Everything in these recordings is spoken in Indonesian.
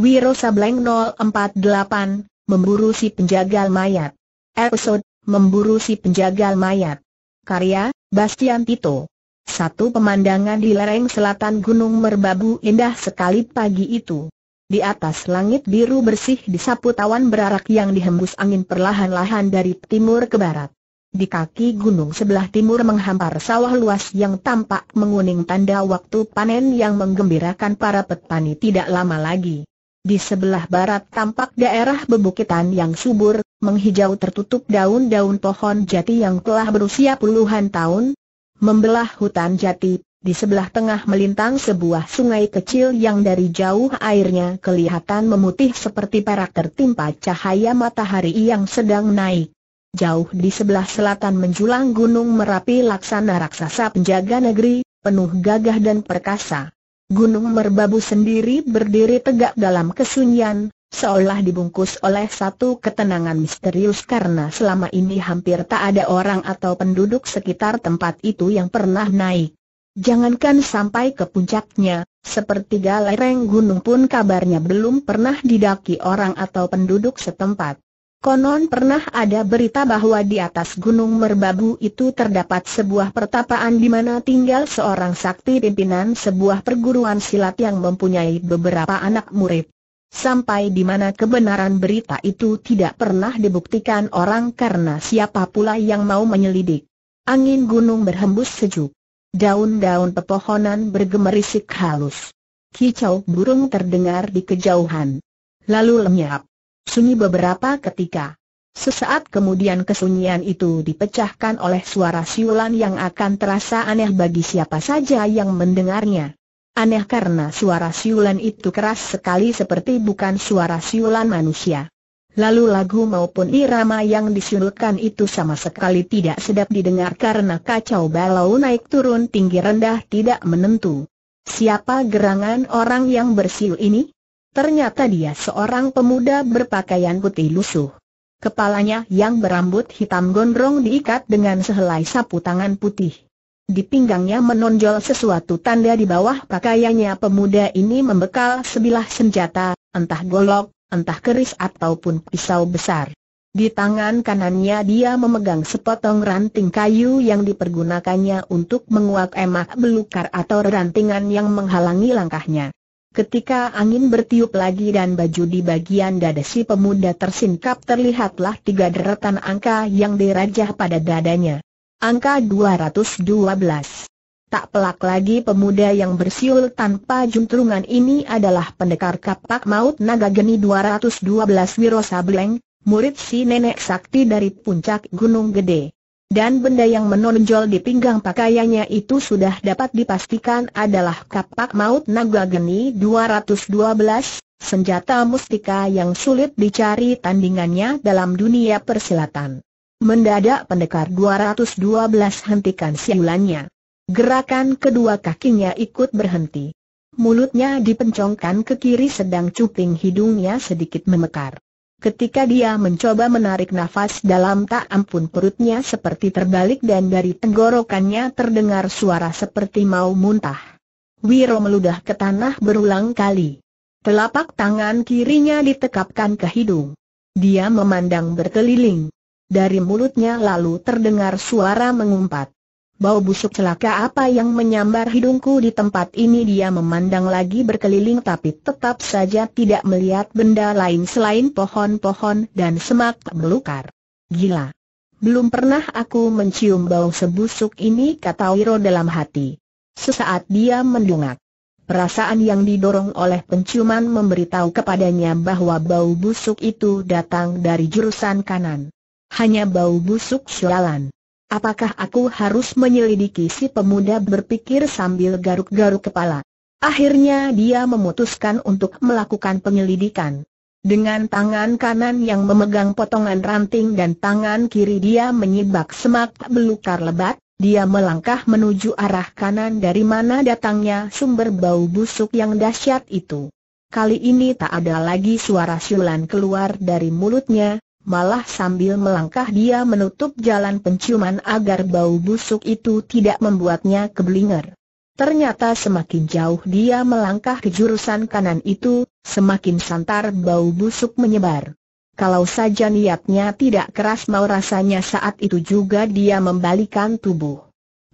Wiro Sableng 048, Memburu si penjagal mayat. Episode, Memburu si penjagal mayat. Karya, Bastian Tito. Satu pemandangan di lereng selatan Gunung Merbabu indah sekali pagi itu. Di atas langit biru bersih disapu tawan berarak yang dihembus angin perlahan-lahan dari timur ke barat. Di kaki gunung sebelah timur menghampar sawah luas yang tampak menguning tanda waktu panen yang menggembirakan para petani tidak lama lagi. Di sebelah barat tampak daerah bebukitan yang subur, menghijau tertutup daun-daun pohon jati yang telah berusia puluhan tahun. Membelah hutan jati, di sebelah tengah melintang sebuah sungai kecil yang dari jauh airnya kelihatan memutih seperti perak tertimpa cahaya matahari yang sedang naik. Jauh di sebelah selatan menjulang gunung Merapi laksana raksasa penjaga negeri, penuh gagah dan perkasa. Gunung Merbabu sendiri berdiri tegak dalam kesunyian, seolah dibungkus oleh satu ketenangan misterius karena selama ini hampir tak ada orang atau penduduk sekitar tempat itu yang pernah naik. Jangankan sampai ke puncaknya, sepertiga lereng gunung pun kabarnya belum pernah didaki orang atau penduduk setempat. Konon pernah ada berita bahwa di atas Gunung Merbabu itu terdapat sebuah pertapaan di mana tinggal seorang sakti pimpinan sebuah perguruan silat yang mempunyai beberapa anak murid. Sampai di mana kebenaran berita itu tidak pernah dibuktikan orang karena siapa pula yang mau menyelidik. Angin gunung berhembus sejuk. Daun-daun pepohonan bergemerisik halus. Kicau burung terdengar di kejauhan. Lalu lenyap. Sunyi beberapa ketika. Sesaat kemudian kesunyian itu dipecahkan oleh suara siulan yang akan terasa aneh bagi siapa saja yang mendengarnya. Aneh karena suara siulan itu keras sekali seperti bukan suara siulan manusia. Lalu lagu maupun irama yang disiulkan itu sama sekali tidak sedap didengar karena kacau balau naik turun tinggi rendah tidak menentu. Siapa gerangan orang yang bersiul ini? Ternyata dia seorang pemuda berpakaian putih lusuh. Kepalanya yang berambut hitam gondrong diikat dengan sehelai sapu tangan putih. Di pinggangnya menonjol sesuatu tanda di bawah pakaiannya pemuda ini membekal sebilah senjata, entah golok, entah keris ataupun pisau besar. Di tangan kanannya dia memegang sepotong ranting kayu yang dipergunakannya untuk menguak emak belukar atau rantingan yang menghalangi langkahnya. Ketika angin bertiup lagi dan baju di bagian dada si pemuda tersingkap terlihatlah tiga deretan angka yang dirajah pada dadanya. Angka 212. Tak pelak lagi pemuda yang bersiul tanpa juntrungan ini adalah pendekar kapak maut naga geni 212 Wiro Sableng, murid si nenek sakti dari puncak Gunung Gede. Dan benda yang menonjol di pinggang pakaiannya itu sudah dapat dipastikan adalah kapak maut naga geni 212, senjata mustika yang sulit dicari tandingannya dalam dunia persilatan. Mendadak pendekar 212 hentikan siulannya. Gerakan kedua kakinya ikut berhenti. Mulutnya dipencongkan ke kiri sedang cuping hidungnya sedikit memekar. Ketika dia mencoba menarik nafas dalam tak ampun perutnya seperti terbalik dan dari tenggorokannya terdengar suara seperti mau muntah. Wiro meludah ke tanah berulang kali. Telapak tangan kirinya ditekapkan ke hidung. Dia memandang berkeliling. Dari mulutnya lalu terdengar suara mengumpat. Bau busuk celaka apa yang menyambar hidungku di tempat ini dia memandang lagi berkeliling tapi tetap saja tidak melihat benda lain selain pohon-pohon dan semak belukar. Gila. Belum pernah aku mencium bau sebusuk ini kata Wiro dalam hati. Sesaat dia mendungak. Perasaan yang didorong oleh penciuman memberitahu kepadanya bahwa bau busuk itu datang dari jurusan kanan. Hanya bau busuk sialan. Apakah aku harus menyelidiki si pemuda berpikir sambil garuk-garuk kepala? Akhirnya dia memutuskan untuk melakukan penyelidikan. Dengan tangan kanan yang memegang potongan ranting dan tangan kiri dia menyibak semak belukar lebat, dia melangkah menuju arah kanan dari mana datangnya sumber bau busuk yang dahsyat itu. Kali ini tak ada lagi suara siulan keluar dari mulutnya, Malah sambil melangkah dia menutup jalan penciuman agar bau busuk itu tidak membuatnya keblinger. Ternyata semakin jauh dia melangkah ke jurusan kanan itu, semakin santar bau busuk menyebar. Kalau saja niatnya tidak keras mau rasanya saat itu juga dia membalikan tubuh.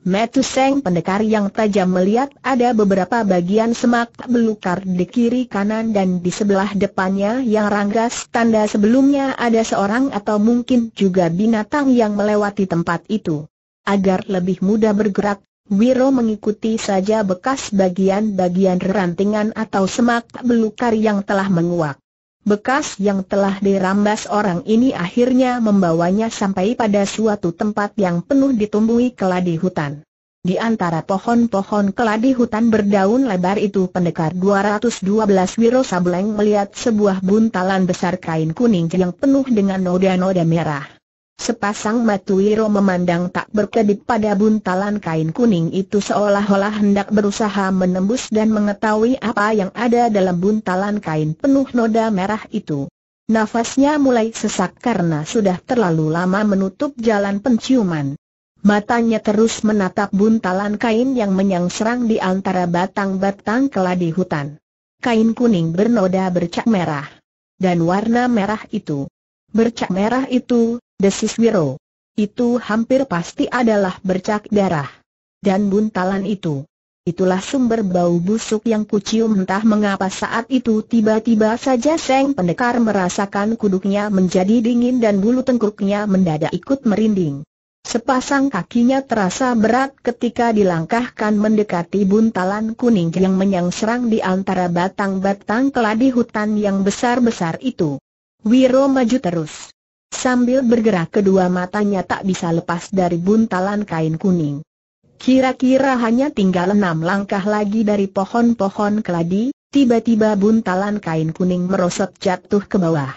Metu Seng pendekar yang tajam melihat ada beberapa bagian semak belukar di kiri kanan dan di sebelah depannya yang ranggas tanda sebelumnya ada seorang atau mungkin juga binatang yang melewati tempat itu. Agar lebih mudah bergerak, Wiro mengikuti saja bekas bagian-bagian rantingan atau semak belukar yang telah menguak. Bekas yang telah dirambas orang ini akhirnya membawanya sampai pada suatu tempat yang penuh ditumbuhi keladi hutan. Di antara pohon-pohon keladi hutan berdaun lebar itu pendekar 212 Wiro Sableng melihat sebuah buntalan besar kain kuning yang penuh dengan noda-noda merah. Sepasang Wiro memandang tak berkedip pada buntalan kain kuning itu seolah-olah hendak berusaha menembus dan mengetahui apa yang ada dalam buntalan kain penuh noda merah itu. Nafasnya mulai sesak karena sudah terlalu lama menutup jalan penciuman. Matanya terus menatap buntalan kain yang menyangserang di antara batang-batang keladi hutan. Kain kuning bernoda bercak merah. Dan warna merah itu. Bercak merah itu, Desis Wiro. Itu hampir pasti adalah bercak darah. Dan buntalan itu. Itulah sumber bau busuk yang kucium entah mengapa saat itu tiba-tiba saja Seng Pendekar merasakan kuduknya menjadi dingin dan bulu tengkuknya mendadak ikut merinding. Sepasang kakinya terasa berat ketika dilangkahkan mendekati buntalan kuning yang menyangserang di antara batang-batang keladi hutan yang besar-besar itu. Wiro maju terus. Sambil bergerak kedua matanya tak bisa lepas dari buntalan kain kuning. Kira-kira hanya tinggal enam langkah lagi dari pohon-pohon keladi, tiba-tiba buntalan kain kuning merosot jatuh ke bawah.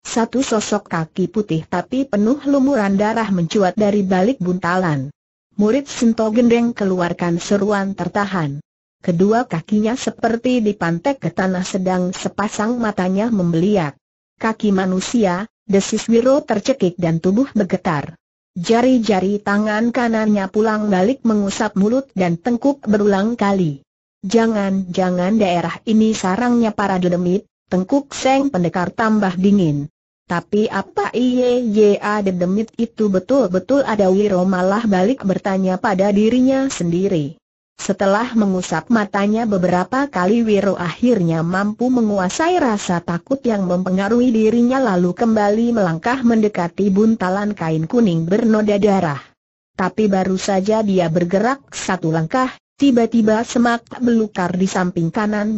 Satu sosok kaki putih tapi penuh lumuran darah mencuat dari balik buntalan. Murid Sento Gendeng keluarkan seruan tertahan. Kedua kakinya seperti dipantek ke tanah sedang sepasang matanya membeliak. Kaki manusia, Desis Wiro tercekik dan tubuh bergetar. Jari-jari tangan kanannya pulang balik mengusap mulut dan tengkuk berulang kali. Jangan-jangan daerah ini sarangnya para dedemit, tengkuk seng pendekar tambah dingin. Tapi apa iye ya dedemit itu betul-betul ada Wiro malah balik bertanya pada dirinya sendiri. Setelah mengusap matanya beberapa kali Wiro akhirnya mampu menguasai rasa takut yang mempengaruhi dirinya lalu kembali melangkah mendekati buntalan kain kuning bernoda darah. Tapi baru saja dia bergerak satu langkah, tiba-tiba semak belukar di samping kanan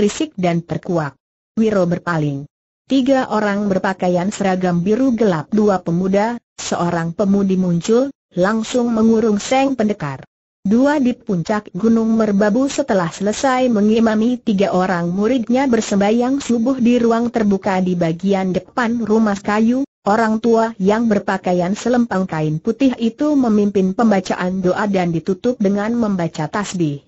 risik dan terkuak. Wiro berpaling. Tiga orang berpakaian seragam biru gelap dua pemuda, seorang pemudi muncul, langsung mengurung Seng Pendekar. Dua di puncak Gunung Merbabu setelah selesai mengimami tiga orang muridnya bersembayang subuh di ruang terbuka di bagian depan rumah kayu, orang tua yang berpakaian selempang kain putih itu memimpin pembacaan doa dan ditutup dengan membaca tasbih.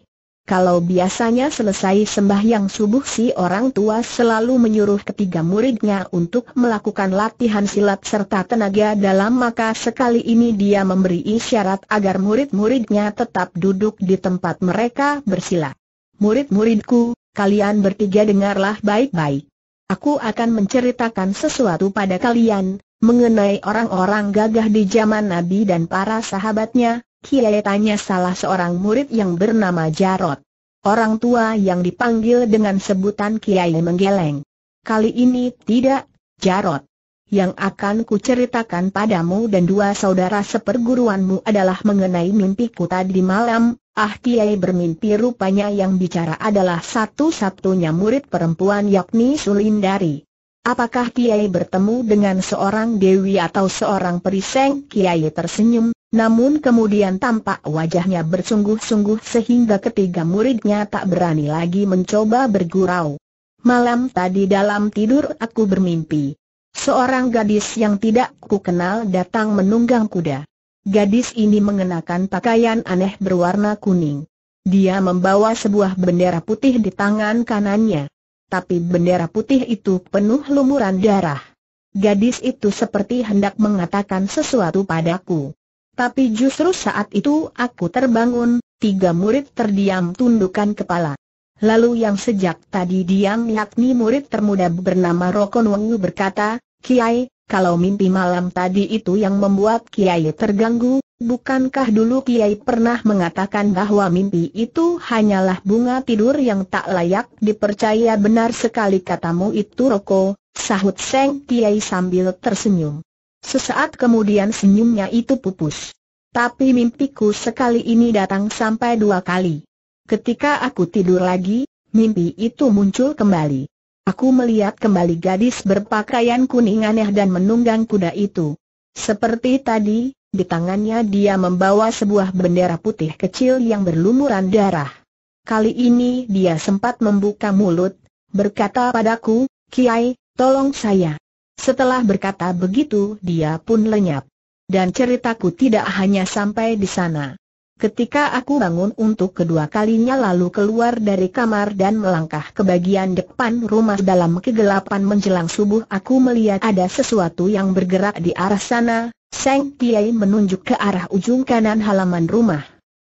Kalau biasanya selesai sembahyang subuh si orang tua selalu menyuruh ketiga muridnya untuk melakukan latihan silat serta tenaga dalam maka sekali ini dia memberi isyarat agar murid-muridnya tetap duduk di tempat mereka bersila. Murid-muridku, kalian bertiga dengarlah baik-baik. Aku akan menceritakan sesuatu pada kalian, mengenai orang-orang gagah di zaman Nabi dan para sahabatnya, Kiai tanya salah seorang murid yang bernama Jarot. Orang tua yang dipanggil dengan sebutan Kiai menggeleng. Kali ini tidak, Jarot. Yang akan kuceritakan padamu dan dua saudara seperguruanmu adalah mengenai mimpiku tadi malam, Ah Kiai bermimpi rupanya yang bicara adalah satu-satunya murid perempuan yakni Sulindari. Apakah Kiai bertemu dengan seorang dewi atau seorang periseng? Kiai tersenyum, namun kemudian tampak wajahnya bersungguh-sungguh sehingga ketiga muridnya tak berani lagi mencoba bergurau. Malam tadi dalam tidur aku bermimpi. Seorang gadis yang tidak kukenal datang menunggang kuda. Gadis ini mengenakan pakaian aneh berwarna kuning. Dia membawa sebuah bendera putih di tangan kanannya. Tapi bendera putih itu penuh lumuran darah. Gadis itu seperti hendak mengatakan sesuatu padaku. Tapi justru saat itu aku terbangun, tiga murid terdiam tundukan kepala. Lalu yang sejak tadi diam yakni murid termuda bernama Rokon Wengu berkata, Kiai, kalau mimpi malam tadi itu yang membuat Kiai terganggu, bukankah dulu Kiai pernah mengatakan bahwa mimpi itu hanyalah bunga tidur yang tak layak dipercaya benar sekali katamu itu Roko, sahut Seng Kiai sambil tersenyum. Sesaat kemudian senyumnya itu pupus. Tapi mimpiku sekali ini datang sampai dua kali. Ketika aku tidur lagi, mimpi itu muncul kembali. Aku melihat kembali gadis berpakaian kuning aneh dan menunggang kuda itu. Seperti tadi, di tangannya dia membawa sebuah bendera putih kecil yang berlumuran darah. Kali ini dia sempat membuka mulut, berkata padaku, Kiai, tolong saya. Setelah berkata begitu dia pun lenyap. Dan ceritaku tidak hanya sampai di sana. Ketika aku bangun untuk kedua kalinya lalu keluar dari kamar dan melangkah ke bagian depan rumah dalam kegelapan menjelang subuh aku melihat ada sesuatu yang bergerak di arah sana, Seng Piai menunjuk ke arah ujung kanan halaman rumah.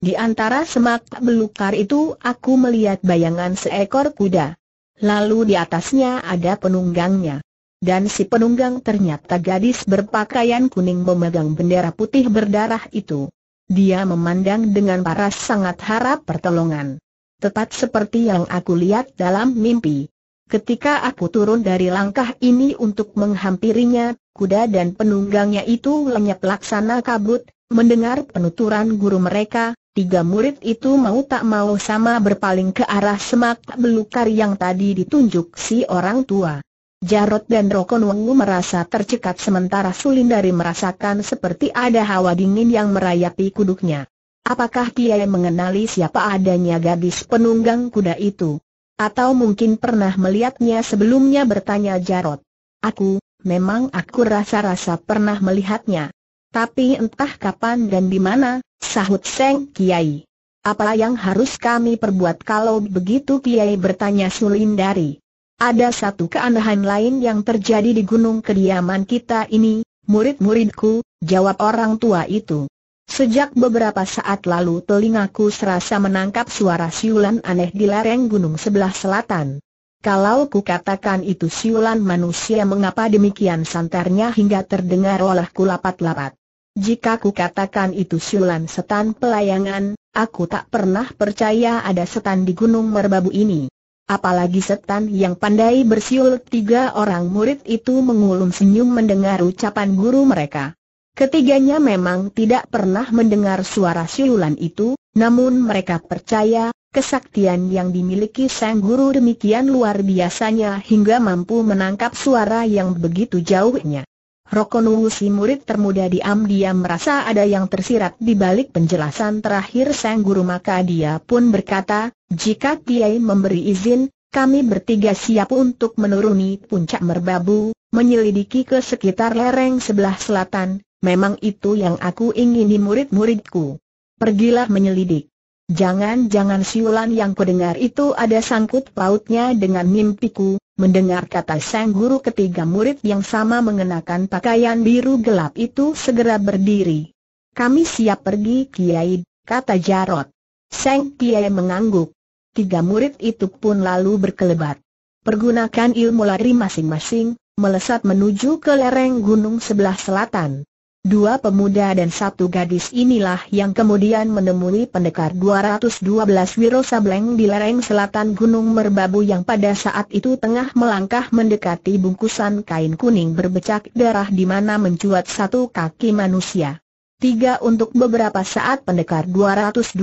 Di antara semak belukar itu aku melihat bayangan seekor kuda. Lalu di atasnya ada penunggangnya. Dan si penunggang ternyata gadis berpakaian kuning memegang bendera putih berdarah itu. Dia memandang dengan paras sangat harap pertolongan. Tepat seperti yang aku lihat dalam mimpi. Ketika aku turun dari langkah ini untuk menghampirinya, kuda dan penunggangnya itu lenyap laksana kabut, mendengar penuturan guru mereka, Tiga murid itu mau tak mau sama berpaling ke arah semak belukar yang tadi ditunjuk si orang tua. Jarot dan Rokon Wengu merasa tercekat sementara Sulindari merasakan seperti ada hawa dingin yang merayapi kuduknya. Apakah Kiai mengenali siapa adanya gadis penunggang kuda itu? Atau mungkin pernah melihatnya sebelumnya bertanya Jarot. Aku, memang aku rasa-rasa pernah melihatnya. Tapi entah kapan dan di mana, sahut Seng Kiai. Apa yang harus kami perbuat kalau begitu Kiai bertanya Sulindari? Ada satu keanehan lain yang terjadi di gunung kediaman kita ini, murid-muridku, jawab orang tua itu. Sejak beberapa saat lalu telingaku serasa menangkap suara siulan aneh di lereng gunung sebelah selatan. Kalau ku katakan itu siulan manusia mengapa demikian santarnya hingga terdengar oleh lapat-lapat. Jika ku katakan itu siulan setan pelayangan, aku tak pernah percaya ada setan di gunung merbabu ini. Apalagi setan yang pandai bersiul tiga orang murid itu mengulum senyum mendengar ucapan guru mereka. Ketiganya memang tidak pernah mendengar suara siulan itu, namun mereka percaya, kesaktian yang dimiliki sang guru demikian luar biasanya hingga mampu menangkap suara yang begitu jauhnya. Rokonungu si murid termuda diam-diam merasa ada yang tersirat di balik penjelasan terakhir sang guru maka dia pun berkata, jika Kiai memberi izin, kami bertiga siap untuk menuruni puncak merbabu, menyelidiki ke sekitar lereng sebelah selatan, memang itu yang aku ingini murid-muridku. Pergilah menyelidik. Jangan-jangan siulan yang kudengar itu ada sangkut pautnya dengan mimpiku, Mendengar kata sang guru ketiga murid yang sama mengenakan pakaian biru gelap itu segera berdiri. Kami siap pergi Kiai, kata Jarot. Sang Kiai mengangguk. Tiga murid itu pun lalu berkelebat. Pergunakan ilmu lari masing-masing, melesat menuju ke lereng gunung sebelah selatan. Dua pemuda dan satu gadis inilah yang kemudian menemui pendekar 212 Wiro Sableng di lereng selatan Gunung Merbabu yang pada saat itu tengah melangkah mendekati bungkusan kain kuning berbecak darah di mana mencuat satu kaki manusia. Tiga untuk beberapa saat pendekar 212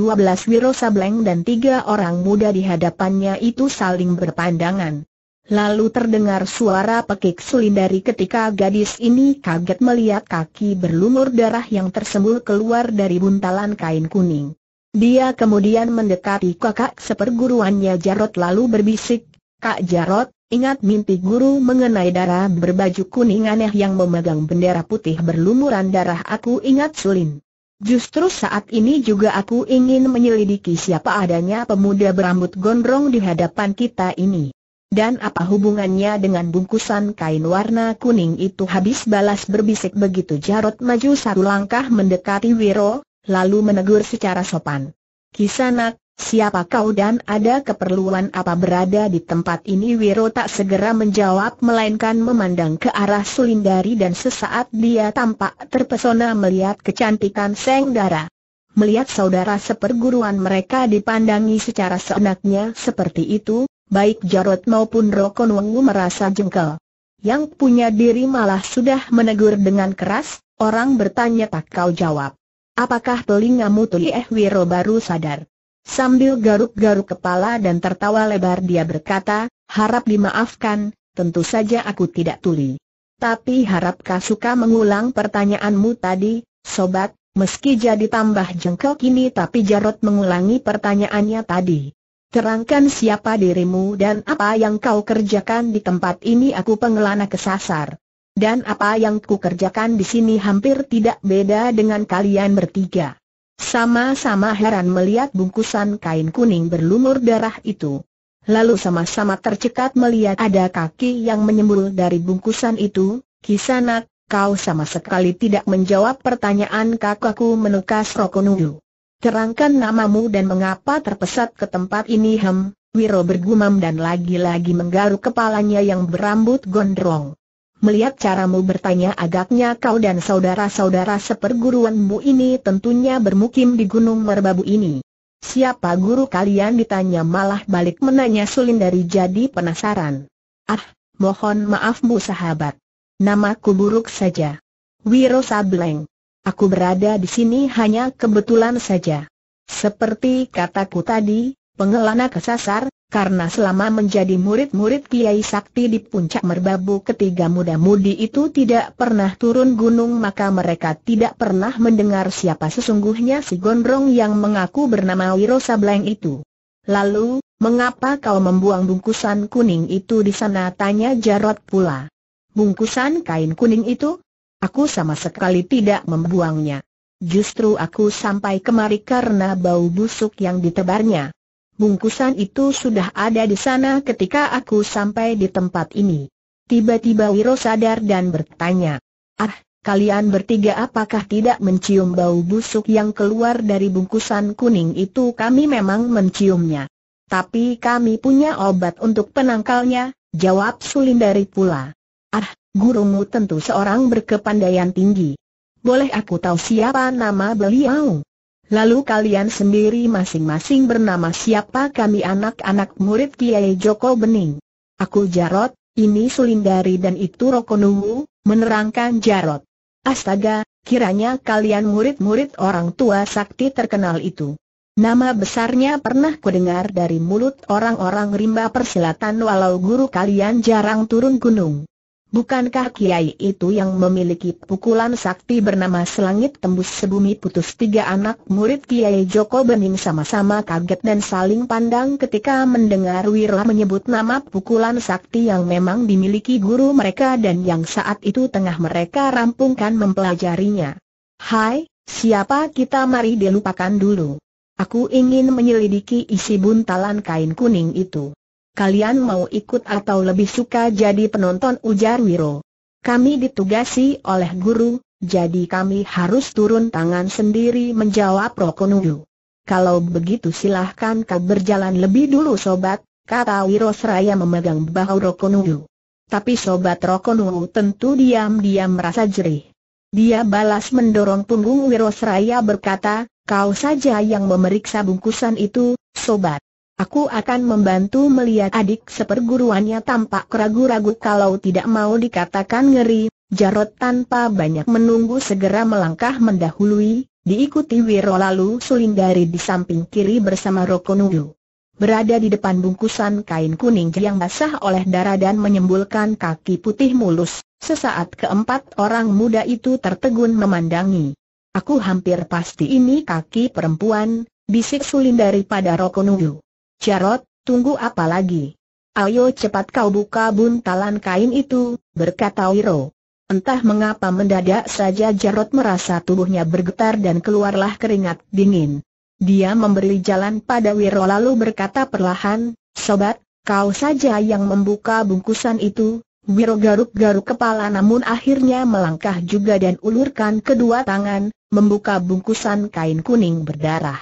Wiro Sableng dan tiga orang muda di hadapannya itu saling berpandangan. Lalu terdengar suara pekik sulit dari ketika gadis ini kaget melihat kaki berlumur darah yang tersembul keluar dari buntalan kain kuning. Dia kemudian mendekati kakak seperguruannya Jarot lalu berbisik, Kak Jarot, ingat mimpi guru mengenai darah berbaju kuning aneh yang memegang bendera putih berlumuran darah aku ingat Sulin. Justru saat ini juga aku ingin menyelidiki siapa adanya pemuda berambut gondrong di hadapan kita ini. Dan apa hubungannya dengan bungkusan kain warna kuning itu habis balas berbisik begitu Jarot maju satu langkah mendekati Wiro, lalu menegur secara sopan. Kisanak, siapa kau dan ada keperluan apa berada di tempat ini Wiro tak segera menjawab melainkan memandang ke arah Sulindari dan sesaat dia tampak terpesona melihat kecantikan Sengdara. Melihat saudara seperguruan mereka dipandangi secara seenaknya seperti itu, Baik Jarot maupun Rokon Wengu merasa jengkel. Yang punya diri malah sudah menegur dengan keras, orang bertanya tak kau jawab. Apakah telingamu tuli eh Wiro baru sadar? Sambil garuk-garuk kepala dan tertawa lebar dia berkata, harap dimaafkan, tentu saja aku tidak tuli. Tapi harapkah suka mengulang pertanyaanmu tadi, sobat, meski jadi tambah jengkel kini tapi Jarot mengulangi pertanyaannya tadi. Terangkan siapa dirimu dan apa yang kau kerjakan di tempat ini aku pengelana kesasar. Dan apa yang ku kerjakan di sini hampir tidak beda dengan kalian bertiga. Sama-sama heran melihat bungkusan kain kuning berlumur darah itu. Lalu sama-sama tercekat melihat ada kaki yang menyembul dari bungkusan itu, kisanak, kau sama sekali tidak menjawab pertanyaan kakakku menukas Rokonulu. Terangkan namamu dan mengapa terpesat ke tempat ini hem, Wiro bergumam dan lagi-lagi menggaruk kepalanya yang berambut gondrong. Melihat caramu bertanya agaknya kau dan saudara-saudara seperguruanmu ini tentunya bermukim di Gunung Merbabu ini. Siapa guru kalian ditanya malah balik menanya dari jadi penasaran. Ah, mohon maafmu sahabat. Namaku buruk saja. Wiro Sableng. Aku berada di sini hanya kebetulan saja. Seperti kataku tadi, pengelana kesasar, karena selama menjadi murid-murid Kiai Sakti di puncak merbabu ketiga muda-mudi itu tidak pernah turun gunung maka mereka tidak pernah mendengar siapa sesungguhnya si gondrong yang mengaku bernama Wiro Sableng itu. Lalu, mengapa kau membuang bungkusan kuning itu di sana tanya Jarot pula. Bungkusan kain kuning itu? Aku sama sekali tidak membuangnya. Justru aku sampai kemari karena bau busuk yang ditebarnya. Bungkusan itu sudah ada di sana ketika aku sampai di tempat ini. Tiba-tiba Wiro sadar dan bertanya, Ah, kalian bertiga apakah tidak mencium bau busuk yang keluar dari bungkusan kuning itu kami memang menciumnya. Tapi kami punya obat untuk penangkalnya, jawab Sulindari pula. Ah, gurumu tentu seorang berkepandaian tinggi. Boleh aku tahu siapa nama beliau? Lalu kalian sendiri masing-masing bernama siapa kami anak-anak murid Kiai Joko Bening. Aku Jarot, ini Sulindari dan itu Rokonungu, menerangkan Jarot. Astaga, kiranya kalian murid-murid orang tua sakti terkenal itu. Nama besarnya pernah kudengar dari mulut orang-orang rimba persilatan walau guru kalian jarang turun gunung. Bukankah Kiai itu yang memiliki pukulan sakti bernama Selangit Tembus Sebumi Putus tiga anak murid Kiai Joko Bening sama-sama kaget dan saling pandang ketika mendengar Wira menyebut nama pukulan sakti yang memang dimiliki guru mereka dan yang saat itu tengah mereka rampungkan mempelajarinya. Hai, siapa kita mari dilupakan dulu. Aku ingin menyelidiki isi buntalan kain kuning itu kalian mau ikut atau lebih suka jadi penonton ujar Wiro. Kami ditugasi oleh guru, jadi kami harus turun tangan sendiri menjawab Rokonuyu. Kalau begitu silahkan kau berjalan lebih dulu sobat, kata Wiro seraya memegang bahu Rokonuyu. Tapi sobat Rokonuyu tentu diam-diam merasa jerih. Dia balas mendorong punggung Wiro seraya berkata, kau saja yang memeriksa bungkusan itu, sobat. Aku akan membantu melihat adik seperguruannya tampak ragu-ragu kalau tidak mau dikatakan ngeri. Jarot tanpa banyak menunggu segera melangkah mendahului, diikuti Wiro lalu Sulindari di samping kiri bersama Rokonuyu. Berada di depan bungkusan kain kuning yang basah oleh darah dan menyembulkan kaki putih mulus, sesaat keempat orang muda itu tertegun memandangi. Aku hampir pasti ini kaki perempuan, bisik Sulindari pada Rokonuyu. Jarot, tunggu apa lagi? Ayo cepat kau buka buntalan kain itu, berkata Wiro. Entah mengapa mendadak saja Jarot merasa tubuhnya bergetar dan keluarlah keringat dingin. Dia memberi jalan pada Wiro lalu berkata perlahan, Sobat, kau saja yang membuka bungkusan itu. Wiro garuk-garuk kepala namun akhirnya melangkah juga dan ulurkan kedua tangan, membuka bungkusan kain kuning berdarah.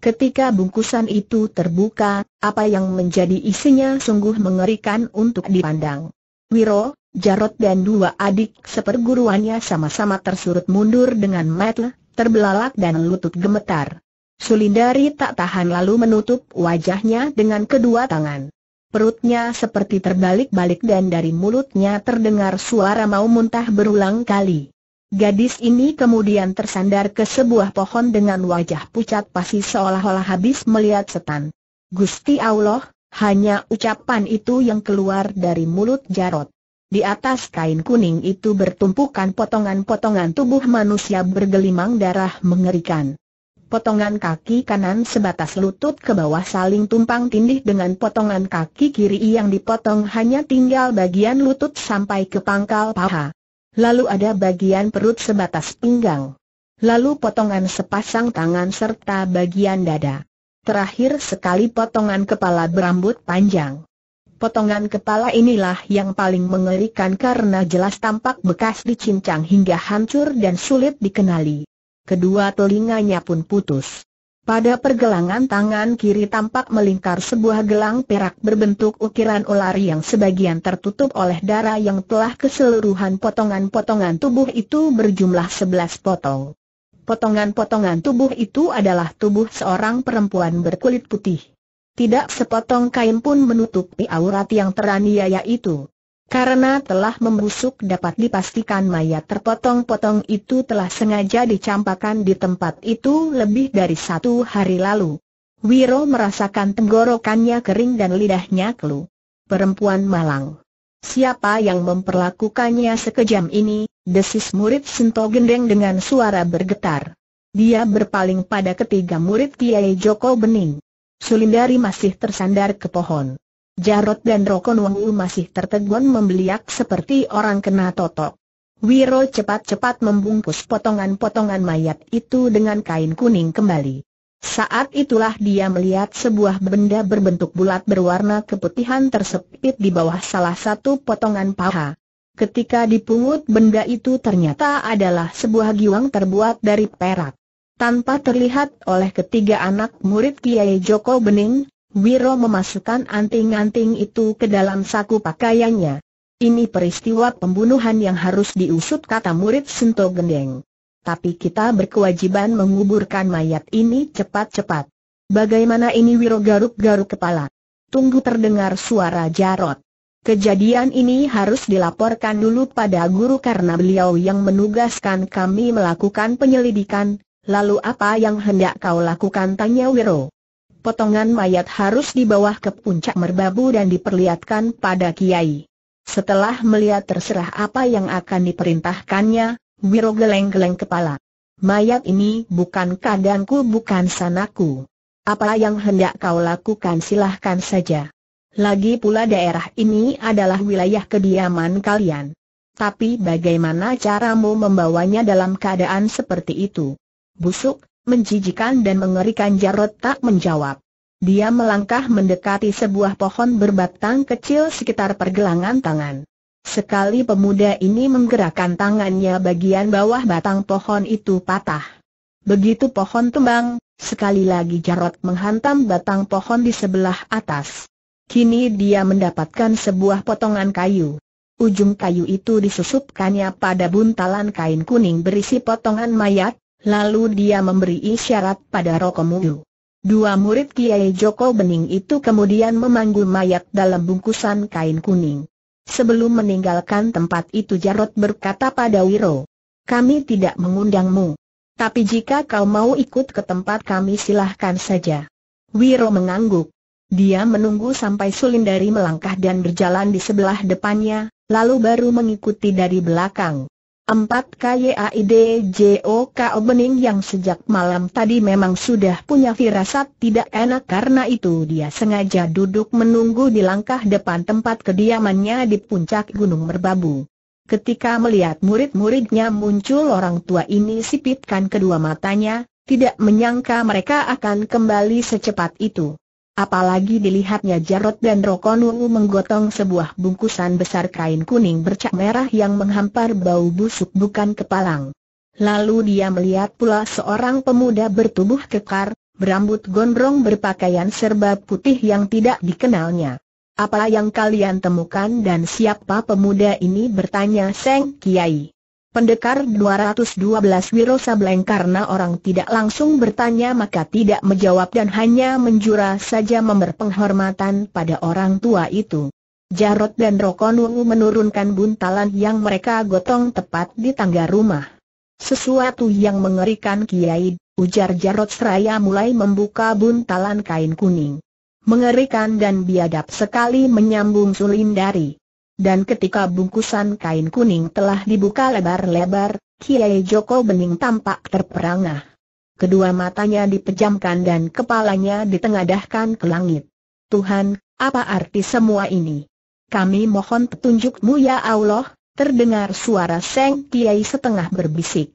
Ketika bungkusan itu terbuka, apa yang menjadi isinya sungguh mengerikan untuk dipandang. Wiro, Jarot dan dua adik seperguruannya sama-sama tersurut mundur dengan metel, terbelalak dan lutut gemetar. Sulindari tak tahan lalu menutup wajahnya dengan kedua tangan. Perutnya seperti terbalik-balik dan dari mulutnya terdengar suara mau muntah berulang kali. Gadis ini kemudian tersandar ke sebuah pohon dengan wajah pucat pasi seolah-olah habis melihat setan. Gusti Allah, hanya ucapan itu yang keluar dari mulut Jarot. Di atas kain kuning itu bertumpukan potongan-potongan tubuh manusia bergelimang darah mengerikan. Potongan kaki kanan sebatas lutut ke bawah saling tumpang tindih dengan potongan kaki kiri yang dipotong hanya tinggal bagian lutut sampai ke pangkal paha lalu ada bagian perut sebatas pinggang. Lalu potongan sepasang tangan serta bagian dada. Terakhir sekali potongan kepala berambut panjang. Potongan kepala inilah yang paling mengerikan karena jelas tampak bekas dicincang hingga hancur dan sulit dikenali. Kedua telinganya pun putus. Pada pergelangan tangan kiri tampak melingkar sebuah gelang perak berbentuk ukiran ular yang sebagian tertutup oleh darah yang telah keseluruhan potongan-potongan tubuh itu berjumlah sebelas potong. Potongan-potongan tubuh itu adalah tubuh seorang perempuan berkulit putih. Tidak sepotong kain pun menutupi aurat yang teraniaya itu. Karena telah membusuk dapat dipastikan mayat terpotong-potong itu telah sengaja dicampakkan di tempat itu lebih dari satu hari lalu. Wiro merasakan tenggorokannya kering dan lidahnya kelu. Perempuan malang. Siapa yang memperlakukannya sekejam ini? Desis murid Sinto Gendeng dengan suara bergetar. Dia berpaling pada ketiga murid Kiai Joko Bening. Sulindari masih tersandar ke pohon. Jarot dan Rokon Wangu masih tertegun membeliak seperti orang kena totok. Wiro cepat-cepat membungkus potongan-potongan mayat itu dengan kain kuning kembali. Saat itulah dia melihat sebuah benda berbentuk bulat berwarna keputihan tersepit di bawah salah satu potongan paha. Ketika dipungut benda itu ternyata adalah sebuah giwang terbuat dari perak. Tanpa terlihat oleh ketiga anak murid Kiai Joko Bening, Wiro memasukkan anting-anting itu ke dalam saku pakaiannya. Ini peristiwa pembunuhan yang harus diusut kata murid Sento Gendeng. Tapi kita berkewajiban menguburkan mayat ini cepat-cepat. Bagaimana ini Wiro garuk-garuk kepala? Tunggu terdengar suara Jarot. Kejadian ini harus dilaporkan dulu pada guru karena beliau yang menugaskan kami melakukan penyelidikan, lalu apa yang hendak kau lakukan tanya Wiro potongan mayat harus dibawa ke puncak merbabu dan diperlihatkan pada kiai. Setelah melihat terserah apa yang akan diperintahkannya, Wiro geleng-geleng kepala. Mayat ini bukan kandangku bukan sanaku. Apa yang hendak kau lakukan silahkan saja. Lagi pula daerah ini adalah wilayah kediaman kalian. Tapi bagaimana caramu membawanya dalam keadaan seperti itu? Busuk, menjijikan dan mengerikan Jarot tak menjawab. Dia melangkah mendekati sebuah pohon berbatang kecil sekitar pergelangan tangan. Sekali pemuda ini menggerakkan tangannya bagian bawah batang pohon itu patah. Begitu pohon tumbang, sekali lagi Jarot menghantam batang pohon di sebelah atas. Kini dia mendapatkan sebuah potongan kayu. Ujung kayu itu disusupkannya pada buntalan kain kuning berisi potongan mayat, Lalu dia memberi isyarat pada Rokomuyu. Dua murid Kiai Joko Bening itu kemudian memanggul mayat dalam bungkusan kain kuning. Sebelum meninggalkan tempat itu Jarot berkata pada Wiro, kami tidak mengundangmu. Tapi jika kau mau ikut ke tempat kami silahkan saja. Wiro mengangguk. Dia menunggu sampai Sulindari melangkah dan berjalan di sebelah depannya, lalu baru mengikuti dari belakang. Empat o Bening yang sejak malam tadi memang sudah punya firasat tidak enak karena itu dia sengaja duduk menunggu di langkah depan tempat kediamannya di puncak Gunung Merbabu. Ketika melihat murid-muridnya muncul orang tua ini sipitkan kedua matanya, tidak menyangka mereka akan kembali secepat itu. Apalagi dilihatnya Jarot dan Rokonungu menggotong sebuah bungkusan besar kain kuning bercak merah yang menghampar bau busuk bukan kepalang. Lalu dia melihat pula seorang pemuda bertubuh kekar, berambut gondrong berpakaian serba putih yang tidak dikenalnya. Apa yang kalian temukan dan siapa pemuda ini bertanya Seng Kiai. Pendekar 212 Wiro Sableng karena orang tidak langsung bertanya maka tidak menjawab dan hanya menjura saja penghormatan pada orang tua itu. Jarot dan Rokonungu menurunkan buntalan yang mereka gotong tepat di tangga rumah. Sesuatu yang mengerikan Kiai, ujar Jarot seraya mulai membuka buntalan kain kuning. Mengerikan dan biadab sekali menyambung Sulindari. Dan ketika bungkusan kain kuning telah dibuka lebar-lebar, Kiai Joko Bening tampak terperangah. Kedua matanya dipejamkan dan kepalanya ditengadahkan ke langit. Tuhan, apa arti semua ini? Kami mohon petunjukmu ya Allah, terdengar suara Seng Kiai setengah berbisik.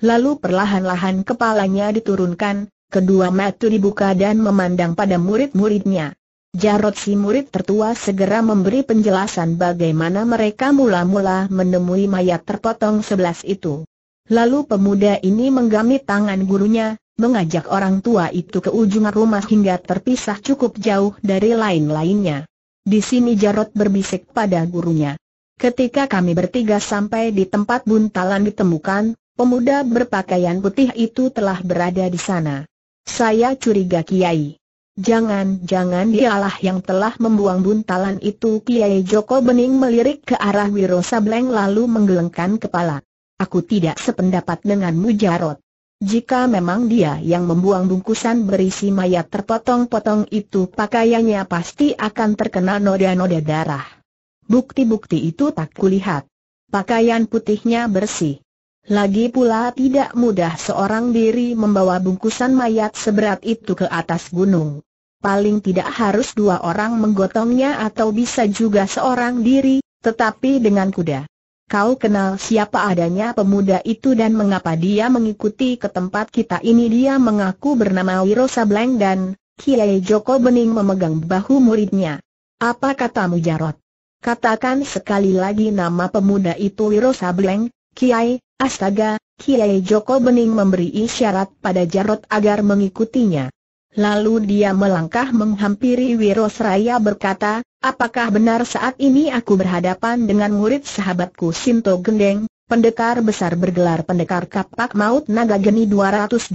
Lalu perlahan-lahan kepalanya diturunkan, kedua mata dibuka dan memandang pada murid-muridnya. Jarod, si murid tertua segera memberi penjelasan bagaimana mereka mula-mula menemui mayat terpotong sebelas itu. Lalu pemuda ini menggami tangan gurunya, mengajak orang tua itu ke ujung rumah hingga terpisah cukup jauh dari lain-lainnya. Di sini Jarod berbisik pada gurunya. Ketika kami bertiga sampai di tempat buntalan ditemukan, pemuda berpakaian putih itu telah berada di sana. Saya curiga Kiai. Jangan-jangan dialah yang telah membuang buntalan itu Kiai Joko Bening melirik ke arah Wiro Sableng lalu menggelengkan kepala. Aku tidak sependapat denganmu Jarot. Jika memang dia yang membuang bungkusan berisi mayat terpotong-potong itu pakaiannya pasti akan terkena noda-noda darah. Bukti-bukti itu tak kulihat. Pakaian putihnya bersih. Lagi pula tidak mudah seorang diri membawa bungkusan mayat seberat itu ke atas gunung. Paling tidak harus dua orang menggotongnya atau bisa juga seorang diri, tetapi dengan kuda. Kau kenal siapa adanya pemuda itu dan mengapa dia mengikuti ke tempat kita ini dia mengaku bernama Wiro Sableng dan Kiai Joko Bening memegang bahu muridnya. Apa katamu Jarot? Katakan sekali lagi nama pemuda itu Wiro Sableng, Kiai, Astaga, Kiai Joko Bening memberi isyarat pada Jarot agar mengikutinya. Lalu dia melangkah menghampiri Wiro Seraya berkata, apakah benar saat ini aku berhadapan dengan murid sahabatku Sinto Gendeng, pendekar besar bergelar pendekar kapak maut naga geni 212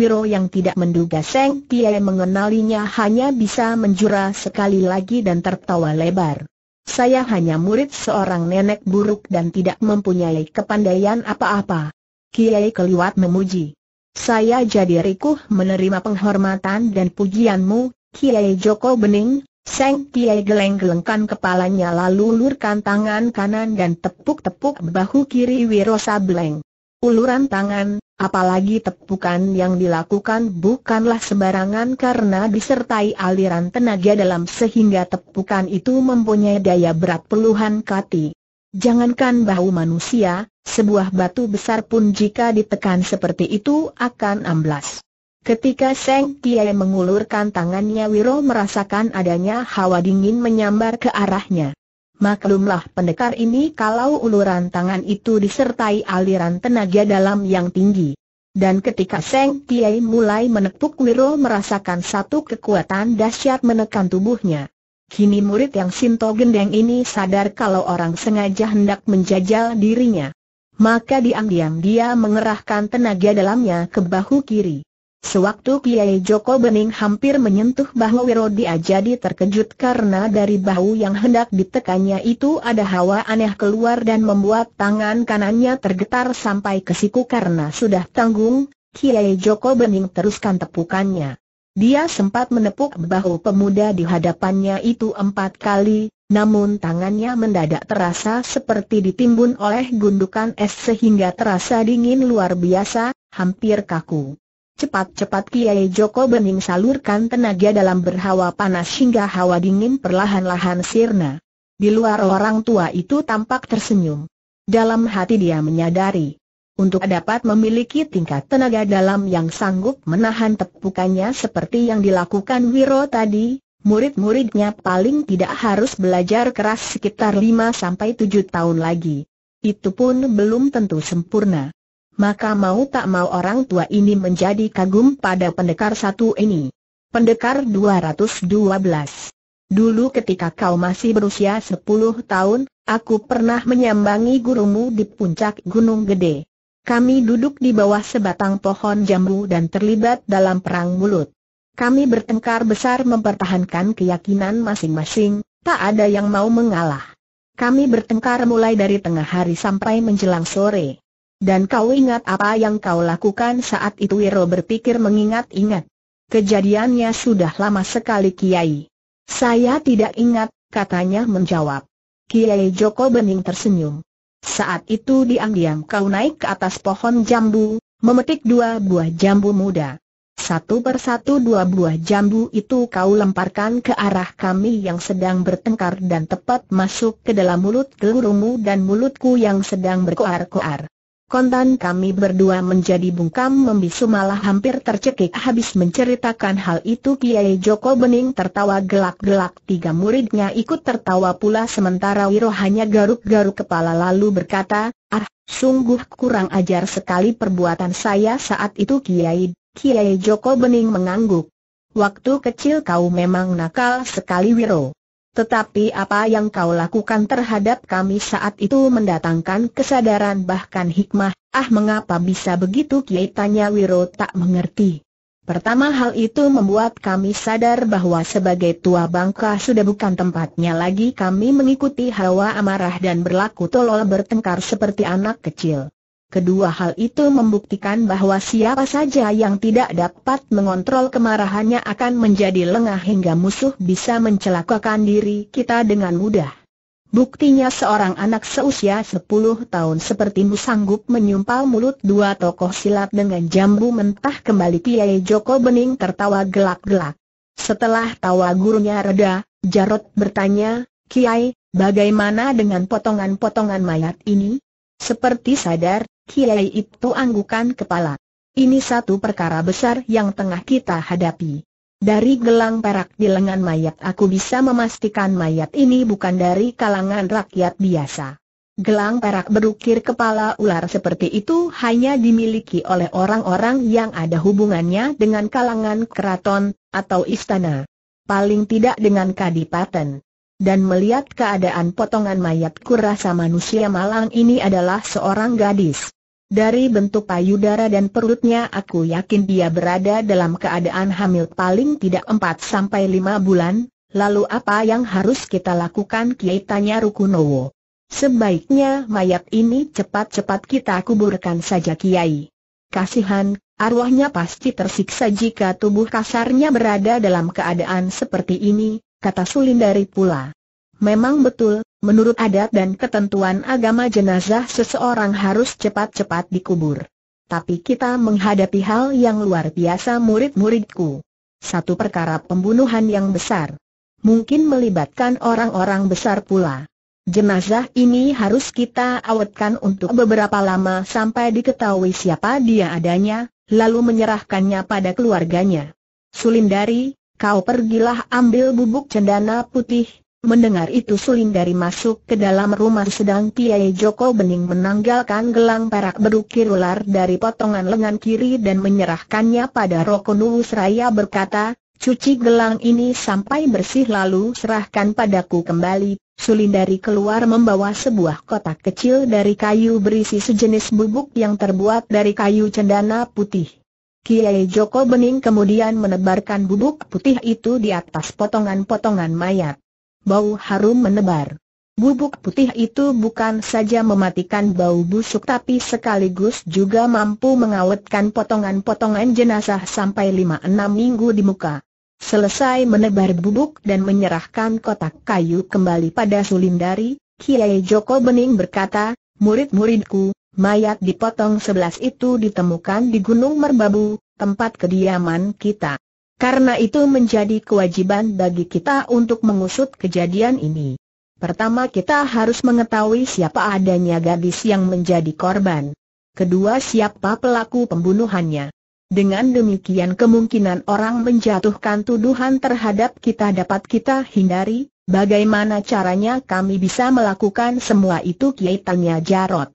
Wiro yang tidak menduga Seng Kiai mengenalinya hanya bisa menjura sekali lagi dan tertawa lebar. Saya hanya murid seorang nenek buruk dan tidak mempunyai kepandaian apa-apa. Kiai Keliwat memuji. Saya jadi rikuh menerima penghormatan dan pujianmu, Kiai Joko Bening, Seng Kiai geleng-gelengkan kepalanya lalu lurkan tangan kanan dan tepuk-tepuk bahu kiri Wiro Sableng uluran tangan, apalagi tepukan yang dilakukan bukanlah sembarangan karena disertai aliran tenaga dalam sehingga tepukan itu mempunyai daya berat puluhan kati. Jangankan bahu manusia, sebuah batu besar pun jika ditekan seperti itu akan amblas. Ketika Seng Kiai mengulurkan tangannya Wiro merasakan adanya hawa dingin menyambar ke arahnya. Maklumlah pendekar ini kalau uluran tangan itu disertai aliran tenaga dalam yang tinggi. Dan ketika Seng Tiai mulai menepuk Wiro merasakan satu kekuatan dahsyat menekan tubuhnya. Kini murid yang Sinto Gendeng ini sadar kalau orang sengaja hendak menjajal dirinya. Maka diam-diam dia mengerahkan tenaga dalamnya ke bahu kiri. Sewaktu Kiai Joko Bening hampir menyentuh bahu Wirodia jadi terkejut karena dari bahu yang hendak ditekannya itu ada hawa aneh keluar dan membuat tangan kanannya tergetar sampai ke siku karena sudah tanggung, Kiai Joko Bening teruskan tepukannya. Dia sempat menepuk bahu pemuda di hadapannya itu empat kali, namun tangannya mendadak terasa seperti ditimbun oleh gundukan es sehingga terasa dingin luar biasa, hampir kaku. Cepat-cepat Kiai Joko Bening salurkan tenaga dalam berhawa panas hingga hawa dingin perlahan-lahan sirna. Di luar orang tua itu tampak tersenyum. Dalam hati dia menyadari, untuk dapat memiliki tingkat tenaga dalam yang sanggup menahan tepukannya seperti yang dilakukan Wiro tadi, murid-muridnya paling tidak harus belajar keras sekitar 5-7 tahun lagi. Itu pun belum tentu sempurna maka mau tak mau orang tua ini menjadi kagum pada pendekar satu ini. Pendekar 212 Dulu ketika kau masih berusia 10 tahun, aku pernah menyambangi gurumu di puncak Gunung Gede. Kami duduk di bawah sebatang pohon jambu dan terlibat dalam perang mulut. Kami bertengkar besar mempertahankan keyakinan masing-masing, tak ada yang mau mengalah. Kami bertengkar mulai dari tengah hari sampai menjelang sore. Dan kau ingat apa yang kau lakukan saat itu Wiro berpikir mengingat-ingat. Kejadiannya sudah lama sekali Kiai. Saya tidak ingat, katanya menjawab. Kiai Joko Bening tersenyum. Saat itu diam-diam kau naik ke atas pohon jambu, memetik dua buah jambu muda. Satu persatu dua buah jambu itu kau lemparkan ke arah kami yang sedang bertengkar dan tepat masuk ke dalam mulut gelurumu dan mulutku yang sedang berkoar-koar. Kontan kami berdua menjadi bungkam membisu malah hampir tercekik habis menceritakan hal itu Kiai Joko Bening tertawa gelak-gelak tiga muridnya ikut tertawa pula sementara Wiro hanya garuk-garuk kepala lalu berkata, Ah, sungguh kurang ajar sekali perbuatan saya saat itu Kiai. Kiai Joko Bening mengangguk. Waktu kecil kau memang nakal sekali Wiro. Tetapi apa yang kau lakukan terhadap kami saat itu mendatangkan kesadaran bahkan hikmah, ah mengapa bisa begitu Kiai tanya Wiro tak mengerti. Pertama hal itu membuat kami sadar bahwa sebagai tua bangka sudah bukan tempatnya lagi kami mengikuti hawa amarah dan berlaku tolol bertengkar seperti anak kecil. Kedua hal itu membuktikan bahwa siapa saja yang tidak dapat mengontrol kemarahannya akan menjadi lengah hingga musuh bisa mencelakakan diri kita dengan mudah. Buktinya seorang anak seusia 10 tahun sepertimu sanggup menyumpal mulut dua tokoh silat dengan jambu mentah kembali Kiai Joko Bening tertawa gelak-gelak. Setelah tawa gurunya reda, Jarot bertanya, Kiai, bagaimana dengan potongan-potongan mayat ini? Seperti sadar, Kiai itu anggukan kepala. Ini satu perkara besar yang tengah kita hadapi. Dari gelang perak di lengan mayat aku bisa memastikan mayat ini bukan dari kalangan rakyat biasa. Gelang perak berukir kepala ular seperti itu hanya dimiliki oleh orang-orang yang ada hubungannya dengan kalangan keraton, atau istana. Paling tidak dengan kadipaten dan melihat keadaan potongan mayat kurasa manusia malang ini adalah seorang gadis. Dari bentuk payudara dan perutnya aku yakin dia berada dalam keadaan hamil paling tidak 4 sampai 5 bulan, lalu apa yang harus kita lakukan Kiai tanya Rukunowo. Sebaiknya mayat ini cepat-cepat kita kuburkan saja Kiai. Kasihan, arwahnya pasti tersiksa jika tubuh kasarnya berada dalam keadaan seperti ini, kata Sulindari pula. Memang betul, menurut adat dan ketentuan agama jenazah seseorang harus cepat-cepat dikubur. Tapi kita menghadapi hal yang luar biasa murid-muridku. Satu perkara pembunuhan yang besar. Mungkin melibatkan orang-orang besar pula. Jenazah ini harus kita awetkan untuk beberapa lama sampai diketahui siapa dia adanya, lalu menyerahkannya pada keluarganya. Sulindari, kau pergilah ambil bubuk cendana putih. Mendengar itu Sulindari masuk ke dalam rumah sedang Kiai Joko Bening menanggalkan gelang perak berukir ular dari potongan lengan kiri dan menyerahkannya pada Roko Nusraya berkata, cuci gelang ini sampai bersih lalu serahkan padaku kembali. Sulindari keluar membawa sebuah kotak kecil dari kayu berisi sejenis bubuk yang terbuat dari kayu cendana putih. Kiai Joko Bening kemudian menebarkan bubuk putih itu di atas potongan-potongan mayat. Bau harum menebar. Bubuk putih itu bukan saja mematikan bau busuk tapi sekaligus juga mampu mengawetkan potongan-potongan jenazah sampai 5-6 minggu di muka. Selesai menebar bubuk dan menyerahkan kotak kayu kembali pada Sulindari, Kiai Joko Bening berkata, murid-muridku, Mayat dipotong sebelas itu ditemukan di Gunung Merbabu, tempat kediaman kita. Karena itu menjadi kewajiban bagi kita untuk mengusut kejadian ini. Pertama kita harus mengetahui siapa adanya gadis yang menjadi korban. Kedua siapa pelaku pembunuhannya. Dengan demikian kemungkinan orang menjatuhkan tuduhan terhadap kita dapat kita hindari, bagaimana caranya kami bisa melakukan semua itu kiai tanya Jarot.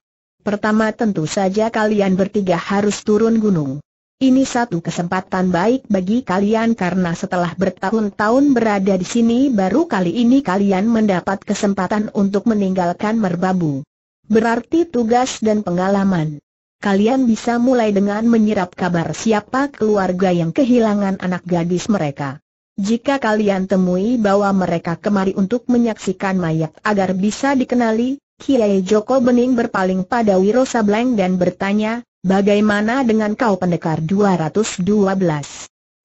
Pertama tentu saja kalian bertiga harus turun gunung. Ini satu kesempatan baik bagi kalian karena setelah bertahun-tahun berada di sini baru kali ini kalian mendapat kesempatan untuk meninggalkan merbabu. Berarti tugas dan pengalaman. Kalian bisa mulai dengan menyerap kabar siapa keluarga yang kehilangan anak gadis mereka. Jika kalian temui bahwa mereka kemari untuk menyaksikan mayat agar bisa dikenali, Kiai Joko Bening berpaling pada Wiro Sableng dan bertanya, bagaimana dengan kau pendekar 212?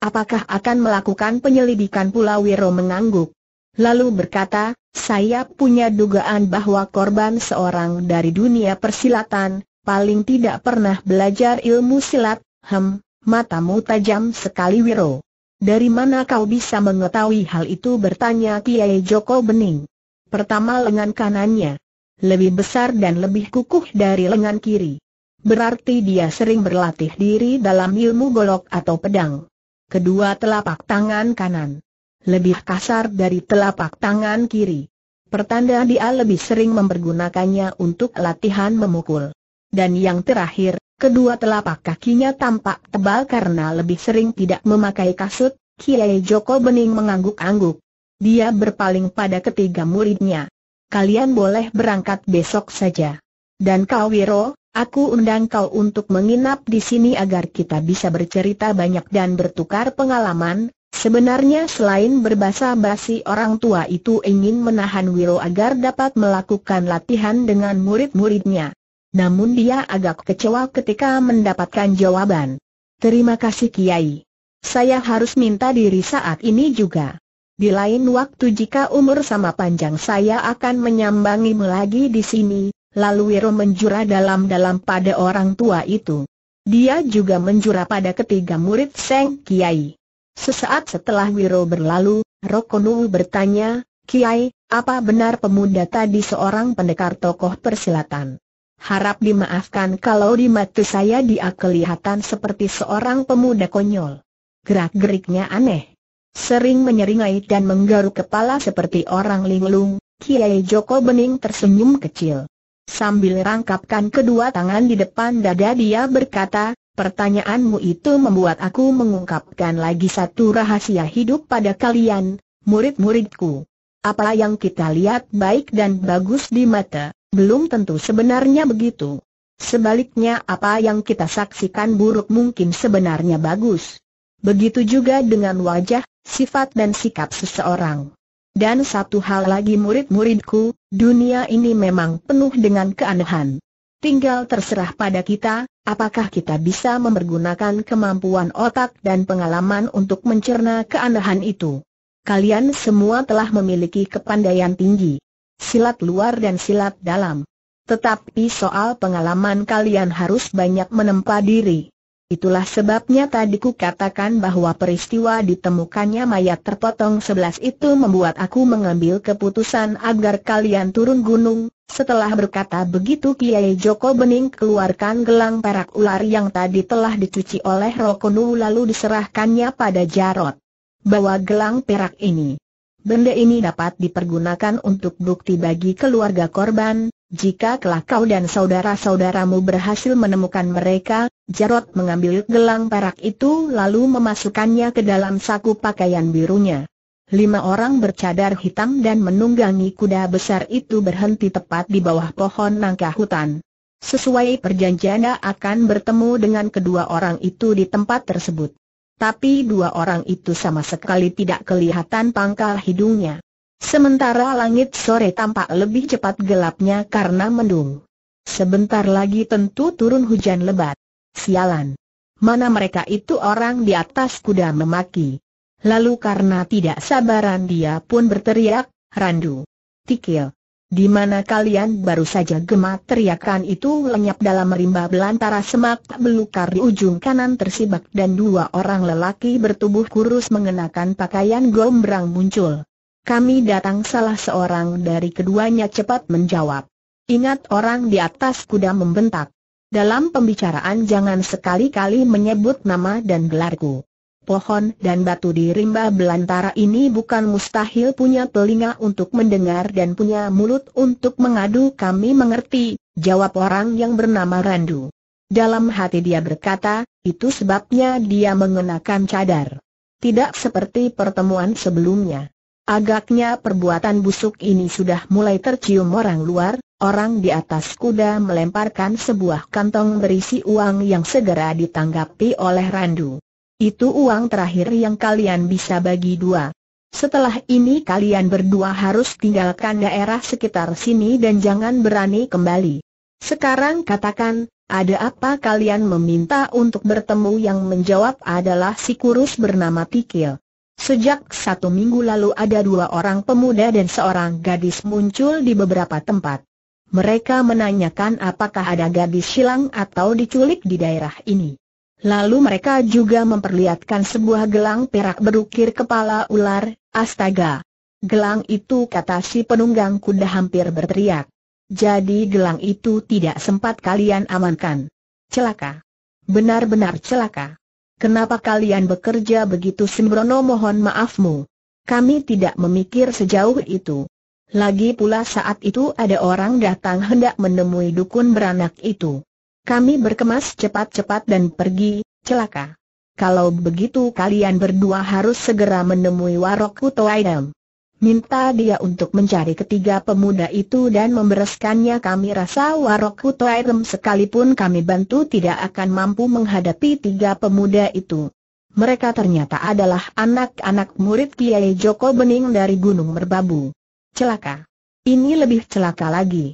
Apakah akan melakukan penyelidikan pula Wiro mengangguk? Lalu berkata, saya punya dugaan bahwa korban seorang dari dunia persilatan, paling tidak pernah belajar ilmu silat, hem, matamu tajam sekali Wiro. Dari mana kau bisa mengetahui hal itu bertanya Kiai Joko Bening. Pertama lengan kanannya lebih besar dan lebih kukuh dari lengan kiri. Berarti dia sering berlatih diri dalam ilmu golok atau pedang. Kedua telapak tangan kanan lebih kasar dari telapak tangan kiri. Pertanda dia lebih sering mempergunakannya untuk latihan memukul. Dan yang terakhir, kedua telapak kakinya tampak tebal karena lebih sering tidak memakai kasut, Kiai Joko Bening mengangguk-angguk. Dia berpaling pada ketiga muridnya kalian boleh berangkat besok saja. Dan kau Wiro, aku undang kau untuk menginap di sini agar kita bisa bercerita banyak dan bertukar pengalaman. Sebenarnya selain berbahasa basi orang tua itu ingin menahan Wiro agar dapat melakukan latihan dengan murid-muridnya. Namun dia agak kecewa ketika mendapatkan jawaban. Terima kasih Kiai. Saya harus minta diri saat ini juga. Di lain waktu jika umur sama panjang saya akan menyambangi lagi di sini, lalu Wiro menjura dalam-dalam pada orang tua itu. Dia juga menjura pada ketiga murid Seng Kiai. Sesaat setelah Wiro berlalu, Rokonu bertanya, Kiai, apa benar pemuda tadi seorang pendekar tokoh persilatan? Harap dimaafkan kalau di mata saya dia kelihatan seperti seorang pemuda konyol. Gerak-geriknya aneh. Sering menyeringai dan menggaruk kepala seperti orang linglung, Kiai Joko Bening tersenyum kecil. Sambil rangkapkan kedua tangan di depan dada dia berkata, pertanyaanmu itu membuat aku mengungkapkan lagi satu rahasia hidup pada kalian, murid-muridku. Apa yang kita lihat baik dan bagus di mata, belum tentu sebenarnya begitu. Sebaliknya apa yang kita saksikan buruk mungkin sebenarnya bagus. Begitu juga dengan wajah, sifat dan sikap seseorang. Dan satu hal lagi murid-muridku, dunia ini memang penuh dengan keanehan. Tinggal terserah pada kita, apakah kita bisa mempergunakan kemampuan otak dan pengalaman untuk mencerna keanehan itu. Kalian semua telah memiliki kepandaian tinggi, silat luar dan silat dalam. Tetapi soal pengalaman kalian harus banyak menempa diri. Itulah sebabnya tadi ku katakan bahwa peristiwa ditemukannya mayat terpotong sebelas itu membuat aku mengambil keputusan agar kalian turun gunung. Setelah berkata begitu Kiai Joko Bening keluarkan gelang perak ular yang tadi telah dicuci oleh Rokonu lalu diserahkannya pada Jarot. Bawa gelang perak ini. Benda ini dapat dipergunakan untuk bukti bagi keluarga korban, jika kelak kau dan saudara-saudaramu berhasil menemukan mereka, Jarot mengambil gelang perak itu lalu memasukkannya ke dalam saku pakaian birunya. Lima orang bercadar hitam dan menunggangi kuda besar itu berhenti tepat di bawah pohon nangka hutan. Sesuai perjanjian akan bertemu dengan kedua orang itu di tempat tersebut tapi dua orang itu sama sekali tidak kelihatan pangkal hidungnya. Sementara langit sore tampak lebih cepat gelapnya karena mendung. Sebentar lagi tentu turun hujan lebat. Sialan. Mana mereka itu orang di atas kuda memaki. Lalu karena tidak sabaran dia pun berteriak, Randu. Tikil. Di mana kalian baru saja gemat teriakan itu lenyap dalam rimba belantara semak belukar di ujung kanan tersibak dan dua orang lelaki bertubuh kurus mengenakan pakaian gombrang muncul. Kami datang salah seorang dari keduanya cepat menjawab. Ingat orang di atas kuda membentak. Dalam pembicaraan jangan sekali-kali menyebut nama dan gelarku pohon dan batu di rimba belantara ini bukan mustahil punya telinga untuk mendengar dan punya mulut untuk mengadu kami mengerti, jawab orang yang bernama Randu. Dalam hati dia berkata, itu sebabnya dia mengenakan cadar. Tidak seperti pertemuan sebelumnya. Agaknya perbuatan busuk ini sudah mulai tercium orang luar, orang di atas kuda melemparkan sebuah kantong berisi uang yang segera ditanggapi oleh Randu. Itu uang terakhir yang kalian bisa bagi dua. Setelah ini kalian berdua harus tinggalkan daerah sekitar sini dan jangan berani kembali. Sekarang katakan, ada apa kalian meminta untuk bertemu yang menjawab adalah si kurus bernama Tikil. Sejak satu minggu lalu ada dua orang pemuda dan seorang gadis muncul di beberapa tempat. Mereka menanyakan apakah ada gadis silang atau diculik di daerah ini. Lalu mereka juga memperlihatkan sebuah gelang perak berukir kepala ular, astaga. Gelang itu kata si penunggang kuda hampir berteriak. Jadi gelang itu tidak sempat kalian amankan. Celaka. Benar-benar celaka. Kenapa kalian bekerja begitu sembrono mohon maafmu. Kami tidak memikir sejauh itu. Lagi pula saat itu ada orang datang hendak menemui dukun beranak itu. Kami berkemas cepat-cepat dan pergi, celaka. Kalau begitu kalian berdua harus segera menemui Warok Utoidem. Minta dia untuk mencari ketiga pemuda itu dan membereskannya kami rasa Warok Utoidem sekalipun kami bantu tidak akan mampu menghadapi tiga pemuda itu. Mereka ternyata adalah anak-anak murid Kiai Joko Bening dari Gunung Merbabu. Celaka. Ini lebih celaka lagi.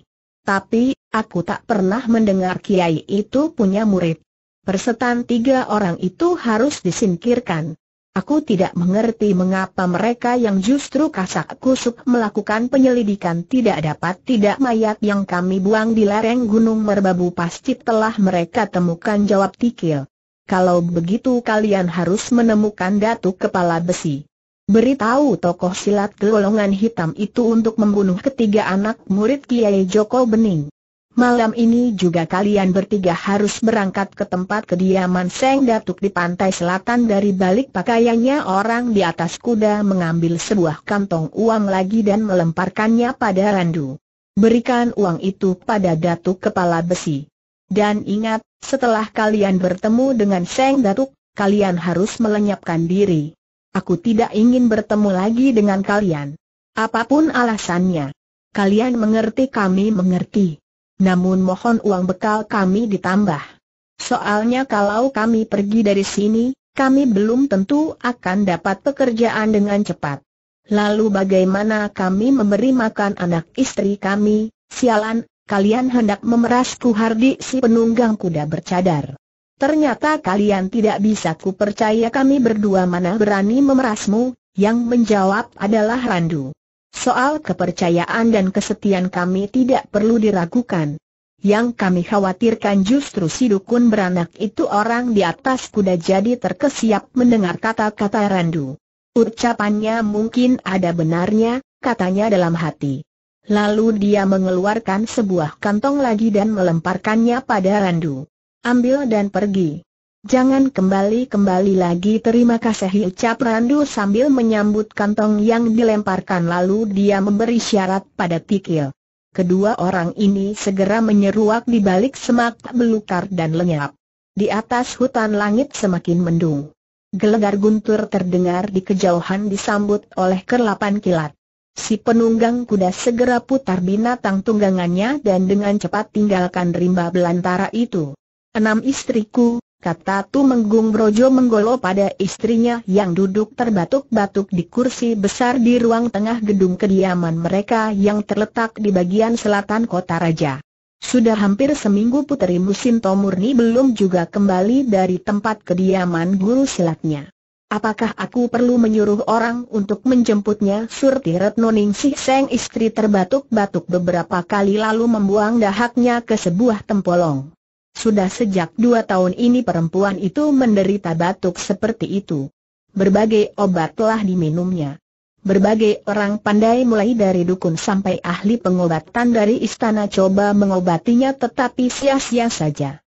Tapi, aku tak pernah mendengar kiai itu punya murid. Persetan tiga orang itu harus disingkirkan. Aku tidak mengerti mengapa mereka yang justru kasak kusuk melakukan penyelidikan tidak dapat tidak mayat yang kami buang di lereng Gunung Merbabu pasti telah mereka temukan jawab Tikil. Kalau begitu kalian harus menemukan Datuk Kepala Besi. Beritahu tokoh silat golongan hitam itu untuk membunuh ketiga anak murid Kiai Joko Bening. Malam ini juga kalian bertiga harus berangkat ke tempat kediaman Seng Datuk di pantai selatan dari balik pakaiannya orang di atas kuda mengambil sebuah kantong uang lagi dan melemparkannya pada Randu. Berikan uang itu pada Datuk Kepala Besi. Dan ingat, setelah kalian bertemu dengan Seng Datuk, kalian harus melenyapkan diri. Aku tidak ingin bertemu lagi dengan kalian. Apapun alasannya. Kalian mengerti kami mengerti. Namun mohon uang bekal kami ditambah. Soalnya kalau kami pergi dari sini, kami belum tentu akan dapat pekerjaan dengan cepat. Lalu bagaimana kami memberi makan anak istri kami, sialan, kalian hendak memerasku, Kuhardi si penunggang kuda bercadar. Ternyata kalian tidak bisa kupercaya kami berdua mana berani memerasmu, yang menjawab adalah Randu. Soal kepercayaan dan kesetiaan kami tidak perlu diragukan. Yang kami khawatirkan justru si dukun beranak itu orang di atas kuda jadi terkesiap mendengar kata-kata Randu. Ucapannya mungkin ada benarnya, katanya dalam hati. Lalu dia mengeluarkan sebuah kantong lagi dan melemparkannya pada Randu ambil dan pergi. Jangan kembali-kembali lagi terima kasih ucap Randu sambil menyambut kantong yang dilemparkan lalu dia memberi syarat pada Tikil. Kedua orang ini segera menyeruak di balik semak belukar dan lenyap. Di atas hutan langit semakin mendung. Gelegar guntur terdengar di kejauhan disambut oleh kerlapan kilat. Si penunggang kuda segera putar binatang tunggangannya dan dengan cepat tinggalkan rimba belantara itu. Enam istriku, kata Tumenggung Brojo menggolo pada istrinya yang duduk terbatuk-batuk di kursi besar di ruang tengah gedung kediaman mereka yang terletak di bagian selatan kota raja. Sudah hampir seminggu Putri Musim Tomurni belum juga kembali dari tempat kediaman guru silatnya. Apakah aku perlu menyuruh orang untuk menjemputnya? Surti Retno Ningsih Seng istri terbatuk-batuk beberapa kali lalu membuang dahaknya ke sebuah tempolong. Sudah sejak dua tahun ini perempuan itu menderita batuk seperti itu. Berbagai obat telah diminumnya. Berbagai orang pandai mulai dari dukun sampai ahli pengobatan dari istana coba mengobatinya tetapi sia-sia saja.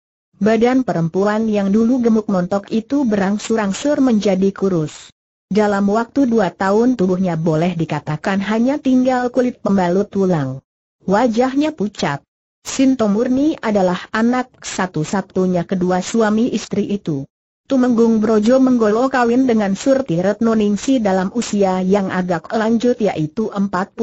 Badan perempuan yang dulu gemuk montok itu berangsur-angsur menjadi kurus. Dalam waktu dua tahun tubuhnya boleh dikatakan hanya tinggal kulit pembalut tulang. Wajahnya pucat, Sinto Murni adalah anak satu-satunya kedua suami istri itu. Tumenggung Brojo menggolok kawin dengan Surti Retno Ningsi dalam usia yang agak lanjut yaitu 45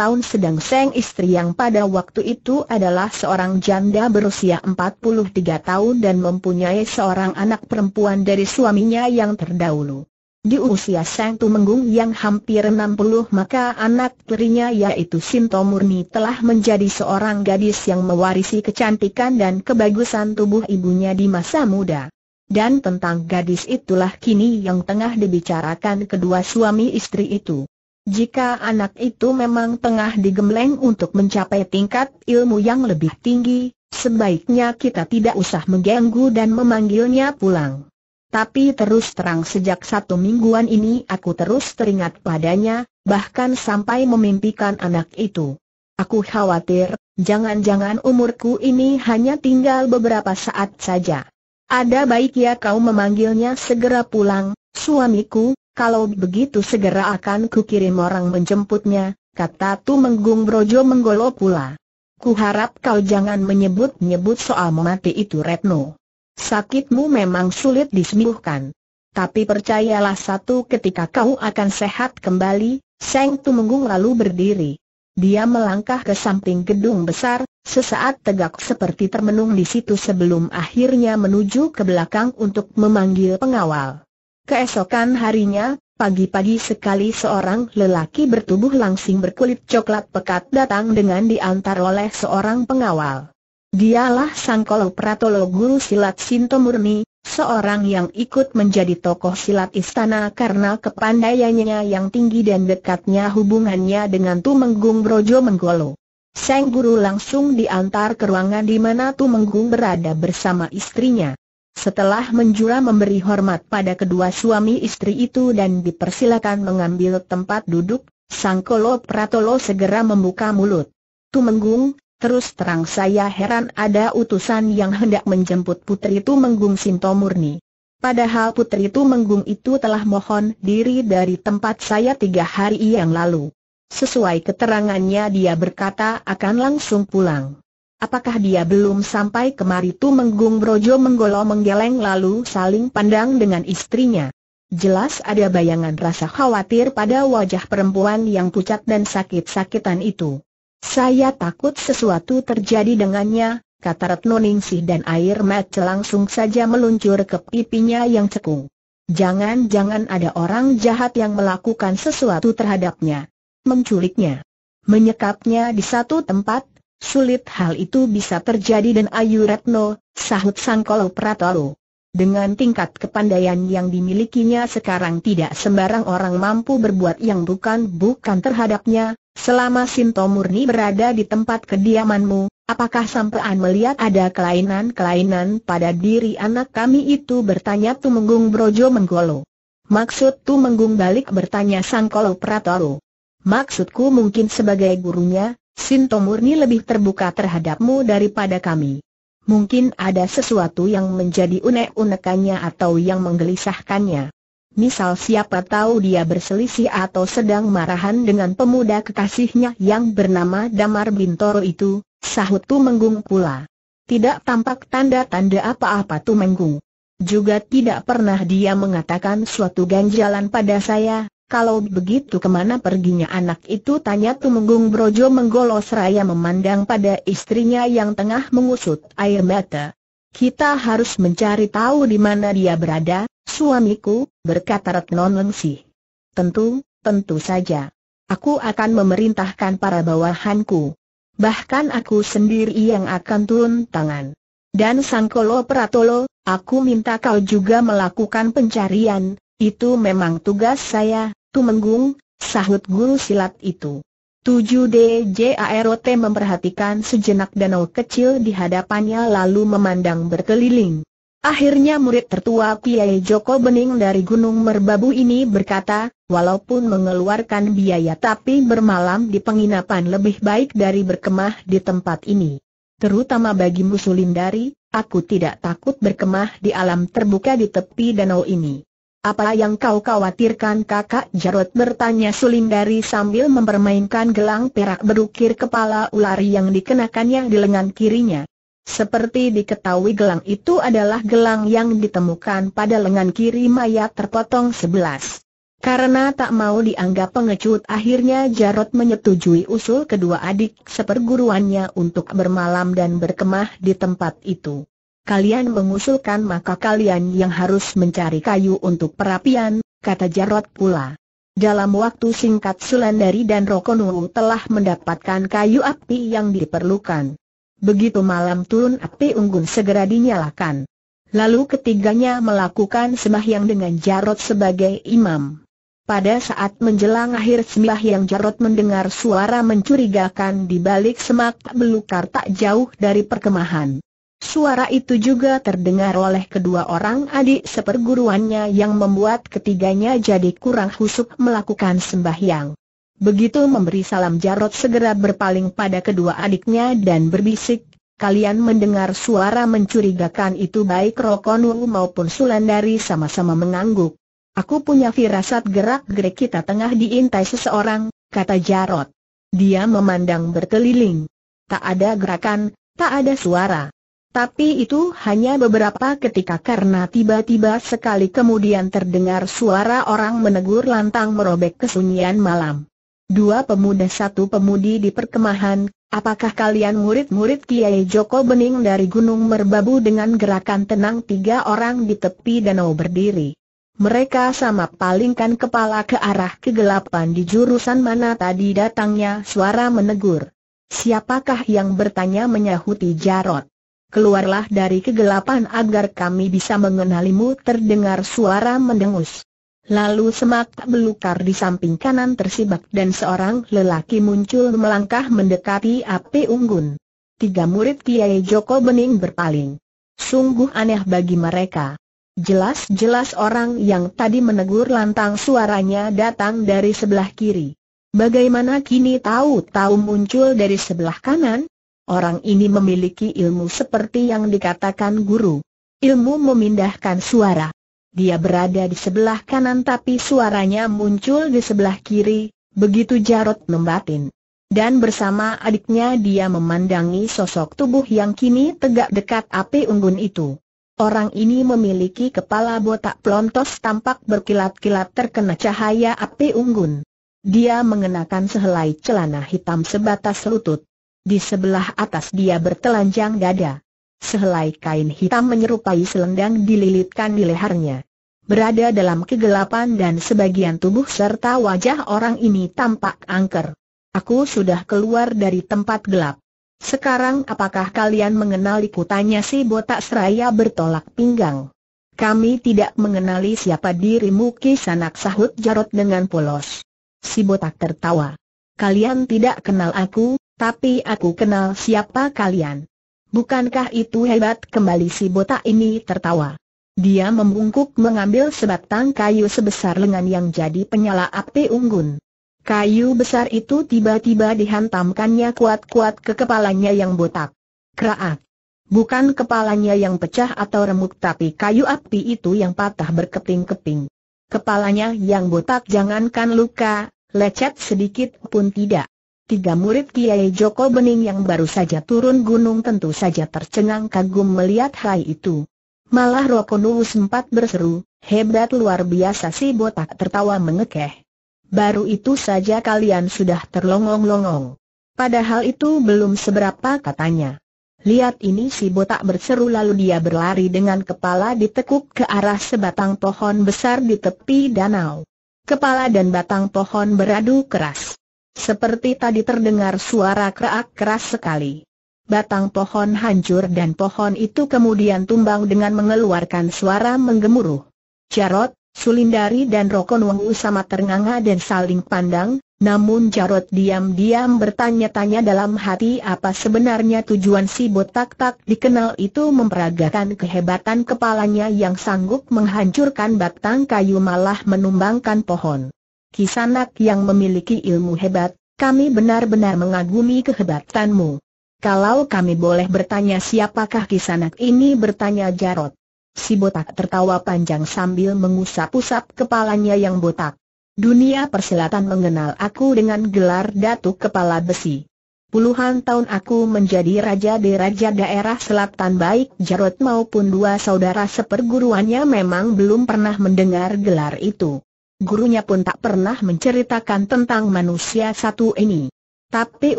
tahun sedang Seng istri yang pada waktu itu adalah seorang janda berusia 43 tahun dan mempunyai seorang anak perempuan dari suaminya yang terdahulu. Di usia Sang Tumenggung yang hampir 60 maka anak tirinya yaitu Sinto Murni telah menjadi seorang gadis yang mewarisi kecantikan dan kebagusan tubuh ibunya di masa muda. Dan tentang gadis itulah kini yang tengah dibicarakan kedua suami istri itu. Jika anak itu memang tengah digembleng untuk mencapai tingkat ilmu yang lebih tinggi, sebaiknya kita tidak usah mengganggu dan memanggilnya pulang. Tapi terus terang sejak satu mingguan ini aku terus teringat padanya, bahkan sampai memimpikan anak itu. Aku khawatir, jangan-jangan umurku ini hanya tinggal beberapa saat saja. Ada baiknya kau memanggilnya segera pulang, suamiku, kalau begitu segera akan kukirim orang menjemputnya, kata Tu Menggung Brojo menggolo pula. Ku harap kau jangan menyebut-nyebut soal mati itu Retno. Sakitmu memang sulit disembuhkan. Tapi percayalah satu ketika kau akan sehat kembali, Seng Tu Tumenggung lalu berdiri. Dia melangkah ke samping gedung besar, sesaat tegak seperti termenung di situ sebelum akhirnya menuju ke belakang untuk memanggil pengawal. Keesokan harinya, pagi-pagi sekali seorang lelaki bertubuh langsing berkulit coklat pekat datang dengan diantar oleh seorang pengawal. Dialah Sang Kolo Pratolo guru silat Sinto Murni, seorang yang ikut menjadi tokoh silat istana karena kepandaiannya yang tinggi dan dekatnya hubungannya dengan Tumenggung Brojo Menggolo. Sang guru langsung diantar ke ruangan di mana Tumenggung berada bersama istrinya. Setelah menjura memberi hormat pada kedua suami istri itu dan dipersilakan mengambil tempat duduk, Sang Kolo Pratolo segera membuka mulut. Tumenggung, Terus terang saya heran ada utusan yang hendak menjemput putri itu menggung Sintomurni. Padahal putri itu menggung itu telah mohon diri dari tempat saya tiga hari yang lalu. Sesuai keterangannya dia berkata akan langsung pulang. Apakah dia belum sampai kemari tu menggung brojo menggolo menggeleng lalu saling pandang dengan istrinya. Jelas ada bayangan rasa khawatir pada wajah perempuan yang pucat dan sakit-sakitan itu. Saya takut sesuatu terjadi dengannya, kata Retno Ningsih dan air mata langsung saja meluncur ke pipinya yang cekung. Jangan-jangan ada orang jahat yang melakukan sesuatu terhadapnya. Menculiknya. Menyekapnya di satu tempat, sulit hal itu bisa terjadi dan Ayu Retno, sahut sang kolopratoro. Dengan tingkat kepandaian yang dimilikinya sekarang tidak sembarang orang mampu berbuat yang bukan-bukan terhadapnya, selama Sinto Murni berada di tempat kediamanmu, apakah sampean melihat ada kelainan-kelainan pada diri anak kami itu bertanya Tumenggung Brojo Menggolo. Maksud Tumenggung balik bertanya Sangkolo Pratoro. Maksudku mungkin sebagai gurunya, Sinto Murni lebih terbuka terhadapmu daripada kami mungkin ada sesuatu yang menjadi unek-unekannya atau yang menggelisahkannya. Misal siapa tahu dia berselisih atau sedang marahan dengan pemuda kekasihnya yang bernama Damar Bintoro itu, sahut Tumenggung pula. Tidak tampak tanda-tanda apa-apa Tumenggung. Juga tidak pernah dia mengatakan suatu ganjalan pada saya, kalau begitu kemana perginya anak itu tanya Tumenggung Brojo menggolos raya memandang pada istrinya yang tengah mengusut air mata. Kita harus mencari tahu di mana dia berada, suamiku, berkata Retnon Lengsi. Tentu, tentu saja. Aku akan memerintahkan para bawahanku. Bahkan aku sendiri yang akan turun tangan. Dan Sangkolo Pratolo, aku minta kau juga melakukan pencarian, itu memang tugas saya, Tumenggung, sahut guru silat itu. 7DJAROT memperhatikan sejenak danau kecil di hadapannya lalu memandang berkeliling. Akhirnya murid tertua Kiai Joko Bening dari Gunung Merbabu ini berkata, walaupun mengeluarkan biaya tapi bermalam di penginapan lebih baik dari berkemah di tempat ini. Terutama bagi musulindari, aku tidak takut berkemah di alam terbuka di tepi danau ini. Apa yang kau khawatirkan kakak Jarot bertanya Sulindari sambil mempermainkan gelang perak berukir kepala ular yang dikenakannya di lengan kirinya. Seperti diketahui gelang itu adalah gelang yang ditemukan pada lengan kiri mayat terpotong sebelas. Karena tak mau dianggap pengecut akhirnya Jarot menyetujui usul kedua adik seperguruannya untuk bermalam dan berkemah di tempat itu kalian mengusulkan maka kalian yang harus mencari kayu untuk perapian, kata Jarot pula. Dalam waktu singkat Sulandari dan Rokonwu telah mendapatkan kayu api yang diperlukan. Begitu malam turun api unggun segera dinyalakan. Lalu ketiganya melakukan sembahyang dengan Jarot sebagai imam. Pada saat menjelang akhir sembahyang Jarot mendengar suara mencurigakan di balik semak belukar tak jauh dari perkemahan. Suara itu juga terdengar oleh kedua orang adik seperguruannya yang membuat ketiganya jadi kurang husuk melakukan sembahyang. Begitu memberi salam Jarot segera berpaling pada kedua adiknya dan berbisik, kalian mendengar suara mencurigakan itu baik Rokonu maupun Sulandari sama-sama mengangguk. Aku punya firasat gerak-gerik kita tengah diintai seseorang, kata Jarot. Dia memandang berkeliling. Tak ada gerakan, tak ada suara. Tapi itu hanya beberapa ketika karena tiba-tiba sekali kemudian terdengar suara orang menegur lantang merobek kesunyian malam. Dua pemuda satu pemudi di perkemahan, apakah kalian murid-murid Kiai Joko Bening dari Gunung Merbabu dengan gerakan tenang tiga orang di tepi danau berdiri. Mereka sama palingkan kepala ke arah kegelapan di jurusan mana tadi datangnya suara menegur. Siapakah yang bertanya menyahuti Jarot? keluarlah dari kegelapan agar kami bisa mengenalimu terdengar suara mendengus. Lalu semak belukar di samping kanan tersibak dan seorang lelaki muncul melangkah mendekati api unggun. Tiga murid Kiai Joko Bening berpaling. Sungguh aneh bagi mereka. Jelas-jelas orang yang tadi menegur lantang suaranya datang dari sebelah kiri. Bagaimana kini tahu-tahu muncul dari sebelah kanan? Orang ini memiliki ilmu seperti yang dikatakan guru. Ilmu memindahkan suara. Dia berada di sebelah kanan tapi suaranya muncul di sebelah kiri, begitu Jarot membatin. Dan bersama adiknya dia memandangi sosok tubuh yang kini tegak dekat api unggun itu. Orang ini memiliki kepala botak plontos tampak berkilat-kilat terkena cahaya api unggun. Dia mengenakan sehelai celana hitam sebatas lutut. Di sebelah atas dia bertelanjang dada. Sehelai kain hitam menyerupai selendang dililitkan di lehernya. Berada dalam kegelapan dan sebagian tubuh serta wajah orang ini tampak angker. Aku sudah keluar dari tempat gelap. Sekarang apakah kalian mengenali tanya si botak seraya bertolak pinggang. Kami tidak mengenali siapa dirimu kisanak sahut Jarot dengan polos. Si botak tertawa. Kalian tidak kenal aku, tapi aku kenal siapa kalian. Bukankah itu hebat kembali si botak ini tertawa. Dia membungkuk mengambil sebatang kayu sebesar lengan yang jadi penyala api unggun. Kayu besar itu tiba-tiba dihantamkannya kuat-kuat ke kepalanya yang botak. Keraat. Bukan kepalanya yang pecah atau remuk tapi kayu api itu yang patah berkeping-keping. Kepalanya yang botak jangankan luka, lecet sedikit pun tidak. Tiga murid Kiai Joko Bening yang baru saja turun gunung tentu saja tercengang kagum melihat hal itu. Malah Rokonuwu sempat berseru, hebat luar biasa si botak tertawa mengekeh. Baru itu saja kalian sudah terlongong-longong. Padahal itu belum seberapa katanya. Lihat ini si botak berseru lalu dia berlari dengan kepala ditekuk ke arah sebatang pohon besar di tepi danau. Kepala dan batang pohon beradu keras. Seperti tadi terdengar suara kerak keras sekali. Batang pohon hancur dan pohon itu kemudian tumbang dengan mengeluarkan suara menggemuruh. Jarot, Sulindari dan Rokon Wangu sama ternganga dan saling pandang, namun Jarot diam-diam bertanya-tanya dalam hati apa sebenarnya tujuan si botak tak dikenal itu memperagakan kehebatan kepalanya yang sanggup menghancurkan batang kayu malah menumbangkan pohon. Kisanak yang memiliki ilmu hebat, kami benar-benar mengagumi kehebatanmu. Kalau kami boleh bertanya siapakah kisanak ini bertanya Jarot. Si botak tertawa panjang sambil mengusap-usap kepalanya yang botak. Dunia persilatan mengenal aku dengan gelar Datuk Kepala Besi. Puluhan tahun aku menjadi raja di raja daerah selatan baik Jarot maupun dua saudara seperguruannya memang belum pernah mendengar gelar itu gurunya pun tak pernah menceritakan tentang manusia satu ini. Tapi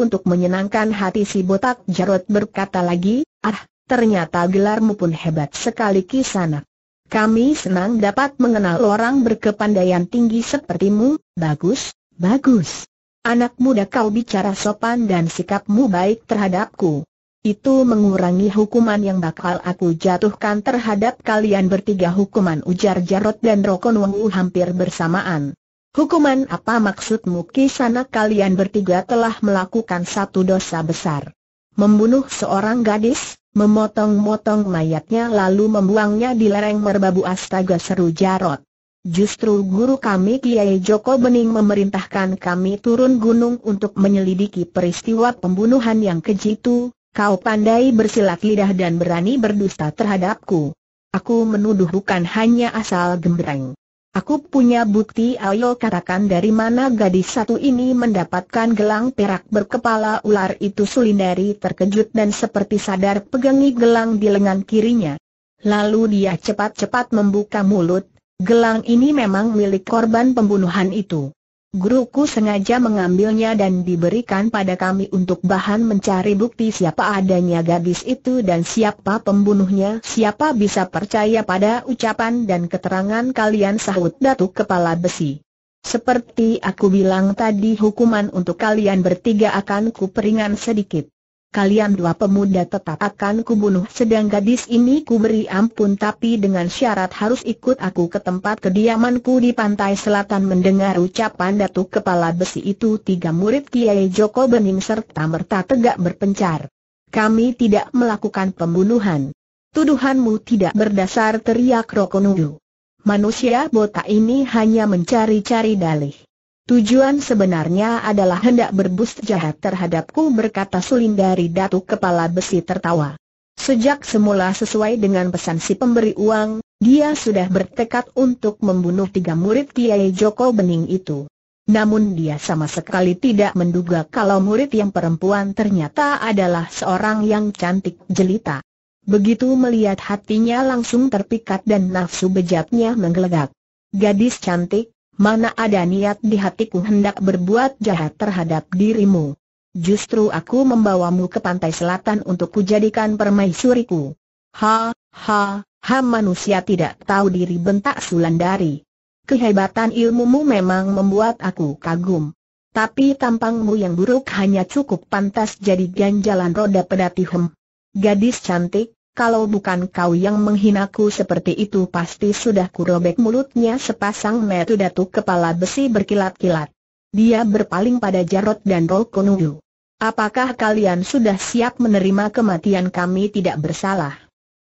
untuk menyenangkan hati si botak Jarot berkata lagi, ah, ternyata gelarmu pun hebat sekali kisanak. Kami senang dapat mengenal orang berkepandaian tinggi sepertimu, bagus, bagus. Anak muda kau bicara sopan dan sikapmu baik terhadapku. Itu mengurangi hukuman yang bakal aku jatuhkan terhadap kalian bertiga hukuman ujar Jarot dan Rokon Wengu hampir bersamaan. Hukuman apa maksudmu kisana kalian bertiga telah melakukan satu dosa besar. Membunuh seorang gadis, memotong-motong mayatnya lalu membuangnya di lereng merbabu astaga seru Jarot. Justru guru kami Kiai Joko Bening memerintahkan kami turun gunung untuk menyelidiki peristiwa pembunuhan yang keji itu, Kau pandai bersilat lidah dan berani berdusta terhadapku. Aku menuduh bukan hanya asal gembreng. Aku punya bukti ayo katakan dari mana gadis satu ini mendapatkan gelang perak berkepala ular itu Sulindari terkejut dan seperti sadar pegangi gelang di lengan kirinya. Lalu dia cepat-cepat membuka mulut, gelang ini memang milik korban pembunuhan itu. Guruku sengaja mengambilnya dan diberikan pada kami untuk bahan mencari bukti siapa adanya gadis itu dan siapa pembunuhnya. Siapa bisa percaya pada ucapan dan keterangan kalian sahut Datuk Kepala Besi. Seperti aku bilang tadi hukuman untuk kalian bertiga akan kuperingan sedikit kalian dua pemuda tetap akan kubunuh sedang gadis ini kuberi ampun tapi dengan syarat harus ikut aku ke tempat kediamanku di pantai selatan mendengar ucapan datuk kepala besi itu tiga murid Kiai Joko Bening serta merta tegak berpencar. Kami tidak melakukan pembunuhan. Tuduhanmu tidak berdasar teriak Rokonudu. Manusia botak ini hanya mencari-cari dalih. Tujuan sebenarnya adalah hendak berbus jahat terhadapku berkata dari Datuk Kepala Besi tertawa. Sejak semula sesuai dengan pesan si pemberi uang, dia sudah bertekad untuk membunuh tiga murid Kiai Joko Bening itu. Namun dia sama sekali tidak menduga kalau murid yang perempuan ternyata adalah seorang yang cantik jelita. Begitu melihat hatinya langsung terpikat dan nafsu bejatnya menggelegak. Gadis cantik, mana ada niat di hatiku hendak berbuat jahat terhadap dirimu. Justru aku membawamu ke pantai selatan untuk kujadikan permaisuriku. Ha, ha, ha manusia tidak tahu diri bentak Sulandari. Kehebatan ilmumu memang membuat aku kagum. Tapi tampangmu yang buruk hanya cukup pantas jadi ganjalan roda pedati hem. Gadis cantik, kalau bukan kau yang menghinaku seperti itu pasti sudah kurobek mulutnya sepasang metu datuk kepala besi berkilat-kilat. Dia berpaling pada Jarot dan Rokonuyu. Apakah kalian sudah siap menerima kematian kami tidak bersalah?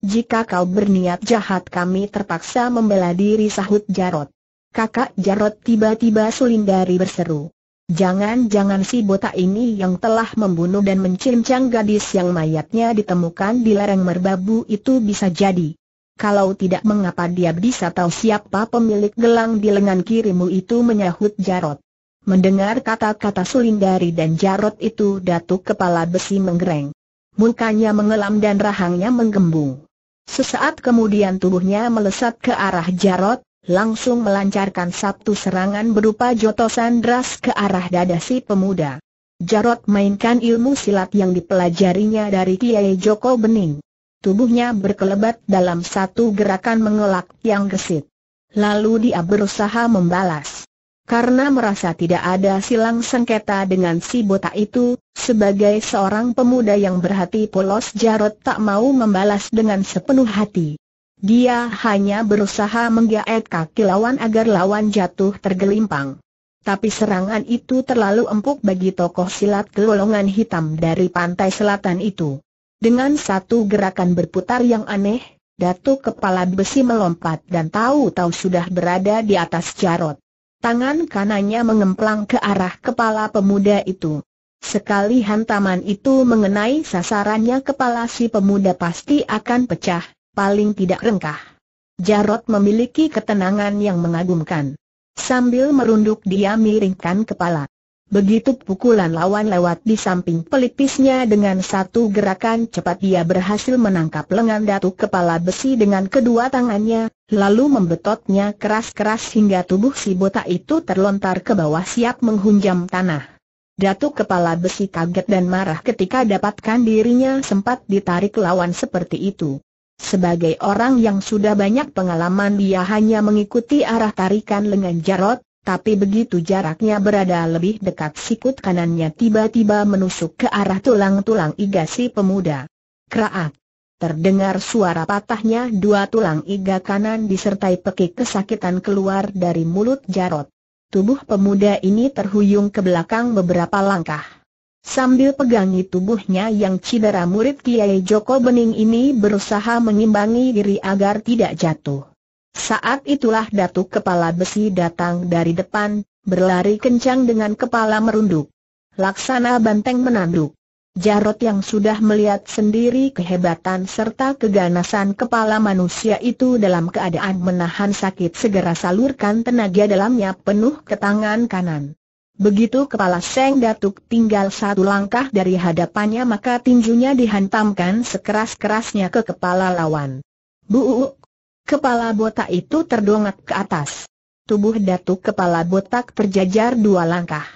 Jika kau berniat jahat kami terpaksa membela diri sahut Jarot. Kakak Jarot tiba-tiba Sulindari berseru. Jangan-jangan si botak ini yang telah membunuh dan mencincang gadis yang mayatnya ditemukan di lereng merbabu itu bisa jadi. Kalau tidak mengapa dia bisa tahu siapa pemilik gelang di lengan kirimu itu menyahut Jarot. Mendengar kata-kata Sulindari dan Jarot itu datuk kepala besi menggereng. Mukanya mengelam dan rahangnya menggembung. Sesaat kemudian tubuhnya melesat ke arah Jarot, langsung melancarkan satu serangan berupa jotosan deras ke arah dada si pemuda. Jarot mainkan ilmu silat yang dipelajarinya dari Kiai Joko Bening. Tubuhnya berkelebat dalam satu gerakan mengelak yang gesit. Lalu dia berusaha membalas. Karena merasa tidak ada silang sengketa dengan si botak itu, sebagai seorang pemuda yang berhati polos Jarot tak mau membalas dengan sepenuh hati. Dia hanya berusaha menggaet kaki lawan agar lawan jatuh tergelimpang. Tapi serangan itu terlalu empuk bagi tokoh silat golongan hitam dari pantai selatan itu. Dengan satu gerakan berputar yang aneh, Datuk Kepala Besi melompat dan tahu-tahu sudah berada di atas Jarot. Tangan kanannya mengemplang ke arah kepala pemuda itu. Sekali hantaman itu mengenai sasarannya kepala si pemuda pasti akan pecah, paling tidak rengkah. Jarot memiliki ketenangan yang mengagumkan. Sambil merunduk dia miringkan kepala. Begitu pukulan lawan lewat di samping pelipisnya dengan satu gerakan cepat dia berhasil menangkap lengan datu kepala besi dengan kedua tangannya, lalu membetotnya keras-keras hingga tubuh si botak itu terlontar ke bawah siap menghunjam tanah. Datuk kepala besi kaget dan marah ketika dapatkan dirinya sempat ditarik lawan seperti itu. Sebagai orang yang sudah banyak pengalaman dia hanya mengikuti arah tarikan lengan Jarot, tapi begitu jaraknya berada lebih dekat sikut kanannya tiba-tiba menusuk ke arah tulang-tulang iga si pemuda. Kraak. Terdengar suara patahnya dua tulang iga kanan disertai pekik kesakitan keluar dari mulut Jarot. Tubuh pemuda ini terhuyung ke belakang beberapa langkah. Sambil pegangi tubuhnya yang cedera murid Kiai Joko Bening ini berusaha mengimbangi diri agar tidak jatuh. Saat itulah Datuk kepala besi datang dari depan, berlari kencang dengan kepala merunduk. Laksana banteng menanduk. Jarot yang sudah melihat sendiri kehebatan serta keganasan kepala manusia itu dalam keadaan menahan sakit segera salurkan tenaga dalamnya penuh ke tangan kanan. Begitu kepala Seng Datuk tinggal satu langkah dari hadapannya maka tinjunya dihantamkan sekeras-kerasnya ke kepala lawan. Buuk! Kepala botak itu terdongak ke atas. Tubuh Datuk kepala botak terjajar dua langkah.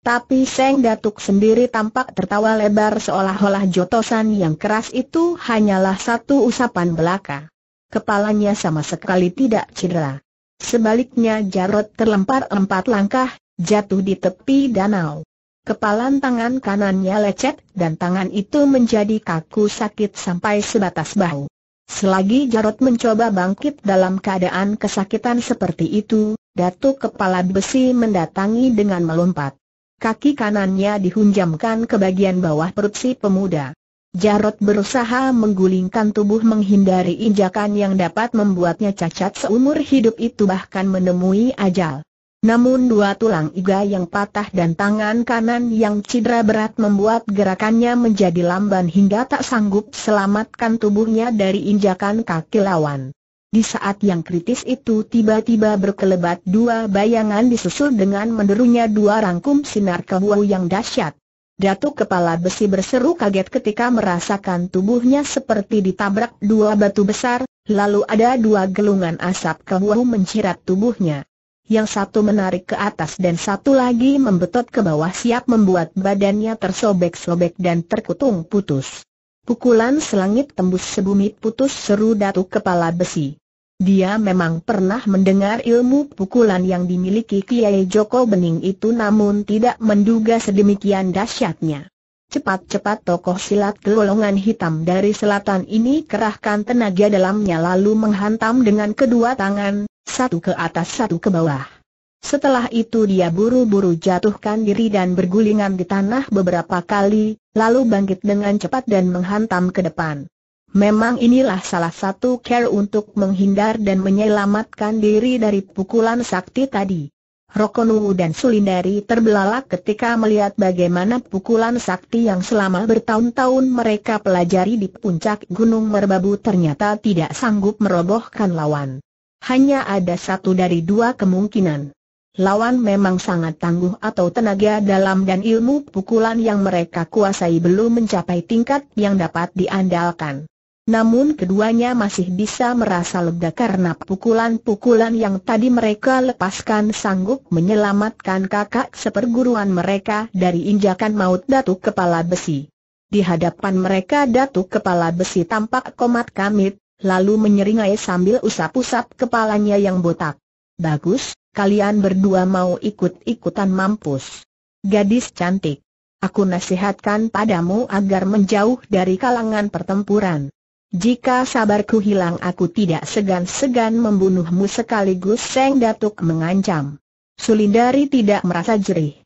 Tapi Seng Datuk sendiri tampak tertawa lebar seolah-olah jotosan yang keras itu hanyalah satu usapan belaka. Kepalanya sama sekali tidak cedera. Sebaliknya Jarot terlempar empat langkah, jatuh di tepi danau. Kepalan tangan kanannya lecet dan tangan itu menjadi kaku sakit sampai sebatas bahu. Selagi Jarot mencoba bangkit dalam keadaan kesakitan seperti itu, Datuk Kepala Besi mendatangi dengan melompat. Kaki kanannya dihunjamkan ke bagian bawah perut si pemuda. Jarot berusaha menggulingkan tubuh menghindari injakan yang dapat membuatnya cacat seumur hidup itu bahkan menemui ajal. Namun dua tulang iga yang patah dan tangan kanan yang cedera berat membuat gerakannya menjadi lamban hingga tak sanggup selamatkan tubuhnya dari injakan kaki lawan. Di saat yang kritis itu tiba-tiba berkelebat dua bayangan disusul dengan menderunya dua rangkum sinar kebuau yang dahsyat. Datuk kepala besi berseru kaget ketika merasakan tubuhnya seperti ditabrak dua batu besar, lalu ada dua gelungan asap kebuau mencirat tubuhnya yang satu menarik ke atas dan satu lagi membetot ke bawah siap membuat badannya tersobek-sobek dan terkutung putus. Pukulan selangit tembus sebumi putus seru datuk kepala besi. Dia memang pernah mendengar ilmu pukulan yang dimiliki Kiai Joko Bening itu namun tidak menduga sedemikian dahsyatnya. Cepat-cepat tokoh silat golongan hitam dari selatan ini kerahkan tenaga dalamnya lalu menghantam dengan kedua tangan, satu ke atas satu ke bawah. Setelah itu dia buru-buru jatuhkan diri dan bergulingan di tanah beberapa kali, lalu bangkit dengan cepat dan menghantam ke depan. Memang inilah salah satu care untuk menghindar dan menyelamatkan diri dari pukulan sakti tadi. Rokonu dan Sulindari terbelalak ketika melihat bagaimana pukulan sakti yang selama bertahun-tahun mereka pelajari di puncak Gunung Merbabu ternyata tidak sanggup merobohkan lawan. Hanya ada satu dari dua kemungkinan. Lawan memang sangat tangguh atau tenaga dalam dan ilmu pukulan yang mereka kuasai belum mencapai tingkat yang dapat diandalkan. Namun keduanya masih bisa merasa lega karena pukulan-pukulan yang tadi mereka lepaskan sanggup menyelamatkan kakak seperguruan mereka dari injakan maut Datuk Kepala Besi. Di hadapan mereka Datuk Kepala Besi tampak komat kamit, lalu menyeringai sambil usap-usap kepalanya yang botak. Bagus, kalian berdua mau ikut-ikutan mampus. Gadis cantik, aku nasihatkan padamu agar menjauh dari kalangan pertempuran. Jika sabarku hilang aku tidak segan-segan membunuhmu sekaligus Seng Datuk mengancam. Sulindari tidak merasa jerih.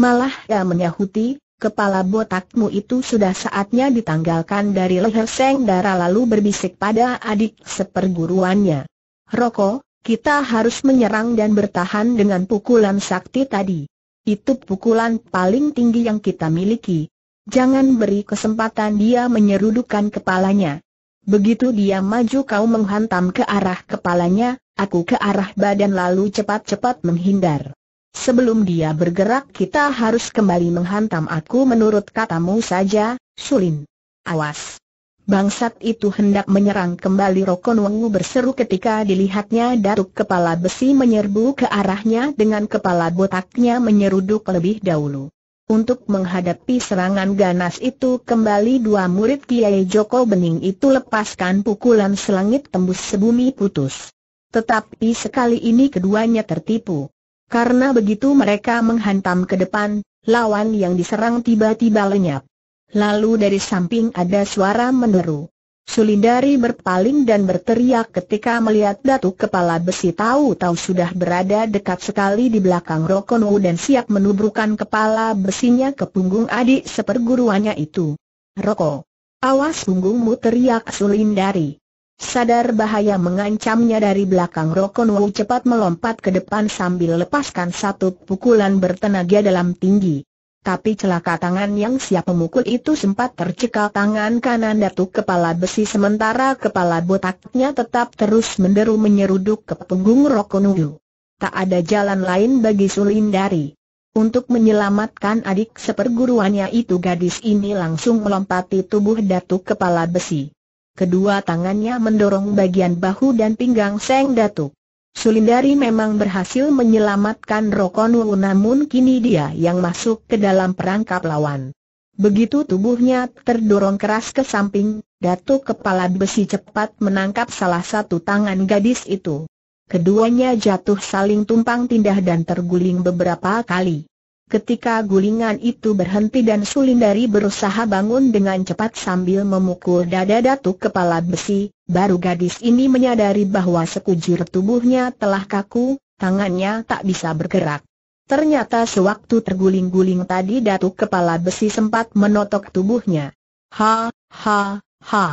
Malah ia menyahuti, Kepala botakmu itu sudah saatnya ditanggalkan dari leher Seng Dara lalu berbisik pada adik seperguruannya. Roko, kita harus menyerang dan bertahan dengan pukulan sakti tadi. Itu pukulan paling tinggi yang kita miliki. Jangan beri kesempatan dia menyerudukkan kepalanya. Begitu dia maju kau menghantam ke arah kepalanya, aku ke arah badan lalu cepat-cepat menghindar. Sebelum dia bergerak kita harus kembali menghantam aku menurut katamu saja, Sulin. Awas! Bangsat itu hendak menyerang kembali Rokon Wengu berseru ketika dilihatnya Datuk Kepala Besi menyerbu ke arahnya dengan kepala botaknya menyeruduk lebih dahulu. Untuk menghadapi serangan ganas itu kembali dua murid Kiai Joko Bening itu lepaskan pukulan selangit tembus sebumi putus. Tetapi sekali ini keduanya tertipu. Karena begitu mereka menghantam ke depan, lawan yang diserang tiba-tiba lenyap. Lalu dari samping ada suara meneru. Sulindari berpaling dan berteriak ketika melihat datuk kepala besi tahu-tahu sudah berada dekat sekali di belakang Rokono dan siap menubrukan kepala besinya ke punggung adik seperguruannya itu. Roko! Awas punggungmu teriak Sulindari. Sadar bahaya mengancamnya dari belakang Rokon Wu cepat melompat ke depan sambil lepaskan satu pukulan bertenaga dalam tinggi. Tapi celaka tangan yang siap memukul itu sempat tercekal tangan kanan datuk kepala besi sementara kepala botaknya tetap terus menderu menyeruduk ke punggung Rokon Wu. Tak ada jalan lain bagi Sulindari. Untuk menyelamatkan adik seperguruannya itu gadis ini langsung melompati tubuh datuk kepala besi kedua tangannya mendorong bagian bahu dan pinggang Seng Datuk. Sulindari memang berhasil menyelamatkan Rokonwu namun kini dia yang masuk ke dalam perangkap lawan. Begitu tubuhnya terdorong keras ke samping, Datuk Kepala Besi cepat menangkap salah satu tangan gadis itu. Keduanya jatuh saling tumpang tindah dan terguling beberapa kali. Ketika gulingan itu berhenti dan Sulindari berusaha bangun dengan cepat sambil memukul dada datuk kepala besi, baru gadis ini menyadari bahwa sekujur tubuhnya telah kaku, tangannya tak bisa bergerak. Ternyata sewaktu terguling-guling tadi datuk kepala besi sempat menotok tubuhnya. Ha, ha, ha.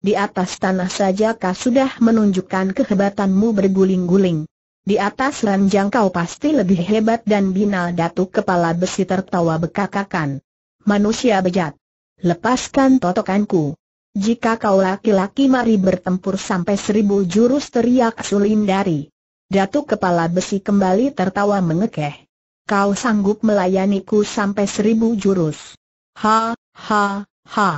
Di atas tanah saja kau sudah menunjukkan kehebatanmu berguling-guling. Di atas ranjang kau pasti lebih hebat dan binal datuk kepala besi tertawa bekakakan. Manusia bejat. Lepaskan totokanku. Jika kau laki-laki mari bertempur sampai seribu jurus teriak Sulindari. Datuk kepala besi kembali tertawa mengekeh. Kau sanggup melayaniku sampai seribu jurus. Ha, ha, ha.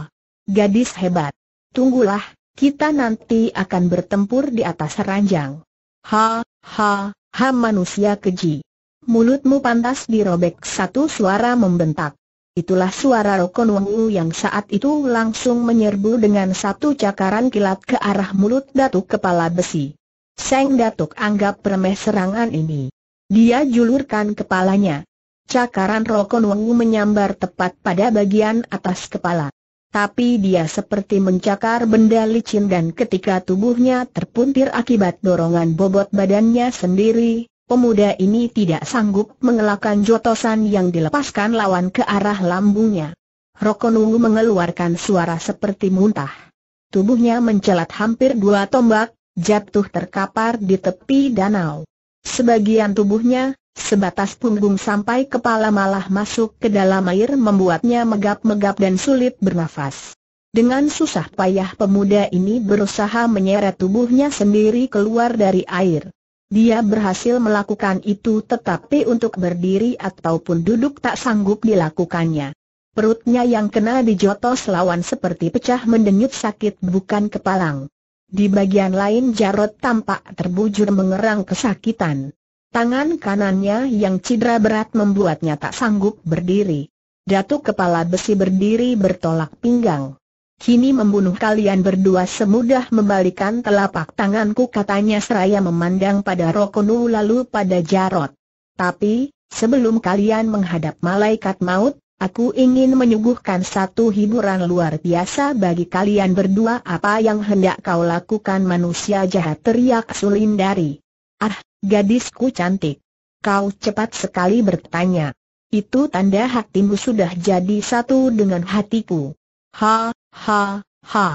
Gadis hebat. Tunggulah, kita nanti akan bertempur di atas ranjang. Ha, Ha, ha manusia keji. Mulutmu pantas dirobek satu suara membentak. Itulah suara Rokon Wengu yang saat itu langsung menyerbu dengan satu cakaran kilat ke arah mulut Datuk Kepala Besi. Seng Datuk anggap remeh serangan ini. Dia julurkan kepalanya. Cakaran Rokon Wengu menyambar tepat pada bagian atas kepala. Tapi dia seperti mencakar benda licin dan ketika tubuhnya terpuntir akibat dorongan bobot badannya sendiri, pemuda ini tidak sanggup mengelakkan jotosan yang dilepaskan lawan ke arah lambungnya. Rokonungu mengeluarkan suara seperti muntah. Tubuhnya mencelat hampir dua tombak, jatuh terkapar di tepi danau. Sebagian tubuhnya, Sebatas punggung sampai kepala malah masuk ke dalam air membuatnya megap-megap dan sulit bernafas. Dengan susah payah pemuda ini berusaha menyeret tubuhnya sendiri keluar dari air. Dia berhasil melakukan itu tetapi untuk berdiri ataupun duduk tak sanggup dilakukannya. Perutnya yang kena dijotos lawan seperti pecah mendenyut sakit bukan kepalang. Di bagian lain Jarod tampak terbujur mengerang kesakitan. Tangan kanannya yang cedera berat membuatnya tak sanggup berdiri. Datuk kepala besi berdiri bertolak pinggang. Kini membunuh kalian berdua semudah membalikan telapak tanganku katanya seraya memandang pada Rokonu lalu pada Jarot. Tapi, sebelum kalian menghadap malaikat maut, aku ingin menyuguhkan satu hiburan luar biasa bagi kalian berdua apa yang hendak kau lakukan manusia jahat teriak Sulindari. Ah, Gadisku cantik. Kau cepat sekali bertanya. Itu tanda hatimu sudah jadi satu dengan hatiku. Ha, ha, ha.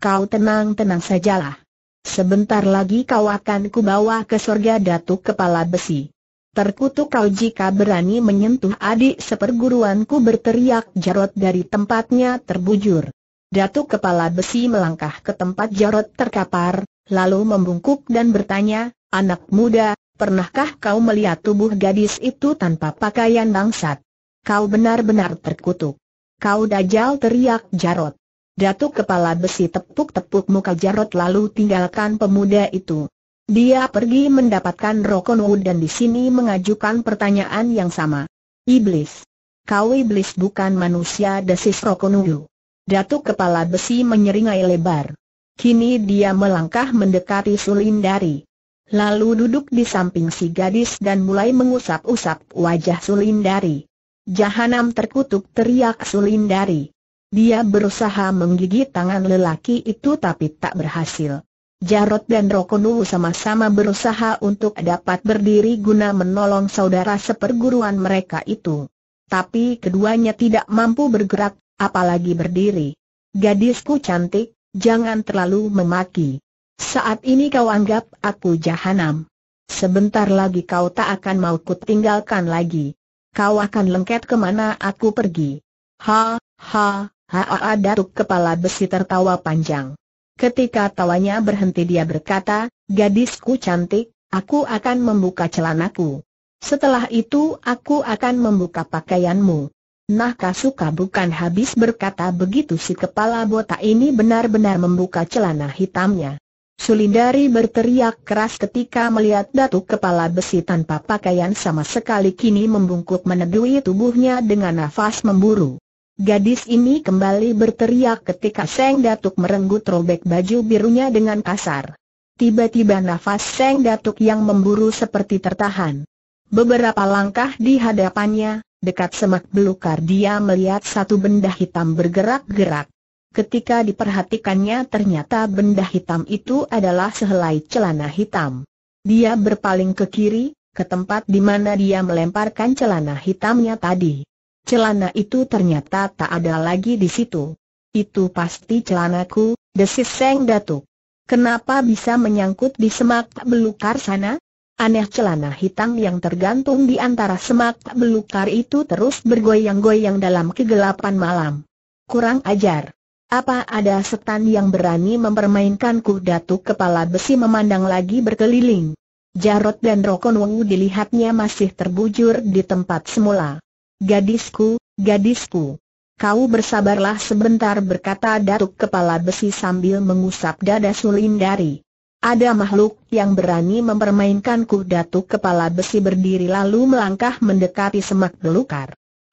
Kau tenang-tenang saja lah. Sebentar lagi kau akan kubawa ke sorga datu kepala besi. Terkutuk kau jika berani menyentuh adik seperguruanku berteriak Jarot dari tempatnya terbujur. Datu kepala besi melangkah ke tempat Jarot terkapar, lalu membungkuk dan bertanya, Anak muda, pernahkah kau melihat tubuh gadis itu tanpa pakaian bangsat? Kau benar-benar terkutuk. Kau dajal teriak Jarot. Datuk kepala besi tepuk-tepuk muka Jarot lalu tinggalkan pemuda itu. Dia pergi mendapatkan Rokonwu dan di sini mengajukan pertanyaan yang sama. Iblis. Kau iblis bukan manusia desis Rokonwu. Datuk kepala besi menyeringai lebar. Kini dia melangkah mendekati Sulindari. Lalu duduk di samping si gadis dan mulai mengusap-usap wajah Sulindari. Jahanam terkutuk teriak Sulindari. Dia berusaha menggigit tangan lelaki itu tapi tak berhasil. Jarot dan Rokonu sama-sama berusaha untuk dapat berdiri guna menolong saudara seperguruan mereka itu. Tapi keduanya tidak mampu bergerak, apalagi berdiri. Gadisku cantik, jangan terlalu memaki. Saat ini kau anggap aku jahanam. Sebentar lagi kau tak akan mau ku tinggalkan lagi. Kau akan lengket kemana aku pergi. Ha, ha, ha, ha datuk kepala besi tertawa panjang. Ketika tawanya berhenti dia berkata, gadisku cantik, aku akan membuka celanaku. Setelah itu aku akan membuka pakaianmu. Nah Kasuka bukan habis berkata begitu si kepala botak ini benar-benar membuka celana hitamnya. Sulindari berteriak keras ketika melihat datuk kepala besi tanpa pakaian sama sekali kini membungkuk menedui tubuhnya dengan nafas memburu. Gadis ini kembali berteriak ketika Seng Datuk merenggut robek baju birunya dengan kasar. Tiba-tiba nafas Seng Datuk yang memburu seperti tertahan. Beberapa langkah di hadapannya, dekat semak belukar dia melihat satu benda hitam bergerak-gerak ketika diperhatikannya ternyata benda hitam itu adalah sehelai celana hitam. Dia berpaling ke kiri, ke tempat di mana dia melemparkan celana hitamnya tadi. Celana itu ternyata tak ada lagi di situ. Itu pasti celanaku, desis Seng Datuk. Kenapa bisa menyangkut di semak belukar sana? Aneh celana hitam yang tergantung di antara semak belukar itu terus bergoyang-goyang dalam kegelapan malam. Kurang ajar. Apa ada setan yang berani mempermainkanku Datuk Kepala Besi memandang lagi berkeliling. Jarot dan Rokon Wengu dilihatnya masih terbujur di tempat semula. Gadisku, gadisku. Kau bersabarlah sebentar berkata Datuk Kepala Besi sambil mengusap dada Sulindari. Ada makhluk yang berani mempermainkanku Datuk Kepala Besi berdiri lalu melangkah mendekati semak belukar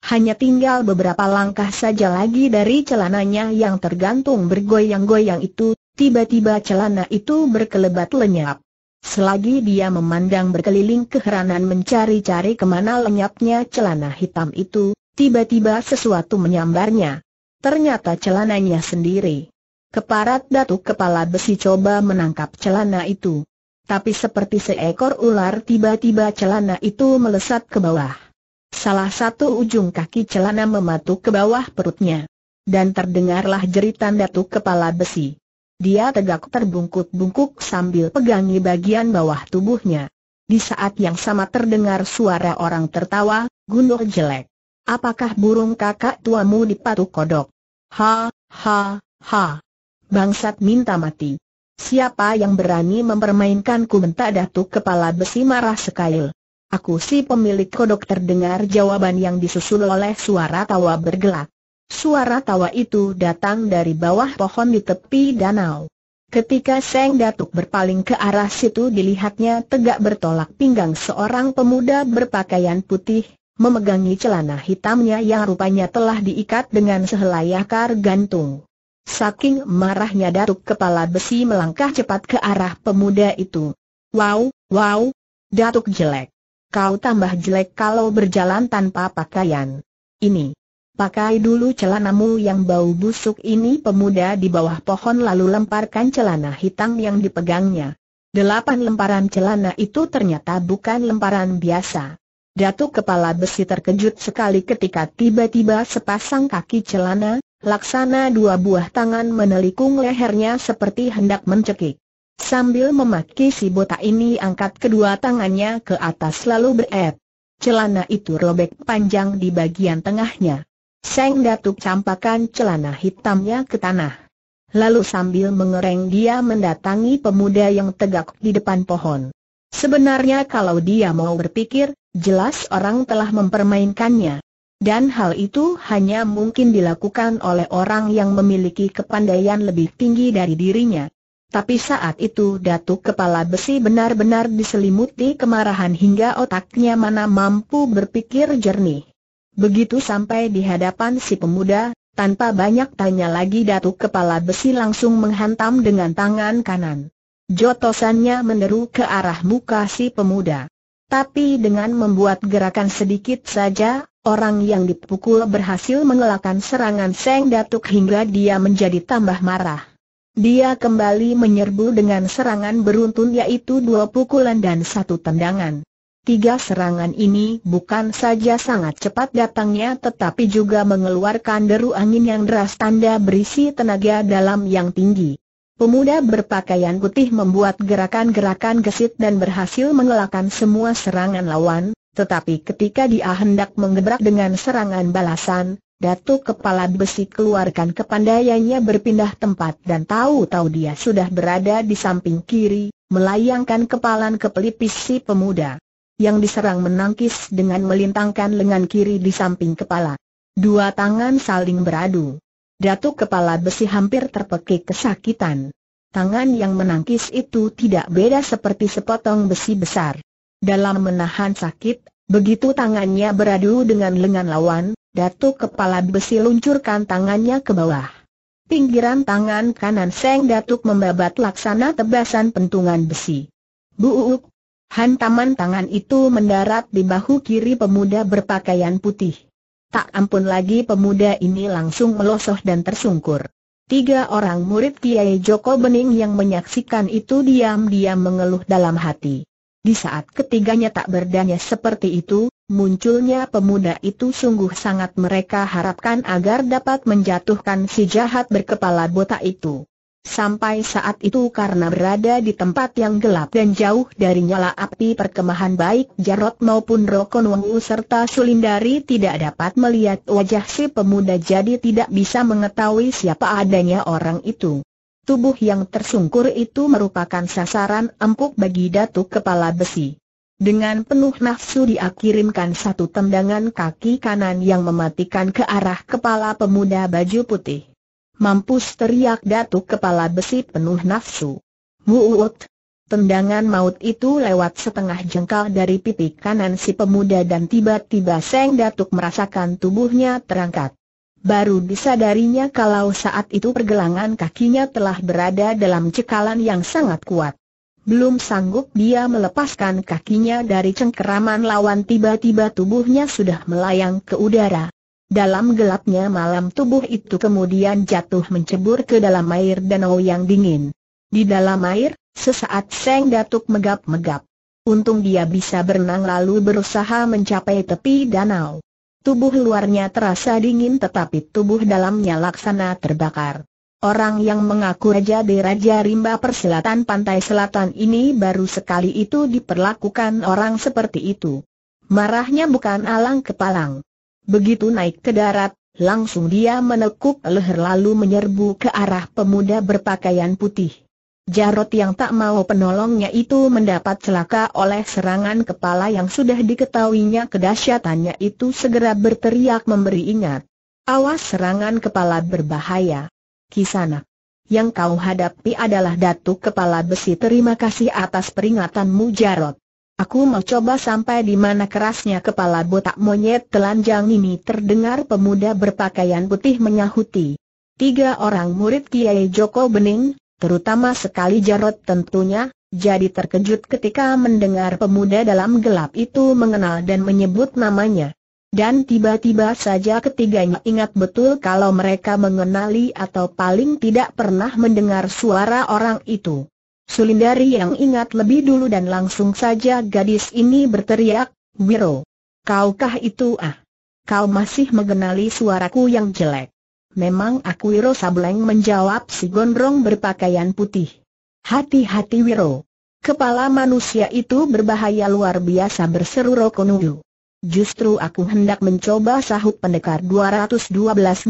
hanya tinggal beberapa langkah saja lagi dari celananya yang tergantung bergoyang-goyang itu, tiba-tiba celana itu berkelebat lenyap. Selagi dia memandang berkeliling keheranan mencari-cari kemana lenyapnya celana hitam itu, tiba-tiba sesuatu menyambarnya. Ternyata celananya sendiri. Keparat datuk kepala besi coba menangkap celana itu. Tapi seperti seekor ular tiba-tiba celana itu melesat ke bawah. Salah satu ujung kaki celana mematuk ke bawah perutnya. Dan terdengarlah jeritan datu kepala besi. Dia tegak terbungkuk-bungkuk sambil pegangi bagian bawah tubuhnya. Di saat yang sama terdengar suara orang tertawa, gunung jelek. Apakah burung kakak tuamu dipatuk kodok? Ha, ha, ha. Bangsat minta mati. Siapa yang berani mempermainkanku bentak datuk kepala besi marah sekali? Aku si pemilik kodok terdengar jawaban yang disusul oleh suara tawa bergelak. Suara tawa itu datang dari bawah pohon di tepi danau. Ketika Seng Datuk berpaling ke arah situ dilihatnya tegak bertolak pinggang seorang pemuda berpakaian putih, memegangi celana hitamnya yang rupanya telah diikat dengan sehelai akar gantung. Saking marahnya Datuk Kepala Besi melangkah cepat ke arah pemuda itu. Wow, wow, Datuk jelek kau tambah jelek kalau berjalan tanpa pakaian. Ini, pakai dulu celanamu yang bau busuk ini pemuda di bawah pohon lalu lemparkan celana hitam yang dipegangnya. Delapan lemparan celana itu ternyata bukan lemparan biasa. Datuk kepala besi terkejut sekali ketika tiba-tiba sepasang kaki celana, laksana dua buah tangan menelikung lehernya seperti hendak mencekik. Sambil memaki si botak ini angkat kedua tangannya ke atas lalu beret. Celana itu robek panjang di bagian tengahnya. Seng Datuk campakan celana hitamnya ke tanah. Lalu sambil mengereng dia mendatangi pemuda yang tegak di depan pohon. Sebenarnya kalau dia mau berpikir, jelas orang telah mempermainkannya. Dan hal itu hanya mungkin dilakukan oleh orang yang memiliki kepandaian lebih tinggi dari dirinya. Tapi saat itu Datuk Kepala Besi benar-benar diselimuti kemarahan hingga otaknya mana mampu berpikir jernih. Begitu sampai di hadapan si pemuda, tanpa banyak tanya lagi Datuk Kepala Besi langsung menghantam dengan tangan kanan. Jotosannya meneru ke arah muka si pemuda. Tapi dengan membuat gerakan sedikit saja, orang yang dipukul berhasil mengelakkan serangan Seng Datuk hingga dia menjadi tambah marah. Dia kembali menyerbu dengan serangan beruntun yaitu dua pukulan dan satu tendangan. Tiga serangan ini bukan saja sangat cepat datangnya tetapi juga mengeluarkan deru angin yang deras tanda berisi tenaga dalam yang tinggi. Pemuda berpakaian putih membuat gerakan-gerakan gesit dan berhasil mengelakkan semua serangan lawan, tetapi ketika dia hendak mengebrak dengan serangan balasan, Datuk Kepala Besi keluarkan kepandaiannya berpindah tempat dan tahu-tahu dia sudah berada di samping kiri, melayangkan kepalan ke pelipis si pemuda. Yang diserang menangkis dengan melintangkan lengan kiri di samping kepala. Dua tangan saling beradu. Datuk Kepala Besi hampir terpekik kesakitan. Tangan yang menangkis itu tidak beda seperti sepotong besi besar. Dalam menahan sakit, begitu tangannya beradu dengan lengan lawan, Datuk Kepala Besi luncurkan tangannya ke bawah. Pinggiran tangan kanan Seng Datuk membabat laksana tebasan pentungan besi. Buuk! Hantaman tangan itu mendarat di bahu kiri pemuda berpakaian putih. Tak ampun lagi pemuda ini langsung melosoh dan tersungkur. Tiga orang murid Kiai Joko Bening yang menyaksikan itu diam-diam mengeluh dalam hati. Di saat ketiganya tak berdaya seperti itu, Munculnya pemuda itu sungguh sangat mereka harapkan agar dapat menjatuhkan si jahat berkepala botak itu. Sampai saat itu karena berada di tempat yang gelap dan jauh dari nyala api perkemahan baik Jarot maupun Rokon Wongu serta Sulindari tidak dapat melihat wajah si pemuda jadi tidak bisa mengetahui siapa adanya orang itu. Tubuh yang tersungkur itu merupakan sasaran empuk bagi Datuk Kepala Besi. Dengan penuh nafsu dia satu tendangan kaki kanan yang mematikan ke arah kepala pemuda baju putih. Mampus teriak datuk kepala besi penuh nafsu. Muut! Tendangan maut itu lewat setengah jengkal dari pipi kanan si pemuda dan tiba-tiba Seng Datuk merasakan tubuhnya terangkat. Baru disadarinya kalau saat itu pergelangan kakinya telah berada dalam cekalan yang sangat kuat. Belum sanggup dia melepaskan kakinya dari cengkeraman lawan tiba-tiba tubuhnya sudah melayang ke udara. Dalam gelapnya malam tubuh itu kemudian jatuh mencebur ke dalam air danau yang dingin. Di dalam air, sesaat Seng Datuk megap-megap. Untung dia bisa berenang lalu berusaha mencapai tepi danau. Tubuh luarnya terasa dingin tetapi tubuh dalamnya laksana terbakar. Orang yang mengaku Raja di Raja Rimba Perselatan Pantai Selatan ini baru sekali itu diperlakukan orang seperti itu. Marahnya bukan alang kepalang. Begitu naik ke darat, langsung dia menekuk leher lalu menyerbu ke arah pemuda berpakaian putih. Jarot yang tak mau penolongnya itu mendapat celaka oleh serangan kepala yang sudah diketahuinya kedahsyatannya itu segera berteriak memberi ingat. Awas serangan kepala berbahaya. Kisanak. Yang kau hadapi adalah Datuk Kepala Besi terima kasih atas peringatanmu Jarot. Aku mau coba sampai di mana kerasnya kepala botak monyet telanjang ini terdengar pemuda berpakaian putih menyahuti. Tiga orang murid Kiai Joko Bening, terutama sekali Jarot tentunya, jadi terkejut ketika mendengar pemuda dalam gelap itu mengenal dan menyebut namanya. Dan tiba-tiba saja ketiganya ingat betul kalau mereka mengenali atau paling tidak pernah mendengar suara orang itu. Sulindari yang ingat lebih dulu dan langsung saja gadis ini berteriak, Wiro, kaukah itu ah? Kau masih mengenali suaraku yang jelek. Memang aku Wiro Sableng menjawab si gondrong berpakaian putih. Hati-hati Wiro. Kepala manusia itu berbahaya luar biasa berseru Rokonudu. Justru aku hendak mencoba sahut pendekar 212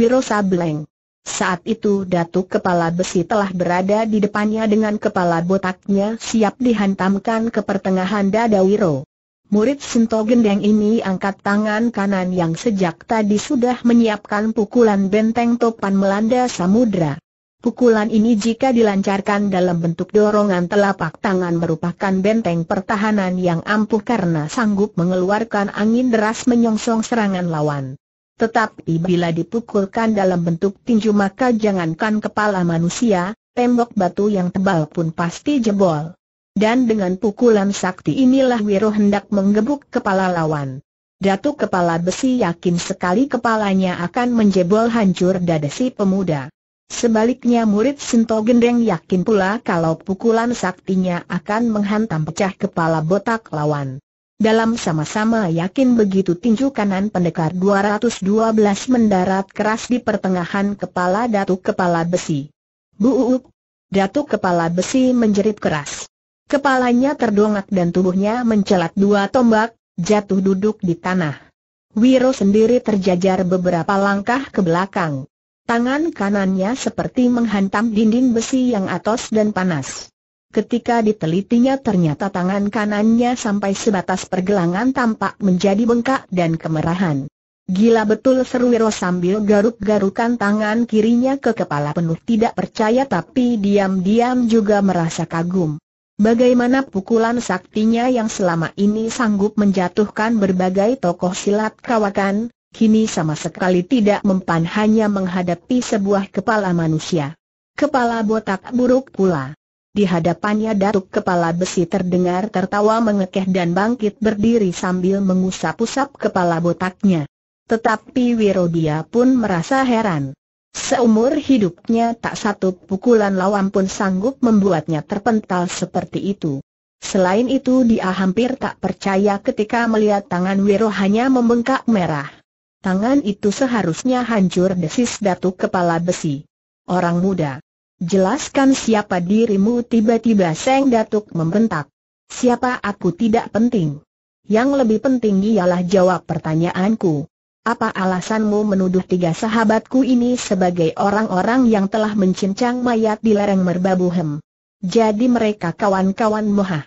Wiro Sableng. Saat itu Datuk Kepala Besi telah berada di depannya dengan kepala botaknya siap dihantamkan ke pertengahan dada Wiro. Murid Sinto Gendeng ini angkat tangan kanan yang sejak tadi sudah menyiapkan pukulan benteng topan melanda samudra. Pukulan ini jika dilancarkan dalam bentuk dorongan telapak tangan merupakan benteng pertahanan yang ampuh karena sanggup mengeluarkan angin deras menyongsong serangan lawan. Tetapi bila dipukulkan dalam bentuk tinju maka jangankan kepala manusia, tembok batu yang tebal pun pasti jebol. Dan dengan pukulan sakti inilah Wiro hendak menggebuk kepala lawan. Datuk kepala besi yakin sekali kepalanya akan menjebol hancur dada si pemuda. Sebaliknya murid Sinto Gendeng yakin pula kalau pukulan saktinya akan menghantam pecah kepala botak lawan. Dalam sama-sama yakin begitu tinju kanan pendekar 212 mendarat keras di pertengahan kepala Datuk Kepala Besi. Buuk! Datuk Kepala Besi menjerit keras. Kepalanya terdongak dan tubuhnya mencelat dua tombak, jatuh duduk di tanah. Wiro sendiri terjajar beberapa langkah ke belakang. Tangan kanannya seperti menghantam dinding besi yang atos dan panas. Ketika ditelitinya ternyata tangan kanannya sampai sebatas pergelangan tampak menjadi bengkak dan kemerahan. Gila betul seru Wiro sambil garuk-garukan tangan kirinya ke kepala penuh tidak percaya tapi diam-diam juga merasa kagum. Bagaimana pukulan saktinya yang selama ini sanggup menjatuhkan berbagai tokoh silat kawakan, kini sama sekali tidak mempan hanya menghadapi sebuah kepala manusia. Kepala botak buruk pula. Di hadapannya datuk kepala besi terdengar tertawa mengekeh dan bangkit berdiri sambil mengusap-usap kepala botaknya. Tetapi Wirodia pun merasa heran. Seumur hidupnya tak satu pukulan lawan pun sanggup membuatnya terpental seperti itu. Selain itu dia hampir tak percaya ketika melihat tangan Wiro hanya membengkak merah. Tangan itu seharusnya hancur desis datuk kepala besi. Orang muda. Jelaskan siapa dirimu tiba-tiba Seng Datuk membentak. Siapa aku tidak penting. Yang lebih penting ialah jawab pertanyaanku. Apa alasanmu menuduh tiga sahabatku ini sebagai orang-orang yang telah mencincang mayat di lereng Merbabuhem? Jadi mereka kawan-kawan muha.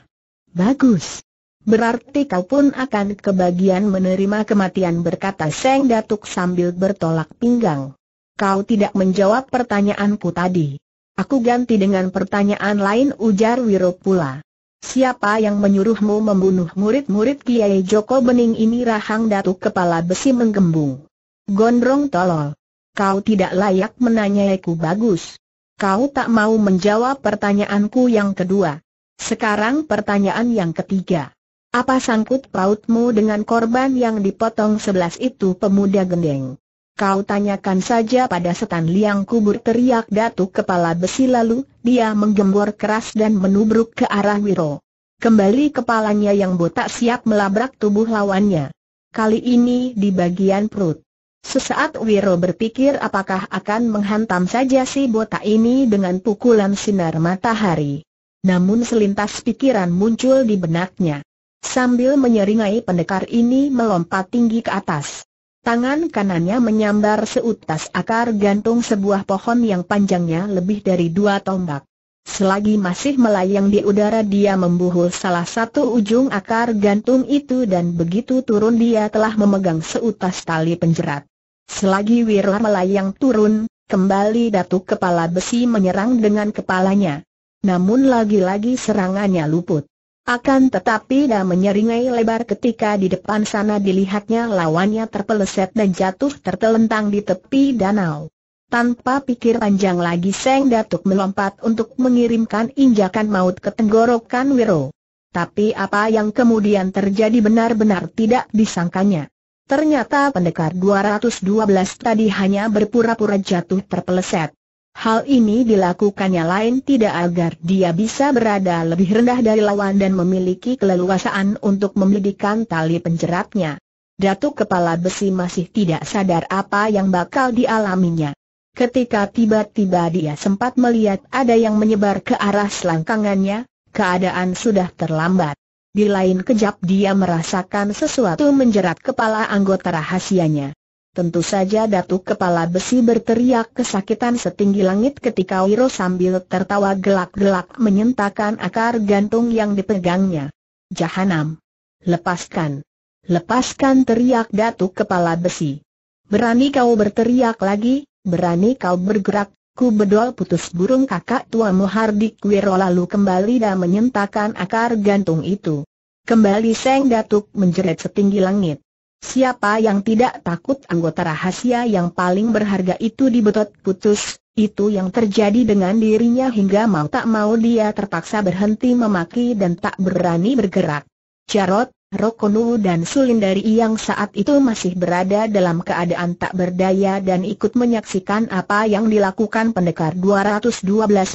Bagus. Berarti kau pun akan kebagian menerima kematian berkata Seng Datuk sambil bertolak pinggang. Kau tidak menjawab pertanyaanku tadi. Aku ganti dengan pertanyaan lain ujar Wiro pula. Siapa yang menyuruhmu membunuh murid-murid Kiai Joko Bening ini Rahang Datuk Kepala Besi menggembung. Gondrong tolol. Kau tidak layak menanyaiku bagus. Kau tak mau menjawab pertanyaanku yang kedua. Sekarang pertanyaan yang ketiga. Apa sangkut pautmu dengan korban yang dipotong sebelas itu pemuda gendeng? Kau tanyakan saja pada setan liang kubur teriak datuk kepala besi lalu, dia menggembor keras dan menubruk ke arah Wiro. Kembali kepalanya yang botak siap melabrak tubuh lawannya. Kali ini di bagian perut. Sesaat Wiro berpikir apakah akan menghantam saja si botak ini dengan pukulan sinar matahari. Namun selintas pikiran muncul di benaknya. Sambil menyeringai pendekar ini melompat tinggi ke atas. Tangan kanannya menyambar seutas akar gantung sebuah pohon yang panjangnya lebih dari dua tombak. Selagi masih melayang di udara dia membuhul salah satu ujung akar gantung itu dan begitu turun dia telah memegang seutas tali penjerat. Selagi Wira melayang turun, kembali datuk kepala besi menyerang dengan kepalanya. Namun lagi-lagi serangannya luput. Akan tetapi dia menyeringai lebar ketika di depan sana dilihatnya lawannya terpeleset dan jatuh tertelentang di tepi danau. Tanpa pikir panjang lagi Seng Datuk melompat untuk mengirimkan injakan maut ke tenggorokan Wiro. Tapi apa yang kemudian terjadi benar-benar tidak disangkanya. Ternyata pendekar 212 tadi hanya berpura-pura jatuh terpeleset. Hal ini dilakukannya lain tidak agar dia bisa berada lebih rendah dari lawan dan memiliki keleluasaan untuk membidikan tali penjeratnya. Datuk Kepala Besi masih tidak sadar apa yang bakal dialaminya. Ketika tiba-tiba dia sempat melihat ada yang menyebar ke arah selangkangannya, keadaan sudah terlambat. Di lain kejap dia merasakan sesuatu menjerat kepala anggota rahasianya. Tentu saja Datuk Kepala Besi berteriak kesakitan setinggi langit ketika Wiro sambil tertawa gelak-gelak menyentakan akar gantung yang dipegangnya. Jahanam! Lepaskan! Lepaskan teriak Datuk Kepala Besi. Berani kau berteriak lagi, berani kau bergerak, ku bedol putus burung kakak tuamu Hardik Wiro lalu kembali dan menyentakan akar gantung itu. Kembali Seng Datuk menjerit setinggi langit. Siapa yang tidak takut anggota rahasia yang paling berharga itu dibetot putus, itu yang terjadi dengan dirinya hingga mau tak mau dia terpaksa berhenti memaki dan tak berani bergerak. Jarot, Rokonu dan Sulindari yang saat itu masih berada dalam keadaan tak berdaya dan ikut menyaksikan apa yang dilakukan pendekar 212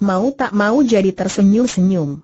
mau tak mau jadi tersenyum-senyum.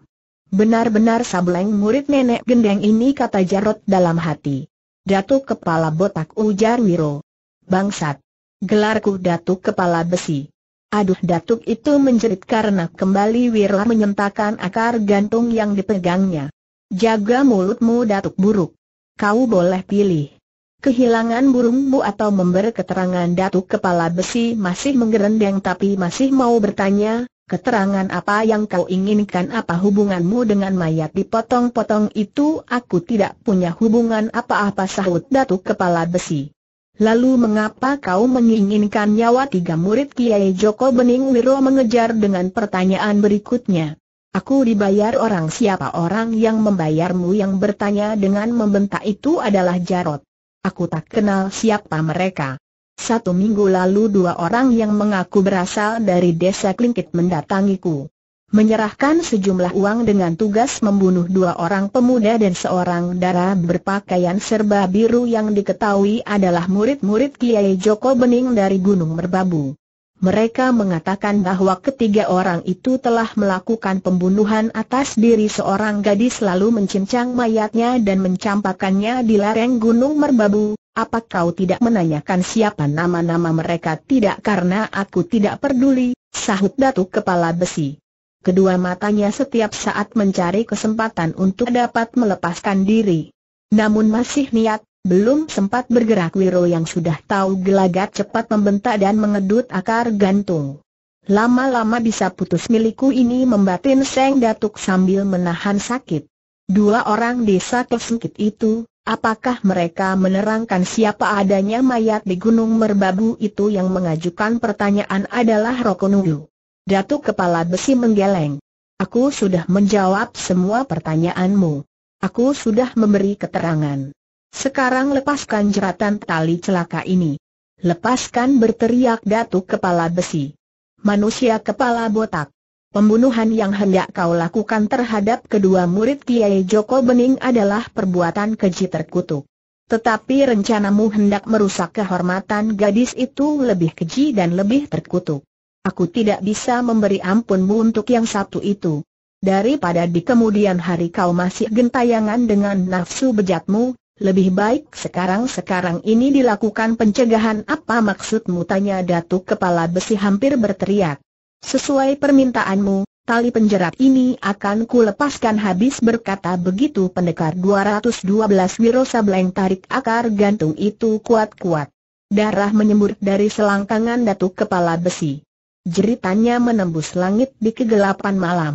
Benar-benar sableng murid nenek gendeng ini kata Jarot dalam hati. Datuk Kepala Botak ujar Wiro. Bangsat. Gelarku Datuk Kepala Besi. Aduh Datuk itu menjerit karena kembali Wiro menyentakan akar gantung yang dipegangnya. Jaga mulutmu Datuk Buruk. Kau boleh pilih. Kehilangan burungmu atau memberi keterangan Datuk Kepala Besi masih menggerendeng tapi masih mau bertanya, Keterangan apa yang kau inginkan apa hubunganmu dengan mayat dipotong-potong itu aku tidak punya hubungan apa-apa sahut datuk kepala besi. Lalu mengapa kau menginginkan nyawa tiga murid Kiai Joko Bening Wiro mengejar dengan pertanyaan berikutnya? Aku dibayar orang siapa orang yang membayarmu yang bertanya dengan membentak itu adalah Jarot. Aku tak kenal siapa mereka. Satu minggu lalu dua orang yang mengaku berasal dari desa Klingkit mendatangiku. Menyerahkan sejumlah uang dengan tugas membunuh dua orang pemuda dan seorang darah berpakaian serba biru yang diketahui adalah murid-murid Kiai Joko Bening dari Gunung Merbabu. Mereka mengatakan bahwa ketiga orang itu telah melakukan pembunuhan atas diri seorang gadis lalu mencincang mayatnya dan mencampakannya di lereng Gunung Merbabu, apa kau tidak menanyakan siapa nama-nama mereka tidak karena aku tidak peduli, sahut Datuk Kepala Besi. Kedua matanya setiap saat mencari kesempatan untuk dapat melepaskan diri. Namun masih niat, belum sempat bergerak Wiro yang sudah tahu gelagat cepat membentak dan mengedut akar gantung. Lama-lama bisa putus milikku ini membatin Seng Datuk sambil menahan sakit. Dua orang desa tersengkit itu, Apakah mereka menerangkan siapa adanya mayat di Gunung Merbabu itu yang mengajukan pertanyaan adalah Rokonuyu? Datuk Kepala Besi menggeleng. Aku sudah menjawab semua pertanyaanmu. Aku sudah memberi keterangan. Sekarang lepaskan jeratan tali celaka ini. Lepaskan berteriak Datuk Kepala Besi. Manusia kepala botak. Pembunuhan yang hendak kau lakukan terhadap kedua murid Kiai Joko Bening adalah perbuatan keji terkutuk. Tetapi rencanamu hendak merusak kehormatan gadis itu lebih keji dan lebih terkutuk. Aku tidak bisa memberi ampunmu untuk yang satu itu. Daripada di kemudian hari kau masih gentayangan dengan nafsu bejatmu, lebih baik sekarang-sekarang ini dilakukan pencegahan apa maksudmu tanya Datuk Kepala Besi hampir berteriak. Sesuai permintaanmu, tali penjerat ini akan kulepaskan habis berkata begitu pendekar 212 Wirosa Bleng tarik akar gantung itu kuat-kuat. Darah menyembur dari selangkangan datuk kepala besi. Jeritannya menembus langit di kegelapan malam.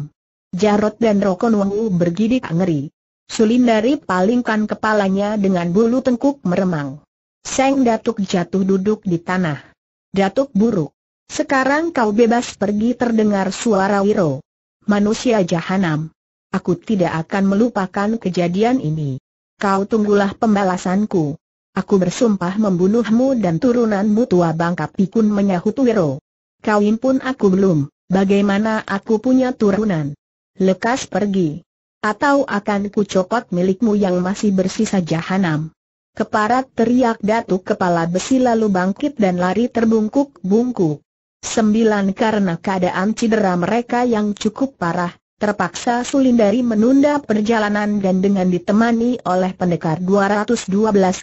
Jarot dan Rokon Wangu bergidik ngeri. Sulindari palingkan kepalanya dengan bulu tengkuk meremang. Seng Datuk jatuh duduk di tanah. Datuk buruk. Sekarang kau bebas pergi terdengar suara Wiro. Manusia jahanam. Aku tidak akan melupakan kejadian ini. Kau tunggulah pembalasanku. Aku bersumpah membunuhmu dan turunanmu tua bangka pikun menyahut Wiro. Kawin pun aku belum, bagaimana aku punya turunan? Lekas pergi. Atau akan ku copot milikmu yang masih bersisa jahanam. Keparat teriak datuk kepala besi lalu bangkit dan lari terbungkuk-bungkuk. Sembilan karena keadaan cedera mereka yang cukup parah, terpaksa Sulindari menunda perjalanan dan dengan ditemani oleh pendekar 212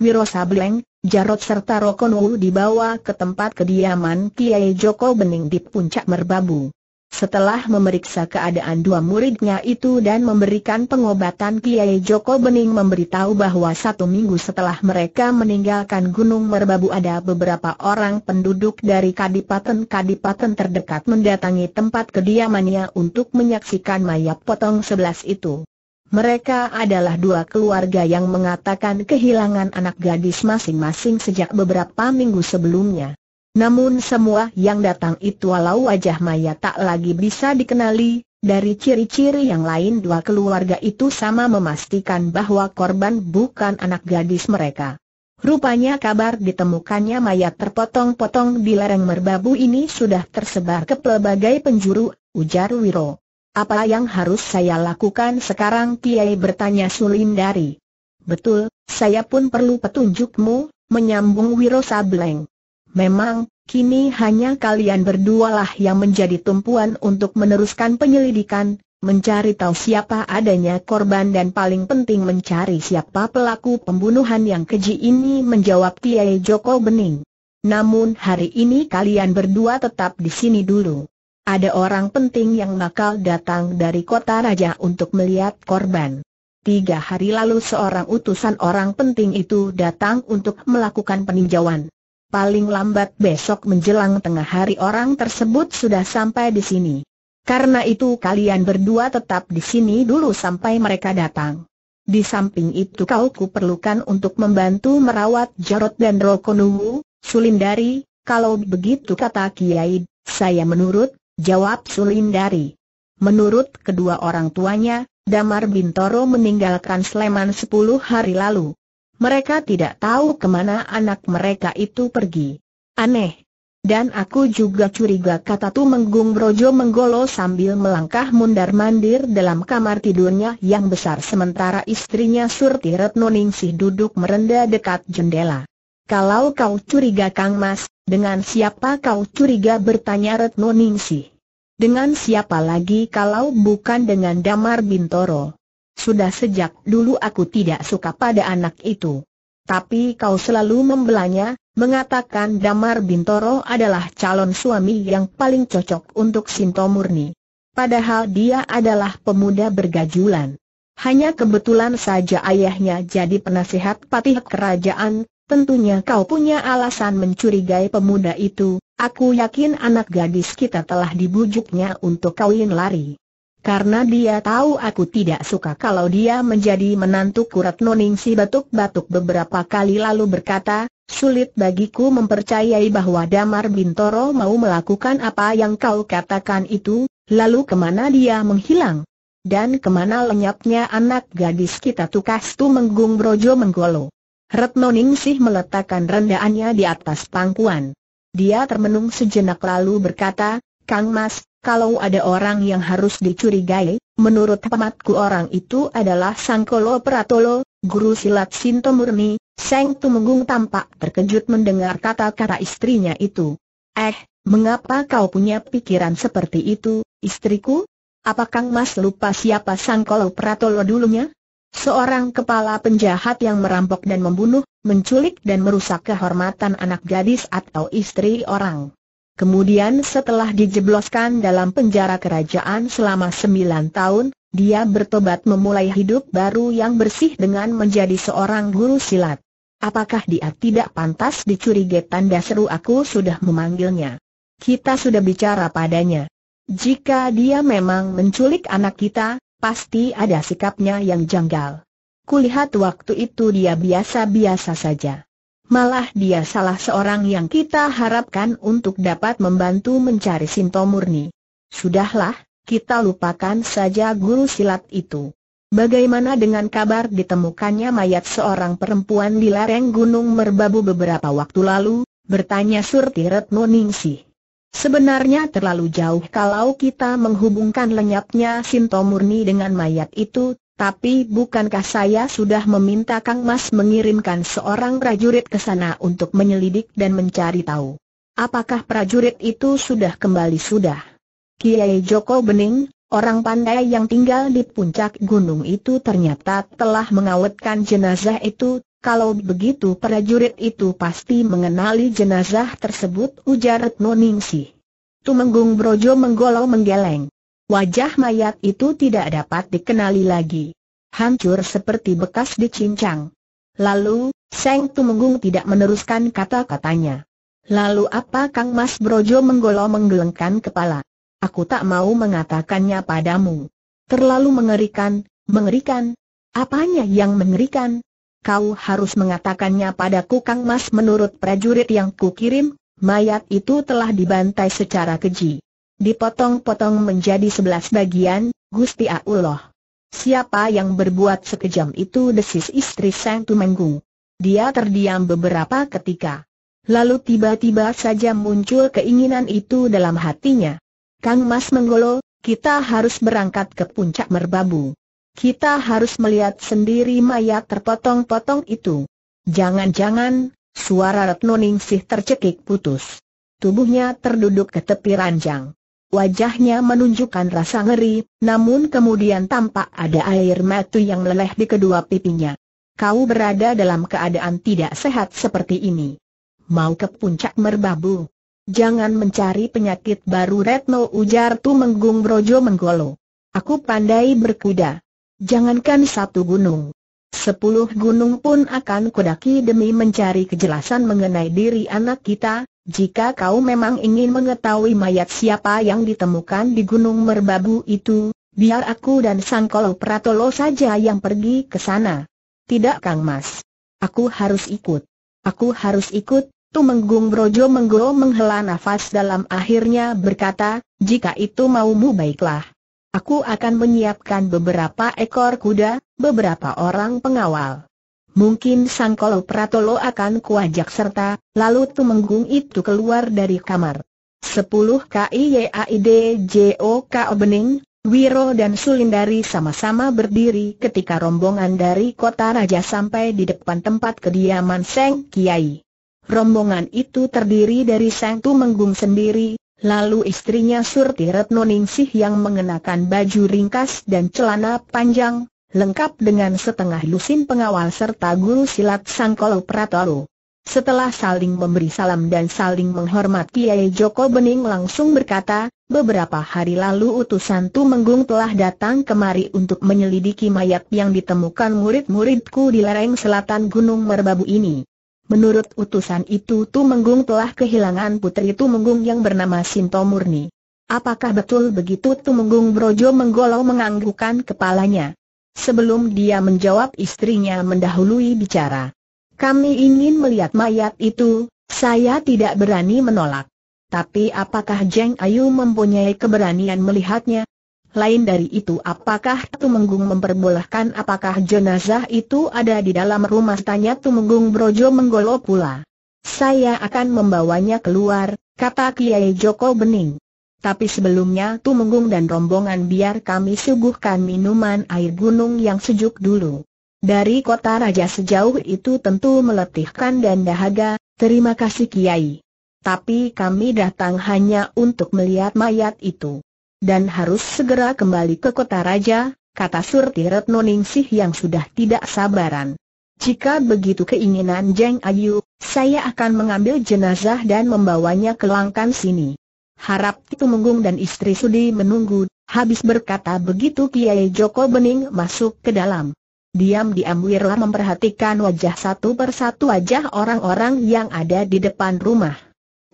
Wiro Sableng, Jarot serta Rokonwu dibawa ke tempat kediaman Kiai Joko Bening di puncak Merbabu. Setelah memeriksa keadaan dua muridnya itu dan memberikan pengobatan Kiai Joko Bening memberitahu bahwa satu minggu setelah mereka meninggalkan Gunung Merbabu ada beberapa orang penduduk dari kadipaten-kadipaten terdekat mendatangi tempat kediamannya untuk menyaksikan mayat potong sebelas itu. Mereka adalah dua keluarga yang mengatakan kehilangan anak gadis masing-masing sejak beberapa minggu sebelumnya. Namun semua yang datang itu walau wajah Maya tak lagi bisa dikenali, dari ciri-ciri yang lain dua keluarga itu sama memastikan bahwa korban bukan anak gadis mereka. Rupanya kabar ditemukannya mayat terpotong-potong di lereng merbabu ini sudah tersebar ke pelbagai penjuru, ujar Wiro. Apa yang harus saya lakukan sekarang Kiai bertanya Sulindari. Betul, saya pun perlu petunjukmu, menyambung Wiro Sableng. Memang, kini hanya kalian berdualah yang menjadi tumpuan untuk meneruskan penyelidikan, mencari tahu siapa adanya korban dan paling penting mencari siapa pelaku pembunuhan yang keji ini menjawab Kiai Joko Bening. Namun hari ini kalian berdua tetap di sini dulu. Ada orang penting yang nakal datang dari kota raja untuk melihat korban. Tiga hari lalu seorang utusan orang penting itu datang untuk melakukan peninjauan paling lambat besok menjelang tengah hari orang tersebut sudah sampai di sini. Karena itu kalian berdua tetap di sini dulu sampai mereka datang. Di samping itu kau kuperlukan untuk membantu merawat Jarot dan Rokonuwu, Sulindari, kalau begitu kata Kiai, saya menurut, jawab Sulindari. Menurut kedua orang tuanya, Damar Bintoro meninggalkan Sleman 10 hari lalu. Mereka tidak tahu kemana anak mereka itu pergi. Aneh. Dan aku juga curiga kata Tumenggung Brojo menggolo sambil melangkah mundar-mandir dalam kamar tidurnya yang besar sementara istrinya Surti Retno Ningsih duduk merenda dekat jendela. Kalau kau curiga Kang Mas, dengan siapa kau curiga bertanya Retno Ningsih? Dengan siapa lagi kalau bukan dengan Damar Bintoro? Sudah sejak dulu aku tidak suka pada anak itu. Tapi kau selalu membelanya, mengatakan Damar Bintoro adalah calon suami yang paling cocok untuk Sinto Murni. Padahal dia adalah pemuda bergajulan. Hanya kebetulan saja ayahnya jadi penasihat patih kerajaan, tentunya kau punya alasan mencurigai pemuda itu, aku yakin anak gadis kita telah dibujuknya untuk kawin lari. Karena dia tahu aku tidak suka kalau dia menjadi menantu Kurat Ningsi batuk-batuk beberapa kali lalu berkata, sulit bagiku mempercayai bahwa Damar Bintoro mau melakukan apa yang kau katakan itu, lalu kemana dia menghilang? Dan kemana lenyapnya anak gadis kita tukas tu menggung brojo menggolo? Retno Ningsih meletakkan rendahannya di atas pangkuan. Dia termenung sejenak lalu berkata, Kang Mas, kalau ada orang yang harus dicurigai, menurut pematku orang itu adalah Sangkolo Pratolo, guru silat Sinto Murni, Seng Tumenggung tampak terkejut mendengar kata-kata istrinya itu. Eh, mengapa kau punya pikiran seperti itu, istriku? Apakah Mas lupa siapa Sangkolo Pratolo dulunya? Seorang kepala penjahat yang merampok dan membunuh, menculik dan merusak kehormatan anak gadis atau istri orang. Kemudian setelah dijebloskan dalam penjara kerajaan selama sembilan tahun, dia bertobat memulai hidup baru yang bersih dengan menjadi seorang guru silat. Apakah dia tidak pantas dicurigai tanda seru aku sudah memanggilnya? Kita sudah bicara padanya. Jika dia memang menculik anak kita, pasti ada sikapnya yang janggal. Kulihat waktu itu dia biasa-biasa saja. Malah dia salah seorang yang kita harapkan untuk dapat membantu mencari Sinto Murni. Sudahlah, kita lupakan saja guru silat itu. Bagaimana dengan kabar ditemukannya mayat seorang perempuan di lereng Gunung Merbabu beberapa waktu lalu? Bertanya Surti Retno Ningsih. Sebenarnya terlalu jauh kalau kita menghubungkan lenyapnya Sinto Murni dengan mayat itu, tapi bukankah saya sudah meminta Kang Mas mengirimkan seorang prajurit ke sana untuk menyelidik dan mencari tahu apakah prajurit itu sudah kembali sudah? Kiai Joko Bening, orang pandai yang tinggal di puncak gunung itu ternyata telah mengawetkan jenazah itu. Kalau begitu prajurit itu pasti mengenali jenazah tersebut ujar Retno Ningsih. Tumenggung Brojo menggolong menggeleng. Wajah mayat itu tidak dapat dikenali lagi. Hancur seperti bekas dicincang. Lalu, Seng Tumenggung tidak meneruskan kata-katanya. Lalu apa Kang Mas Brojo menggolong menggelengkan kepala? Aku tak mau mengatakannya padamu. Terlalu mengerikan, mengerikan. Apanya yang mengerikan? Kau harus mengatakannya padaku Kang Mas menurut prajurit yang kukirim, mayat itu telah dibantai secara keji dipotong-potong menjadi sebelas bagian, Gusti Allah. Siapa yang berbuat sekejam itu desis istri Sang Tumenggung. Dia terdiam beberapa ketika. Lalu tiba-tiba saja muncul keinginan itu dalam hatinya. Kang Mas Menggolo, kita harus berangkat ke puncak merbabu. Kita harus melihat sendiri mayat terpotong-potong itu. Jangan-jangan, suara Retno Ningsih tercekik putus. Tubuhnya terduduk ke tepi ranjang. Wajahnya menunjukkan rasa ngeri, namun kemudian tampak ada air mata yang meleleh di kedua pipinya. Kau berada dalam keadaan tidak sehat seperti ini. Mau ke puncak merbabu. Jangan mencari penyakit baru Retno ujar tu menggung brojo menggolo. Aku pandai berkuda. Jangankan satu gunung. Sepuluh gunung pun akan kudaki demi mencari kejelasan mengenai diri anak kita, jika kau memang ingin mengetahui mayat siapa yang ditemukan di Gunung Merbabu itu, biar aku dan Sangkolo Pratolo saja yang pergi ke sana. Tidak Kang Mas. Aku harus ikut. Aku harus ikut, Tumenggung Brojo Menggoro menghela nafas dalam akhirnya berkata, jika itu maumu baiklah. Aku akan menyiapkan beberapa ekor kuda, beberapa orang pengawal. Mungkin sang Kolo pratolo akan kuajak serta, lalu tumenggung itu keluar dari kamar. 10 KIYAIDJOK Bening, Wiro dan Sulindari sama-sama berdiri ketika rombongan dari kota raja sampai di depan tempat kediaman Seng Kiai. Rombongan itu terdiri dari Seng Tumenggung sendiri, lalu istrinya Surti Retno Ningsih yang mengenakan baju ringkas dan celana panjang, lengkap dengan setengah lusin pengawal serta guru silat Sangkolo Pratolo. Setelah saling memberi salam dan saling menghormat Kiai Joko Bening langsung berkata, beberapa hari lalu utusan Tumenggung telah datang kemari untuk menyelidiki mayat yang ditemukan murid-muridku di lereng selatan Gunung Merbabu ini. Menurut utusan itu Tumenggung telah kehilangan putri Tumenggung yang bernama Sinto Murni. Apakah betul begitu Tumenggung Brojo menggolong menganggukkan kepalanya? Sebelum dia menjawab istrinya mendahului bicara. Kami ingin melihat mayat itu, saya tidak berani menolak. Tapi apakah Jeng Ayu mempunyai keberanian melihatnya? Lain dari itu apakah Tumenggung memperbolehkan apakah jenazah itu ada di dalam rumah tanya Tumenggung Brojo menggolok pula. Saya akan membawanya keluar, kata Kiai Joko Bening. Tapi sebelumnya Tumenggung dan rombongan biar kami suguhkan minuman air gunung yang sejuk dulu. Dari kota raja sejauh itu tentu meletihkan dan dahaga, terima kasih Kiai. Tapi kami datang hanya untuk melihat mayat itu. Dan harus segera kembali ke kota raja, kata Surti Retno Ningsih yang sudah tidak sabaran. Jika begitu keinginan Jeng Ayu, saya akan mengambil jenazah dan membawanya ke langkan sini harap Tumenggung dan istri Sudi menunggu. Habis berkata begitu Kiai Joko Bening masuk ke dalam. Diam-diam Wirla memperhatikan wajah satu persatu wajah orang-orang yang ada di depan rumah.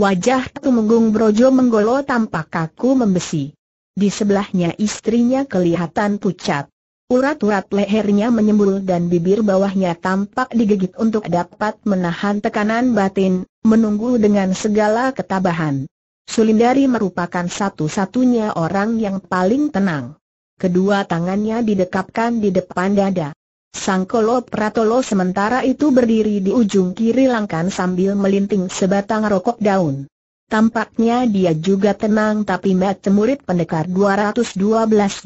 Wajah Tumenggung Brojo menggolo tampak kaku membesi. Di sebelahnya istrinya kelihatan pucat. Urat-urat lehernya menyembul dan bibir bawahnya tampak digigit untuk dapat menahan tekanan batin, menunggu dengan segala ketabahan. Sulindari merupakan satu-satunya orang yang paling tenang. Kedua tangannya didekapkan di depan dada. Sangkolo Pratolo sementara itu berdiri di ujung kiri langkan sambil melinting sebatang rokok daun. Tampaknya dia juga tenang tapi mata murid pendekar 212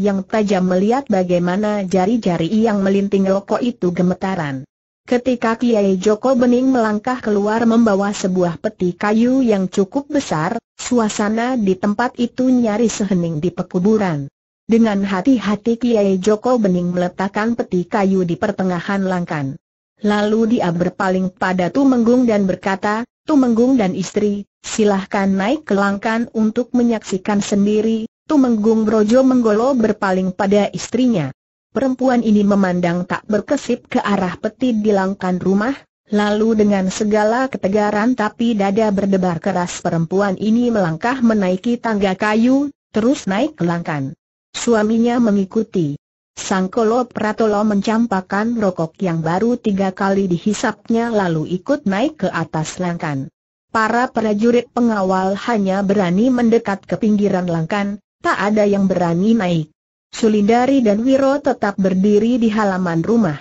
yang tajam melihat bagaimana jari-jari yang melinting rokok itu gemetaran. Ketika Kiai Joko Bening melangkah keluar membawa sebuah peti kayu yang cukup besar, suasana di tempat itu nyaris sehening di pekuburan. Dengan hati-hati Kiai Joko Bening meletakkan peti kayu di pertengahan langkan. Lalu dia berpaling pada Tumenggung dan berkata, Tumenggung dan istri, silahkan naik ke langkan untuk menyaksikan sendiri. Tumenggung Brojo Menggolo berpaling pada istrinya. Perempuan ini memandang tak berkesip ke arah peti di langkan rumah, lalu dengan segala ketegaran tapi dada berdebar keras perempuan ini melangkah menaiki tangga kayu, terus naik ke langkan. Suaminya mengikuti. Sang Kolo Pratolo mencampakkan rokok yang baru tiga kali dihisapnya lalu ikut naik ke atas langkan. Para prajurit pengawal hanya berani mendekat ke pinggiran langkan, tak ada yang berani naik. Sulindari dan Wiro tetap berdiri di halaman rumah.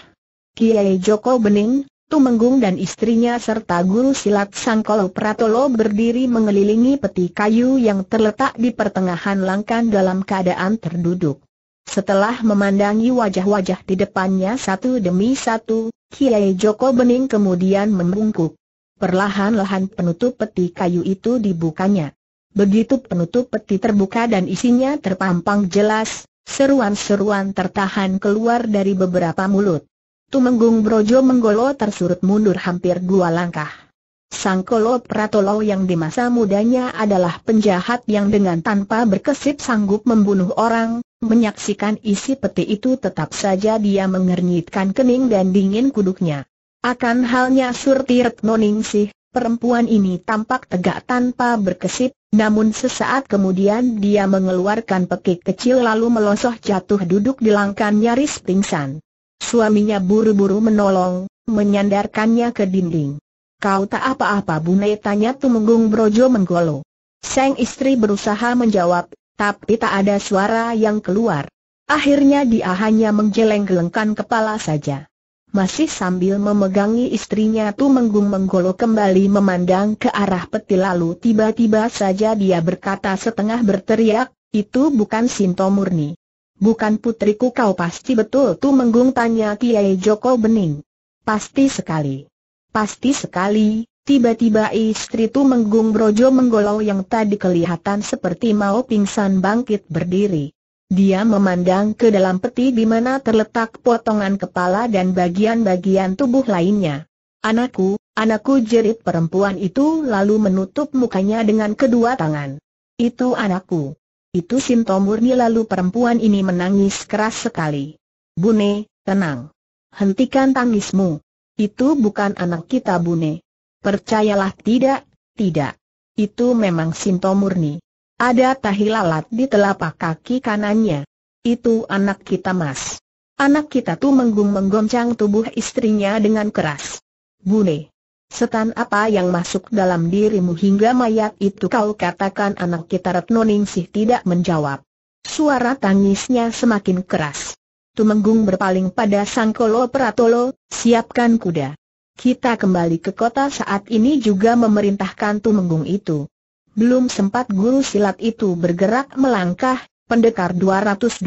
Kiai Joko Bening, Tumenggung dan istrinya serta guru silat Sangkolo Pratolo berdiri mengelilingi peti kayu yang terletak di pertengahan langkan dalam keadaan terduduk. Setelah memandangi wajah-wajah di depannya satu demi satu, Kiai Joko Bening kemudian membungkuk. Perlahan-lahan penutup peti kayu itu dibukanya. Begitu penutup peti terbuka dan isinya terpampang jelas, Seruan-seruan tertahan keluar dari beberapa mulut. Tumenggung Brojo menggolo tersurut mundur hampir dua langkah. Sang Kolo Pratolo yang di masa mudanya adalah penjahat yang dengan tanpa berkesip sanggup membunuh orang, menyaksikan isi peti itu tetap saja dia mengernyitkan kening dan dingin kuduknya. Akan halnya Surti Retno Ningsih, Perempuan ini tampak tegak tanpa berkesip, namun sesaat kemudian dia mengeluarkan pekik kecil lalu melosoh jatuh duduk di langkan nyaris pingsan. Suaminya buru-buru menolong, menyandarkannya ke dinding. Kau tak apa-apa Bune tanya Tumenggung Brojo menggolo. Seng istri berusaha menjawab, tapi tak ada suara yang keluar. Akhirnya dia hanya menggeleng-gelengkan kepala saja masih sambil memegangi istrinya Tu menggung Menggolo kembali memandang ke arah peti lalu tiba-tiba saja dia berkata setengah berteriak, itu bukan Sinto Murni. Bukan putriku kau pasti betul Tu menggung tanya Kiai Joko Bening. Pasti sekali. Pasti sekali, Tiba-tiba istri tu menggung brojo menggolau yang tadi kelihatan seperti mau pingsan bangkit berdiri. Dia memandang ke dalam peti di mana terletak potongan kepala dan bagian-bagian tubuh lainnya. Anakku, anakku jerit perempuan itu lalu menutup mukanya dengan kedua tangan. Itu anakku. Itu Murni lalu perempuan ini menangis keras sekali. Bune, tenang. Hentikan tangismu. Itu bukan anak kita Bune. Percayalah tidak, tidak. Itu memang Murni. Ada tahi lalat di telapak kaki kanannya. Itu anak kita mas. Anak kita tuh menggung-menggoncang tubuh istrinya dengan keras. Bune. Setan apa yang masuk dalam dirimu hingga mayat itu kau katakan anak kita Retno Ningsih tidak menjawab. Suara tangisnya semakin keras. Tumenggung berpaling pada Sangkolo Pratolo, siapkan kuda. Kita kembali ke kota saat ini juga memerintahkan Tumenggung itu. Belum sempat guru silat itu bergerak melangkah, pendekar 212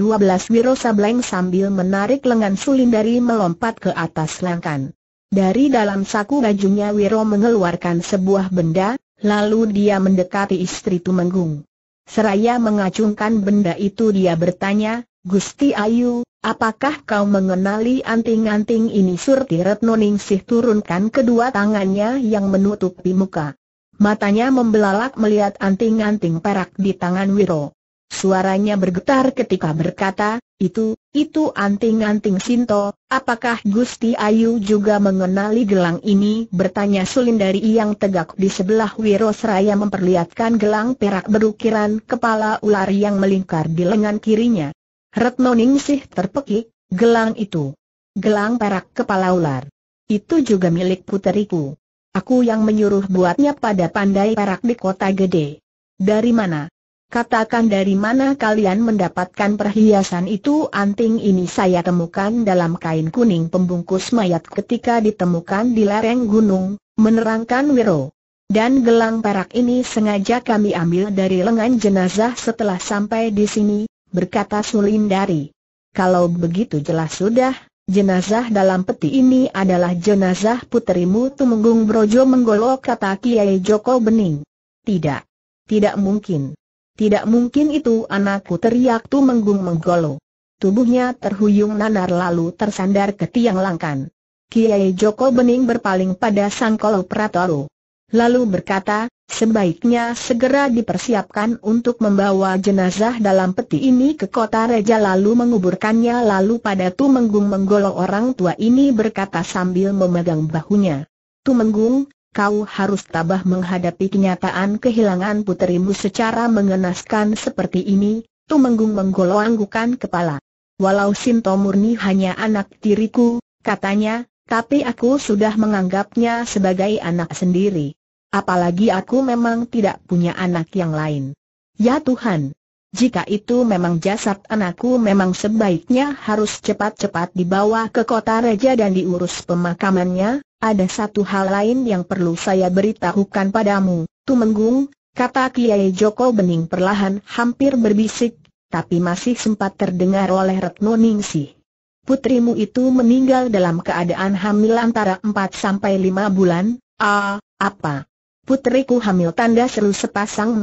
Wiro Sableng sambil menarik lengan Sulindari melompat ke atas langkan. Dari dalam saku bajunya Wiro mengeluarkan sebuah benda, lalu dia mendekati istri Tumenggung. Seraya mengacungkan benda itu dia bertanya, Gusti Ayu, apakah kau mengenali anting-anting ini? Surti Retno Ningsih turunkan kedua tangannya yang menutupi muka. Matanya membelalak melihat anting-anting perak di tangan Wiro. Suaranya bergetar ketika berkata, itu, itu anting-anting Sinto, apakah Gusti Ayu juga mengenali gelang ini? Bertanya Sulindari yang tegak di sebelah Wiro seraya memperlihatkan gelang perak berukiran kepala ular yang melingkar di lengan kirinya. Retno Ningsih terpekik, gelang itu. Gelang perak kepala ular. Itu juga milik puteriku. Aku yang menyuruh buatnya pada pandai perak di kota gede. Dari mana? Katakan dari mana kalian mendapatkan perhiasan itu anting ini saya temukan dalam kain kuning pembungkus mayat ketika ditemukan di lereng gunung, menerangkan Wiro. Dan gelang perak ini sengaja kami ambil dari lengan jenazah setelah sampai di sini, berkata Sulindari. Kalau begitu jelas sudah, Jenazah dalam peti ini adalah jenazah puterimu Tumenggung Brojo Menggolo, kata Kiai Joko Bening. Tidak. Tidak mungkin. Tidak mungkin itu anakku teriak Tumenggung Menggolo. Tubuhnya terhuyung nanar lalu tersandar ke tiang langkan. Kiai Joko Bening berpaling pada sang Pratolo. Lalu berkata, Sebaiknya segera dipersiapkan untuk membawa jenazah dalam peti ini ke kota Reja lalu menguburkannya lalu pada Tumenggung menggolok orang tua ini berkata sambil memegang bahunya. Tumenggung, kau harus tabah menghadapi kenyataan kehilangan puterimu secara mengenaskan seperti ini, Tumenggung menggolok anggukan kepala. Walau Sinto Murni hanya anak tiriku, katanya, tapi aku sudah menganggapnya sebagai anak sendiri. Apalagi aku memang tidak punya anak yang lain. Ya Tuhan, jika itu memang jasad anakku memang sebaiknya harus cepat-cepat dibawa ke kota raja dan diurus pemakamannya, ada satu hal lain yang perlu saya beritahukan padamu, Tumenggung, kata Kiai Joko Bening perlahan hampir berbisik, tapi masih sempat terdengar oleh Retno Ningsih. Putrimu itu meninggal dalam keadaan hamil antara 4 sampai 5 bulan, ah, apa? putriku hamil tanda seru sepasang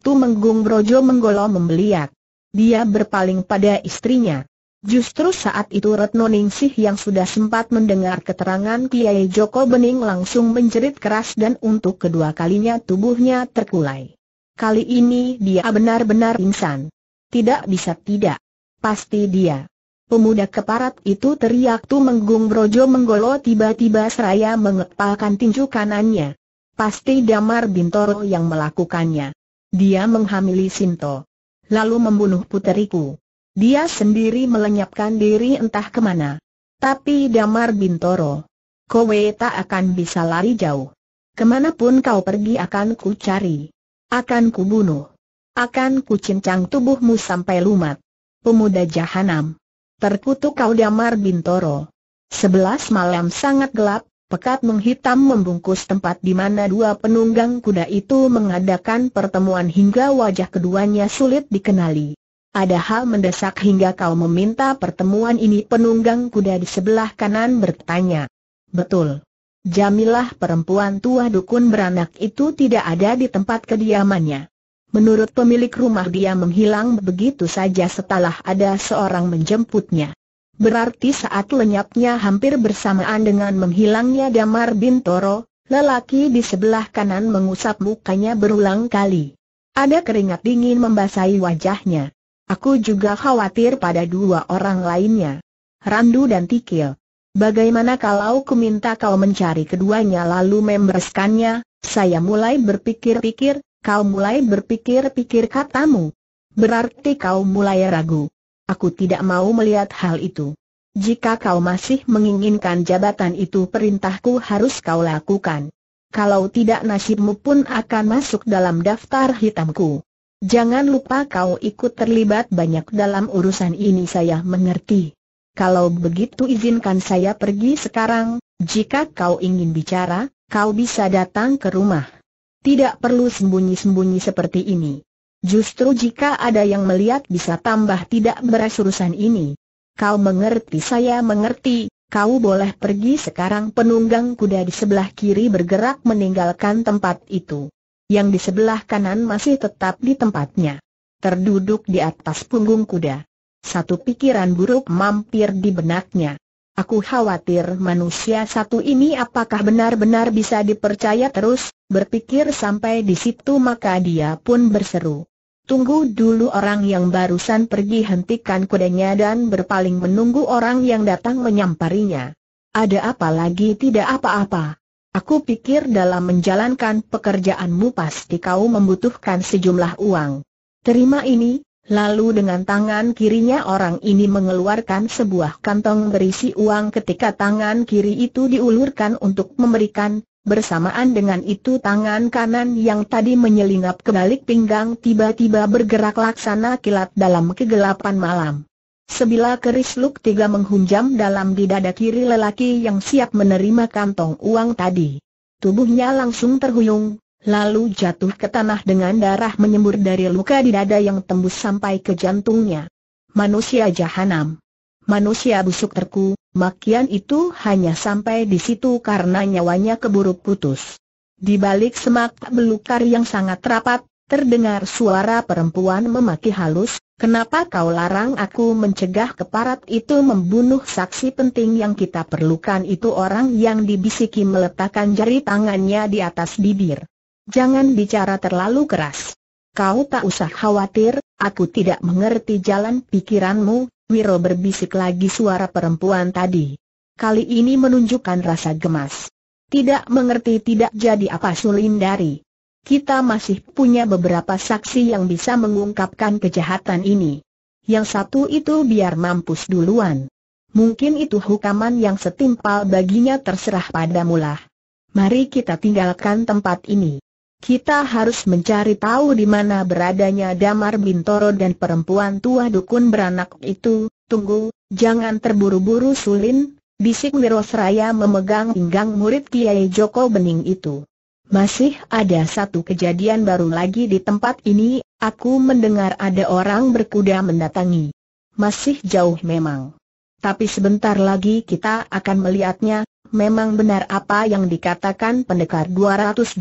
tu menggung Brojo menggolo membeliat. Dia berpaling pada istrinya. Justru saat itu Retno Ningsih yang sudah sempat mendengar keterangan Kiai Joko Bening langsung menjerit keras dan untuk kedua kalinya tubuhnya terkulai. Kali ini dia benar-benar pingsan. Tidak bisa tidak. Pasti dia. Pemuda keparat itu teriak menggung Brojo menggolo tiba-tiba seraya mengepalkan tinju kanannya. Pasti Damar Bintoro yang melakukannya. Dia menghamili Sinto. Lalu membunuh puteriku. Dia sendiri melenyapkan diri entah kemana. Tapi Damar Bintoro. Kowe tak akan bisa lari jauh. Kemanapun kau pergi akan ku cari. Akan ku bunuh. Akan ku cincang tubuhmu sampai lumat. Pemuda jahanam. Terkutuk kau Damar Bintoro. Sebelas malam sangat gelap, Pekat menghitam membungkus tempat di mana dua penunggang kuda itu mengadakan pertemuan hingga wajah keduanya sulit dikenali. Ada hal mendesak hingga kau meminta pertemuan ini penunggang kuda di sebelah kanan bertanya. Betul. Jamilah perempuan tua dukun beranak itu tidak ada di tempat kediamannya. Menurut pemilik rumah dia menghilang begitu saja setelah ada seorang menjemputnya. Berarti saat lenyapnya hampir bersamaan dengan menghilangnya Damar Bintoro, lelaki di sebelah kanan mengusap mukanya berulang kali. Ada keringat dingin membasahi wajahnya. Aku juga khawatir pada dua orang lainnya. Randu dan Tikil. Bagaimana kalau ku minta kau mencari keduanya lalu membereskannya, saya mulai berpikir-pikir, kau mulai berpikir-pikir katamu. Berarti kau mulai ragu. Aku tidak mau melihat hal itu. Jika kau masih menginginkan jabatan itu perintahku harus kau lakukan. Kalau tidak nasibmu pun akan masuk dalam daftar hitamku. Jangan lupa kau ikut terlibat banyak dalam urusan ini saya mengerti. Kalau begitu izinkan saya pergi sekarang, jika kau ingin bicara, kau bisa datang ke rumah. Tidak perlu sembunyi-sembunyi seperti ini. Justru jika ada yang melihat bisa tambah tidak beres urusan ini. Kau mengerti saya mengerti, kau boleh pergi sekarang penunggang kuda di sebelah kiri bergerak meninggalkan tempat itu. Yang di sebelah kanan masih tetap di tempatnya. Terduduk di atas punggung kuda. Satu pikiran buruk mampir di benaknya. Aku khawatir manusia satu ini apakah benar-benar bisa dipercaya terus, berpikir sampai di situ maka dia pun berseru. Tunggu dulu orang yang barusan pergi hentikan kudanya dan berpaling menunggu orang yang datang menyamparinya. Ada apa lagi tidak apa-apa. Aku pikir dalam menjalankan pekerjaanmu pasti kau membutuhkan sejumlah uang. Terima ini, lalu dengan tangan kirinya orang ini mengeluarkan sebuah kantong berisi uang ketika tangan kiri itu diulurkan untuk memberikan, Bersamaan dengan itu tangan kanan yang tadi menyelingap ke balik pinggang tiba-tiba bergerak laksana kilat dalam kegelapan malam. Sebilah keris luk tiga menghunjam dalam di dada kiri lelaki yang siap menerima kantong uang tadi. Tubuhnya langsung terhuyung, lalu jatuh ke tanah dengan darah menyembur dari luka di dada yang tembus sampai ke jantungnya. Manusia jahanam manusia busuk terku, makian itu hanya sampai di situ karena nyawanya keburu putus. Di balik semak belukar yang sangat rapat, terdengar suara perempuan memaki halus, kenapa kau larang aku mencegah keparat itu membunuh saksi penting yang kita perlukan itu orang yang dibisiki meletakkan jari tangannya di atas bibir. Jangan bicara terlalu keras. Kau tak usah khawatir, aku tidak mengerti jalan pikiranmu, Wiro berbisik lagi suara perempuan tadi. Kali ini menunjukkan rasa gemas. Tidak mengerti tidak jadi apa Sulindari. Kita masih punya beberapa saksi yang bisa mengungkapkan kejahatan ini. Yang satu itu biar mampus duluan. Mungkin itu hukuman yang setimpal baginya terserah pada padamulah. Mari kita tinggalkan tempat ini. Kita harus mencari tahu di mana beradanya Damar Bintoro dan perempuan tua dukun beranak itu. Tunggu, jangan terburu-buru Sulin, bisik Wirosraya memegang pinggang murid Kiai Joko Bening itu. Masih ada satu kejadian baru lagi di tempat ini, aku mendengar ada orang berkuda mendatangi. Masih jauh memang. Tapi sebentar lagi kita akan melihatnya, Memang benar apa yang dikatakan pendekar 212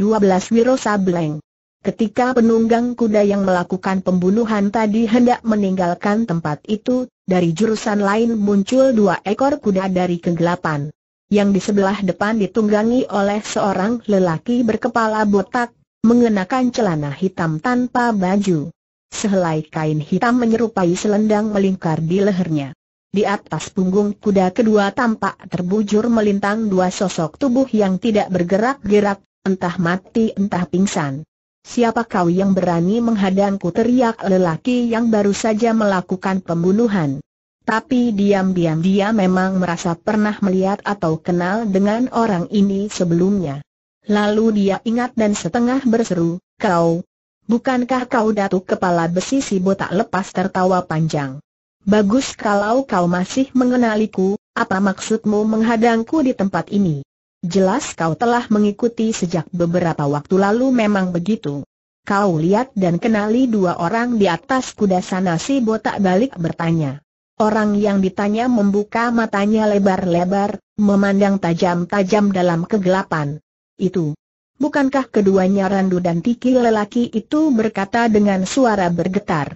Wiro Sableng. Ketika penunggang kuda yang melakukan pembunuhan tadi hendak meninggalkan tempat itu, dari jurusan lain muncul dua ekor kuda dari kegelapan. Yang di sebelah depan ditunggangi oleh seorang lelaki berkepala botak, mengenakan celana hitam tanpa baju. Sehelai kain hitam menyerupai selendang melingkar di lehernya. Di atas punggung kuda kedua tampak terbujur melintang dua sosok tubuh yang tidak bergerak-gerak, entah mati entah pingsan. Siapa kau yang berani menghadangku teriak lelaki yang baru saja melakukan pembunuhan. Tapi diam-diam dia memang merasa pernah melihat atau kenal dengan orang ini sebelumnya. Lalu dia ingat dan setengah berseru, kau, bukankah kau datuk kepala besi si botak lepas tertawa panjang. Bagus kalau kau masih mengenaliku, apa maksudmu menghadangku di tempat ini? Jelas kau telah mengikuti sejak beberapa waktu lalu memang begitu. Kau lihat dan kenali dua orang di atas kuda sana si botak balik bertanya. Orang yang ditanya membuka matanya lebar-lebar, memandang tajam-tajam dalam kegelapan. Itu. Bukankah keduanya Randu dan Tiki lelaki itu berkata dengan suara bergetar.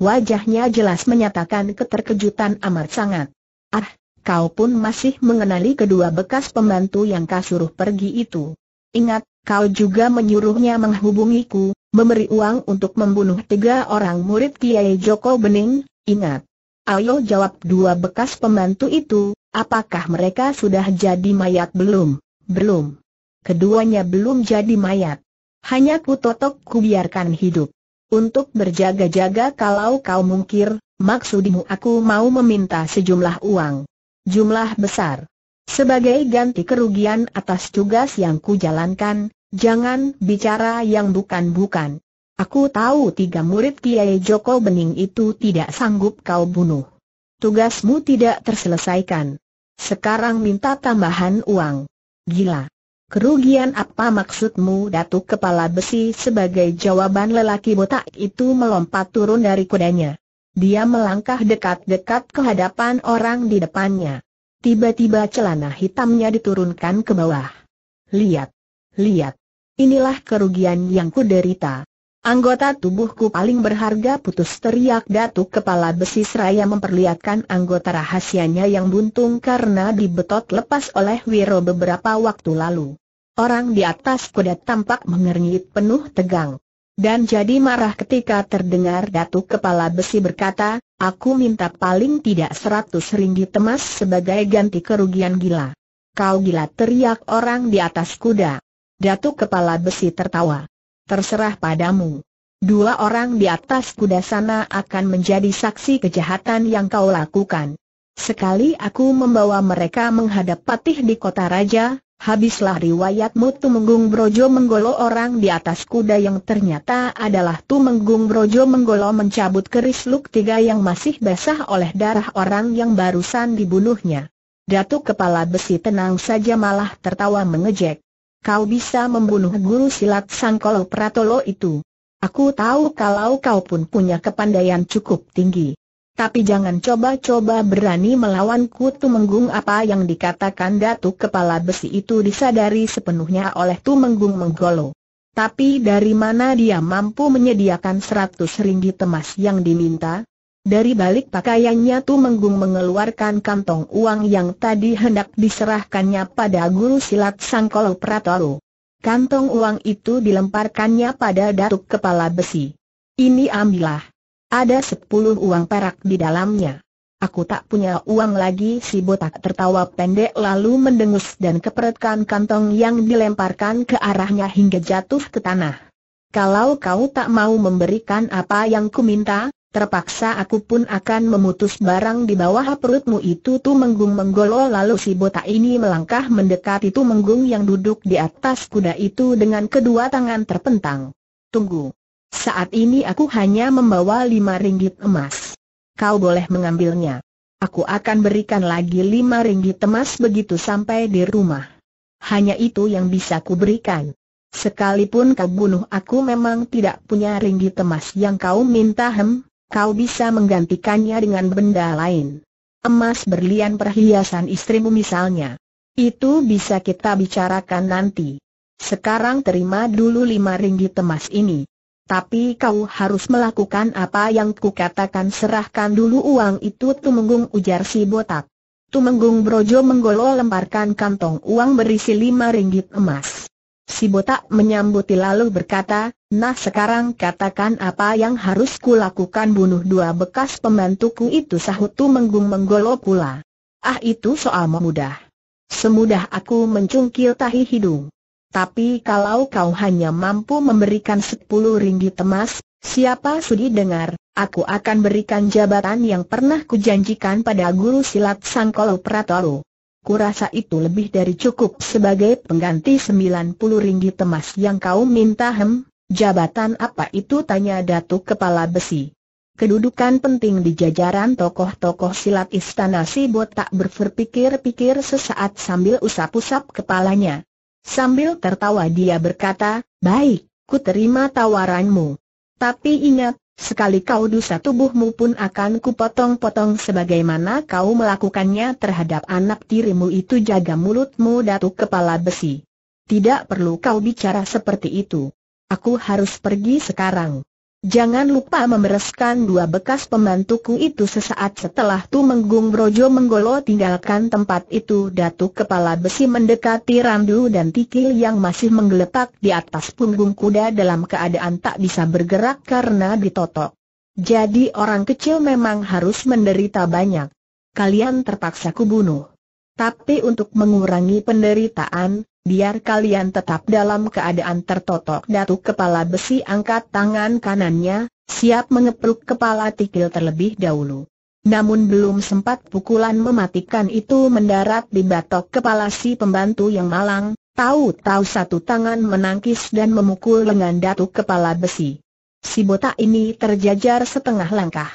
Wajahnya jelas menyatakan keterkejutan amat sangat. Ah, kau pun masih mengenali kedua bekas pembantu yang kau suruh pergi itu. Ingat, kau juga menyuruhnya menghubungiku, memberi uang untuk membunuh tiga orang murid Kiai Joko Bening, ingat. Ayo jawab dua bekas pembantu itu, apakah mereka sudah jadi mayat belum? Belum. Keduanya belum jadi mayat. Hanya kutotok kubiarkan hidup untuk berjaga-jaga kalau kau mungkir, maksudmu aku mau meminta sejumlah uang. Jumlah besar. Sebagai ganti kerugian atas tugas yang kujalankan, jangan bicara yang bukan-bukan. Aku tahu tiga murid Kiai Joko Bening itu tidak sanggup kau bunuh. Tugasmu tidak terselesaikan. Sekarang minta tambahan uang. Gila. Kerugian apa maksudmu Datuk Kepala Besi sebagai jawaban lelaki botak itu melompat turun dari kudanya. Dia melangkah dekat-dekat ke hadapan orang di depannya. Tiba-tiba celana hitamnya diturunkan ke bawah. Lihat, lihat, inilah kerugian yang kuderita. Anggota tubuhku paling berharga putus teriak Datuk Kepala Besi Seraya memperlihatkan anggota rahasianya yang buntung karena dibetot lepas oleh Wiro beberapa waktu lalu. Orang di atas kuda tampak mengernyit penuh tegang. Dan jadi marah ketika terdengar Datuk Kepala Besi berkata, aku minta paling tidak seratus ringgit emas sebagai ganti kerugian gila. Kau gila teriak orang di atas kuda. Datuk Kepala Besi tertawa. Terserah padamu. Dua orang di atas kuda sana akan menjadi saksi kejahatan yang kau lakukan. Sekali aku membawa mereka menghadap patih di kota raja, Habislah riwayatmu Tumenggung Brojo menggolo orang di atas kuda yang ternyata adalah Tumenggung Brojo menggolo mencabut keris luk tiga yang masih basah oleh darah orang yang barusan dibunuhnya. Datuk Kepala Besi tenang saja malah tertawa mengejek. Kau bisa membunuh guru silat Sangkolo Pratolo itu. Aku tahu kalau kau pun punya kepandaian cukup tinggi. Tapi jangan coba-coba berani melawan Kutu Menggung apa yang dikatakan Datuk Kepala Besi itu disadari sepenuhnya oleh Tumenggung Menggolo. Tapi dari mana dia mampu menyediakan seratus ringgit emas yang diminta? Dari balik pakaiannya Tumenggung mengeluarkan kantong uang yang tadi hendak diserahkannya pada guru silat Sangkolo Pratolo. Kantong uang itu dilemparkannya pada Datuk Kepala Besi. Ini ambillah. Ada sepuluh uang perak di dalamnya. Aku tak punya uang lagi si botak tertawa pendek lalu mendengus dan keperetkan kantong yang dilemparkan ke arahnya hingga jatuh ke tanah. Kalau kau tak mau memberikan apa yang kuminta, terpaksa aku pun akan memutus barang di bawah perutmu itu tu menggung menggolo lalu si botak ini melangkah mendekati tu menggung yang duduk di atas kuda itu dengan kedua tangan terpentang. Tunggu. Saat ini aku hanya membawa lima ringgit emas. Kau boleh mengambilnya. Aku akan berikan lagi lima ringgit emas begitu sampai di rumah. Hanya itu yang bisa kuberikan. Sekalipun kau bunuh aku memang tidak punya ringgit emas yang kau minta hem, kau bisa menggantikannya dengan benda lain. Emas berlian perhiasan istrimu misalnya. Itu bisa kita bicarakan nanti. Sekarang terima dulu lima ringgit emas ini. Tapi kau harus melakukan apa yang kukatakan serahkan dulu uang itu Tumenggung ujar si botak. Tumenggung Brojo menggolo lemparkan kantong uang berisi lima ringgit emas. Si botak menyambuti lalu berkata, nah sekarang katakan apa yang harus kulakukan bunuh dua bekas pembantuku itu sahut Tumenggung menggung menggolo pula. Ah itu soal mudah. Semudah aku mencungkil tahi hidung. Tapi kalau kau hanya mampu memberikan sepuluh ringgit emas, siapa sudi dengar, aku akan berikan jabatan yang pernah kujanjikan pada guru silat Sangkolo Pratolo. Kurasa itu lebih dari cukup sebagai pengganti sembilan puluh ringgit emas yang kau minta hem, jabatan apa itu tanya Datuk Kepala Besi. Kedudukan penting di jajaran tokoh-tokoh silat istana si botak berpikir-pikir sesaat sambil usap-usap kepalanya. Sambil tertawa dia berkata, baik, ku terima tawaranmu. Tapi ingat, sekali kau dusa tubuhmu pun akan kupotong-potong sebagaimana kau melakukannya terhadap anak tirimu itu jaga mulutmu datuk kepala besi. Tidak perlu kau bicara seperti itu. Aku harus pergi sekarang. Jangan lupa membereskan dua bekas pembantuku itu sesaat setelah Tumenggung Brojo menggolo tinggalkan tempat itu Datuk Kepala Besi mendekati Randu dan Tikil yang masih menggeletak di atas punggung kuda dalam keadaan tak bisa bergerak karena ditotok. Jadi orang kecil memang harus menderita banyak. Kalian terpaksa kubunuh. Tapi untuk mengurangi penderitaan, Biar kalian tetap dalam keadaan tertotok Datuk Kepala Besi angkat tangan kanannya, siap mengepruk kepala Tikil terlebih dahulu. Namun belum sempat pukulan mematikan itu mendarat di batok kepala si pembantu yang malang, tahu-tahu satu tangan menangkis dan memukul lengan Datuk Kepala Besi. Si botak ini terjajar setengah langkah.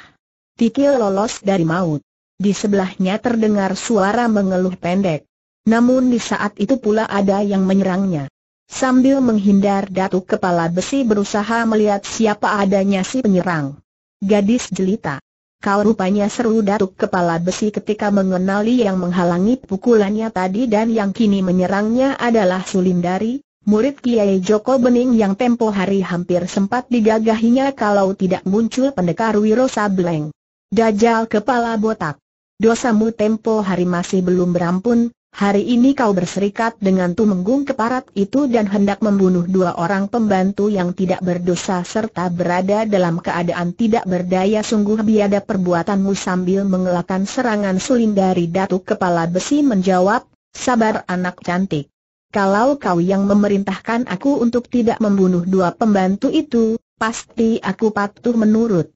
Tikil lolos dari maut. Di sebelahnya terdengar suara mengeluh pendek. Namun di saat itu pula ada yang menyerangnya. Sambil menghindar datuk kepala besi berusaha melihat siapa adanya si penyerang. Gadis jelita. Kau rupanya seru datuk kepala besi ketika mengenali yang menghalangi pukulannya tadi dan yang kini menyerangnya adalah Sulindari, murid Kiai Joko Bening yang tempo hari hampir sempat digagahinya kalau tidak muncul pendekar Wiro Sableng. Dajal kepala botak. Dosamu tempo hari masih belum berampun, Hari ini kau berserikat dengan tumenggung keparat itu dan hendak membunuh dua orang pembantu yang tidak berdosa serta berada dalam keadaan tidak berdaya sungguh biada perbuatanmu sambil mengelakkan serangan suling dari datuk kepala besi menjawab, sabar anak cantik. Kalau kau yang memerintahkan aku untuk tidak membunuh dua pembantu itu, pasti aku patuh menurut.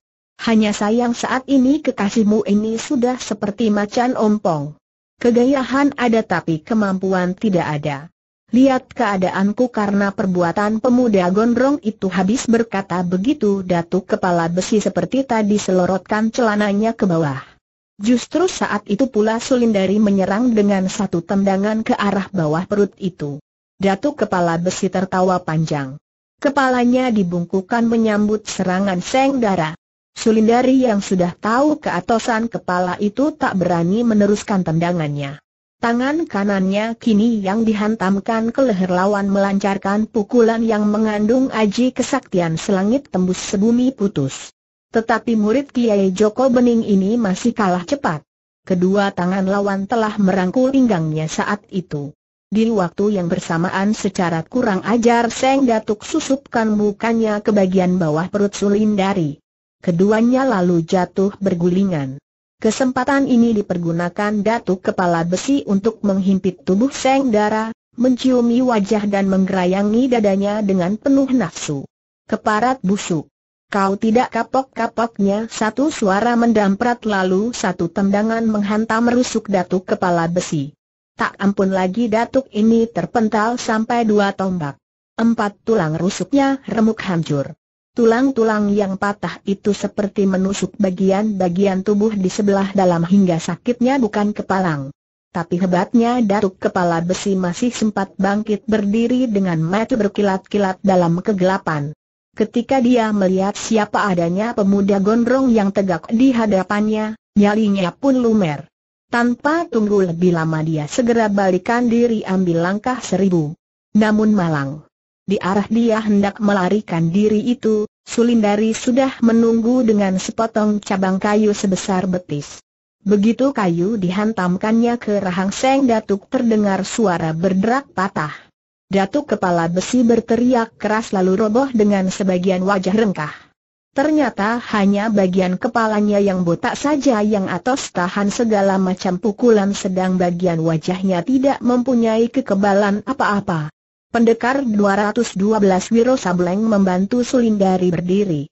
Hanya sayang saat ini kekasihmu ini sudah seperti macan ompong. Kegayahan ada tapi kemampuan tidak ada. Lihat keadaanku karena perbuatan pemuda gondrong itu habis berkata begitu datuk kepala besi seperti tadi selorotkan celananya ke bawah. Justru saat itu pula Sulindari menyerang dengan satu tendangan ke arah bawah perut itu. Datuk kepala besi tertawa panjang. Kepalanya dibungkukan menyambut serangan Seng Dara. Sulindari yang sudah tahu keatosan kepala itu tak berani meneruskan tendangannya. Tangan kanannya kini yang dihantamkan ke leher lawan melancarkan pukulan yang mengandung aji kesaktian selangit tembus sebumi putus. Tetapi murid Kiai Joko Bening ini masih kalah cepat. Kedua tangan lawan telah merangkul pinggangnya saat itu. Di waktu yang bersamaan secara kurang ajar Seng Datuk susupkan mukanya ke bagian bawah perut Sulindari keduanya lalu jatuh bergulingan. Kesempatan ini dipergunakan Datuk Kepala Besi untuk menghimpit tubuh Seng Dara, menciumi wajah dan menggerayangi dadanya dengan penuh nafsu. Keparat busuk. Kau tidak kapok-kapoknya satu suara mendamprat lalu satu tendangan menghantam rusuk Datuk Kepala Besi. Tak ampun lagi Datuk ini terpental sampai dua tombak. Empat tulang rusuknya remuk hancur. Tulang-tulang yang patah itu seperti menusuk bagian-bagian tubuh di sebelah dalam hingga sakitnya bukan kepalang. Tapi hebatnya Datuk Kepala Besi masih sempat bangkit berdiri dengan mata berkilat-kilat dalam kegelapan. Ketika dia melihat siapa adanya pemuda gondrong yang tegak di hadapannya, nyalinya pun lumer. Tanpa tunggu lebih lama dia segera balikan diri ambil langkah seribu. Namun malang. Di arah dia hendak melarikan diri itu, Sulindari sudah menunggu dengan sepotong cabang kayu sebesar betis. Begitu kayu dihantamkannya ke rahang Seng Datuk terdengar suara berderak patah. Datuk kepala besi berteriak keras lalu roboh dengan sebagian wajah rengkah. Ternyata hanya bagian kepalanya yang botak saja yang atas tahan segala macam pukulan sedang bagian wajahnya tidak mempunyai kekebalan apa-apa. Pendekar 212 Wiro Sableng membantu Sulindari berdiri.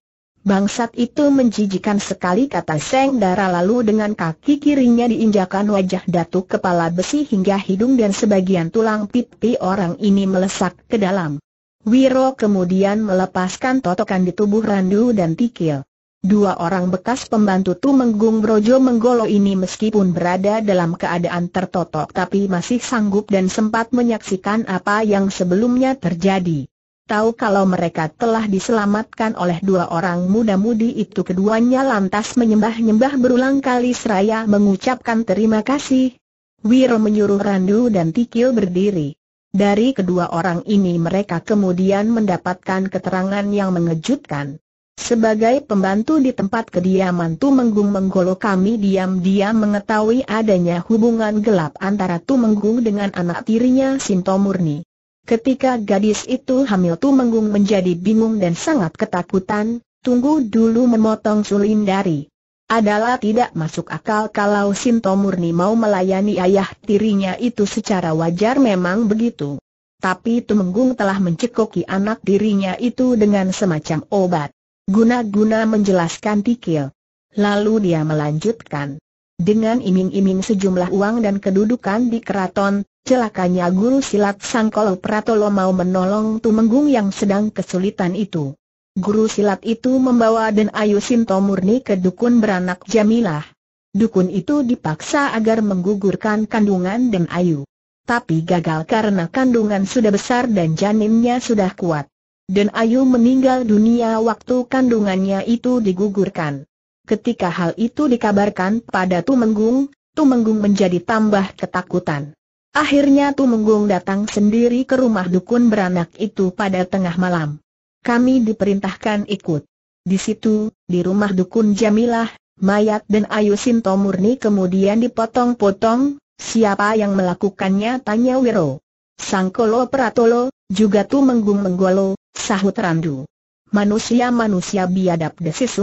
Bangsat itu menjijikan sekali kata Seng Dara lalu dengan kaki kirinya diinjakan wajah datuk kepala besi hingga hidung dan sebagian tulang pipi orang ini melesak ke dalam. Wiro kemudian melepaskan totokan di tubuh Randu dan Tikil. Dua orang bekas pembantu Tumenggung Brojo Menggolo ini meskipun berada dalam keadaan tertotok tapi masih sanggup dan sempat menyaksikan apa yang sebelumnya terjadi. Tahu kalau mereka telah diselamatkan oleh dua orang muda-mudi itu keduanya lantas menyembah-nyembah berulang kali seraya mengucapkan terima kasih. Wiro menyuruh Randu dan Tikil berdiri. Dari kedua orang ini mereka kemudian mendapatkan keterangan yang mengejutkan. Sebagai pembantu di tempat kediaman Tumenggung Menggolo kami diam-diam mengetahui adanya hubungan gelap antara Tumenggung dengan anak tirinya Sintomurni. Ketika gadis itu hamil Tumenggung menjadi bingung dan sangat ketakutan, tunggu dulu memotong Sulindari. Adalah tidak masuk akal kalau Sintomurni mau melayani ayah tirinya itu secara wajar memang begitu. Tapi Tumenggung telah mencekoki anak tirinya itu dengan semacam obat. Guna-guna menjelaskan Tikil. Lalu dia melanjutkan. Dengan iming-iming sejumlah uang dan kedudukan di keraton, celakanya guru silat Sangkolo Pratolo mau menolong Tumenggung yang sedang kesulitan itu. Guru silat itu membawa Den Ayu Sinto Murni ke dukun beranak Jamilah. Dukun itu dipaksa agar menggugurkan kandungan Den Ayu. Tapi gagal karena kandungan sudah besar dan janinnya sudah kuat. Dan Ayu meninggal dunia waktu kandungannya itu digugurkan. Ketika hal itu dikabarkan pada Tumenggung, Tumenggung menjadi tambah ketakutan. Akhirnya Tumenggung datang sendiri ke rumah dukun beranak itu pada tengah malam. Kami diperintahkan ikut. Di situ, di rumah dukun Jamilah, mayat dan Ayu Sintomurni kemudian dipotong-potong, siapa yang melakukannya tanya Wiro. Sangkolo Pratolo, juga Tumenggung Menggolo, sahut Randu. Manusia-manusia biadab desis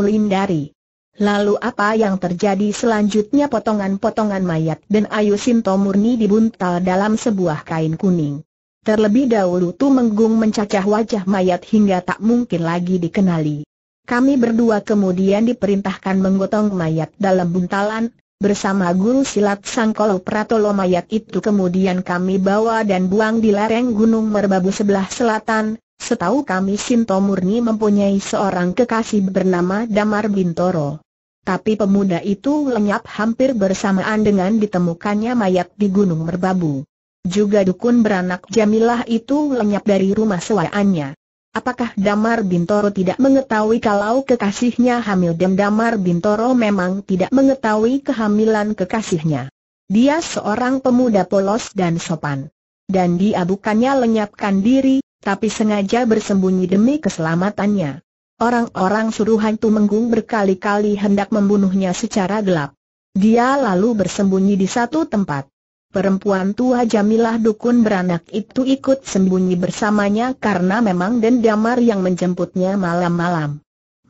Lalu apa yang terjadi selanjutnya potongan-potongan mayat dan Ayu Sinto murni dibuntal dalam sebuah kain kuning. Terlebih dahulu Tu Menggung mencacah wajah mayat hingga tak mungkin lagi dikenali. Kami berdua kemudian diperintahkan menggotong mayat dalam buntalan, bersama guru silat Sangkolo Pratolo mayat itu kemudian kami bawa dan buang di lereng Gunung Merbabu sebelah selatan, Setahu kami Sinto Murni mempunyai seorang kekasih bernama Damar Bintoro. Tapi pemuda itu lenyap hampir bersamaan dengan ditemukannya mayat di Gunung Merbabu. Juga dukun beranak Jamilah itu lenyap dari rumah sewaannya. Apakah Damar Bintoro tidak mengetahui kalau kekasihnya hamil dan Damar Bintoro memang tidak mengetahui kehamilan kekasihnya? Dia seorang pemuda polos dan sopan. Dan dia bukannya lenyapkan diri, tapi sengaja bersembunyi demi keselamatannya. Orang-orang suruhan menggung berkali-kali hendak membunuhnya secara gelap. Dia lalu bersembunyi di satu tempat. Perempuan tua Jamilah Dukun beranak itu ikut sembunyi bersamanya karena memang Dendamar yang menjemputnya malam-malam.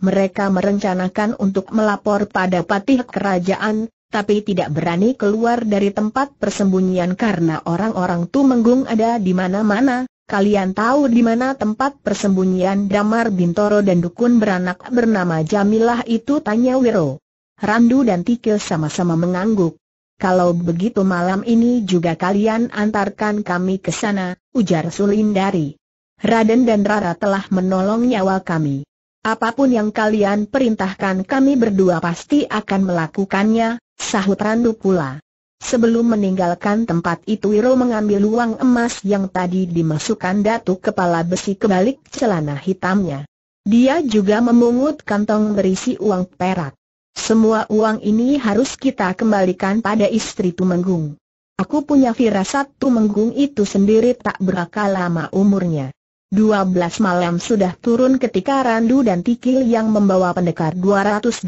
Mereka merencanakan untuk melapor pada patih kerajaan, tapi tidak berani keluar dari tempat persembunyian karena orang-orang tu menggung ada di mana-mana, Kalian tahu di mana tempat persembunyian Damar Bintoro dan dukun beranak bernama Jamilah itu tanya Wiro. Randu dan Tikil sama-sama mengangguk. Kalau begitu malam ini juga kalian antarkan kami ke sana, ujar Sulindari. Raden dan Rara telah menolong nyawa kami. Apapun yang kalian perintahkan kami berdua pasti akan melakukannya, sahut Randu pula. Sebelum meninggalkan tempat itu Wiro mengambil uang emas yang tadi dimasukkan datu kepala besi ke balik celana hitamnya. Dia juga memungut kantong berisi uang perak. Semua uang ini harus kita kembalikan pada istri Tumenggung. Aku punya firasat Tumenggung itu sendiri tak berakal lama umurnya dua belas malam sudah turun ketika Randu dan Tikil yang membawa pendekar 212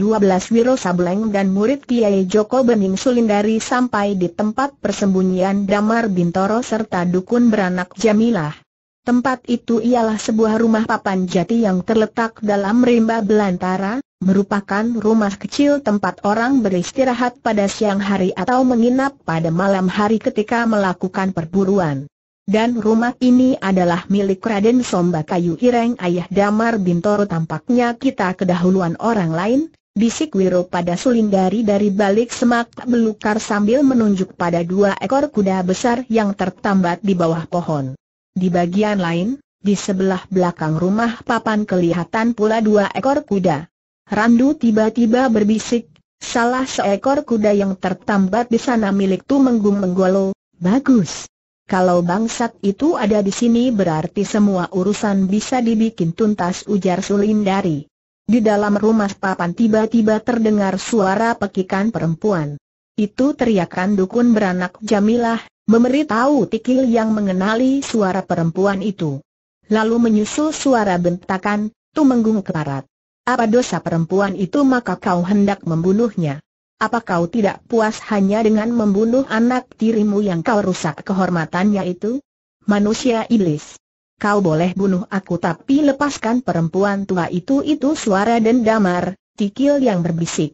Wiro Sableng dan murid Kiai Joko Bening Sulindari sampai di tempat persembunyian Damar Bintoro serta dukun beranak Jamilah. Tempat itu ialah sebuah rumah papan jati yang terletak dalam rimba belantara, merupakan rumah kecil tempat orang beristirahat pada siang hari atau menginap pada malam hari ketika melakukan perburuan. Dan rumah ini adalah milik Raden Somba Kayu Hireng ayah Damar Bintoro tampaknya kita kedahuluan orang lain, bisik Wiro pada Suling dari balik semak belukar sambil menunjuk pada dua ekor kuda besar yang tertambat di bawah pohon. Di bagian lain, di sebelah belakang rumah papan kelihatan pula dua ekor kuda. Randu tiba-tiba berbisik, salah seekor kuda yang tertambat di sana milik Tumenggung Menggolo, bagus. Kalau bangsat itu ada di sini berarti semua urusan bisa dibikin tuntas ujar Sulindari. Di dalam rumah papan tiba-tiba terdengar suara pekikan perempuan. Itu teriakan dukun beranak Jamilah, memberitahu Tikil yang mengenali suara perempuan itu. Lalu menyusul suara bentakan, Tumenggung Kelarat. Apa dosa perempuan itu maka kau hendak membunuhnya? Apa kau tidak puas hanya dengan membunuh anak tirimu yang kau rusak kehormatannya itu? Manusia iblis. Kau boleh bunuh aku tapi lepaskan perempuan tua itu itu suara dan Damar, tikil yang berbisik.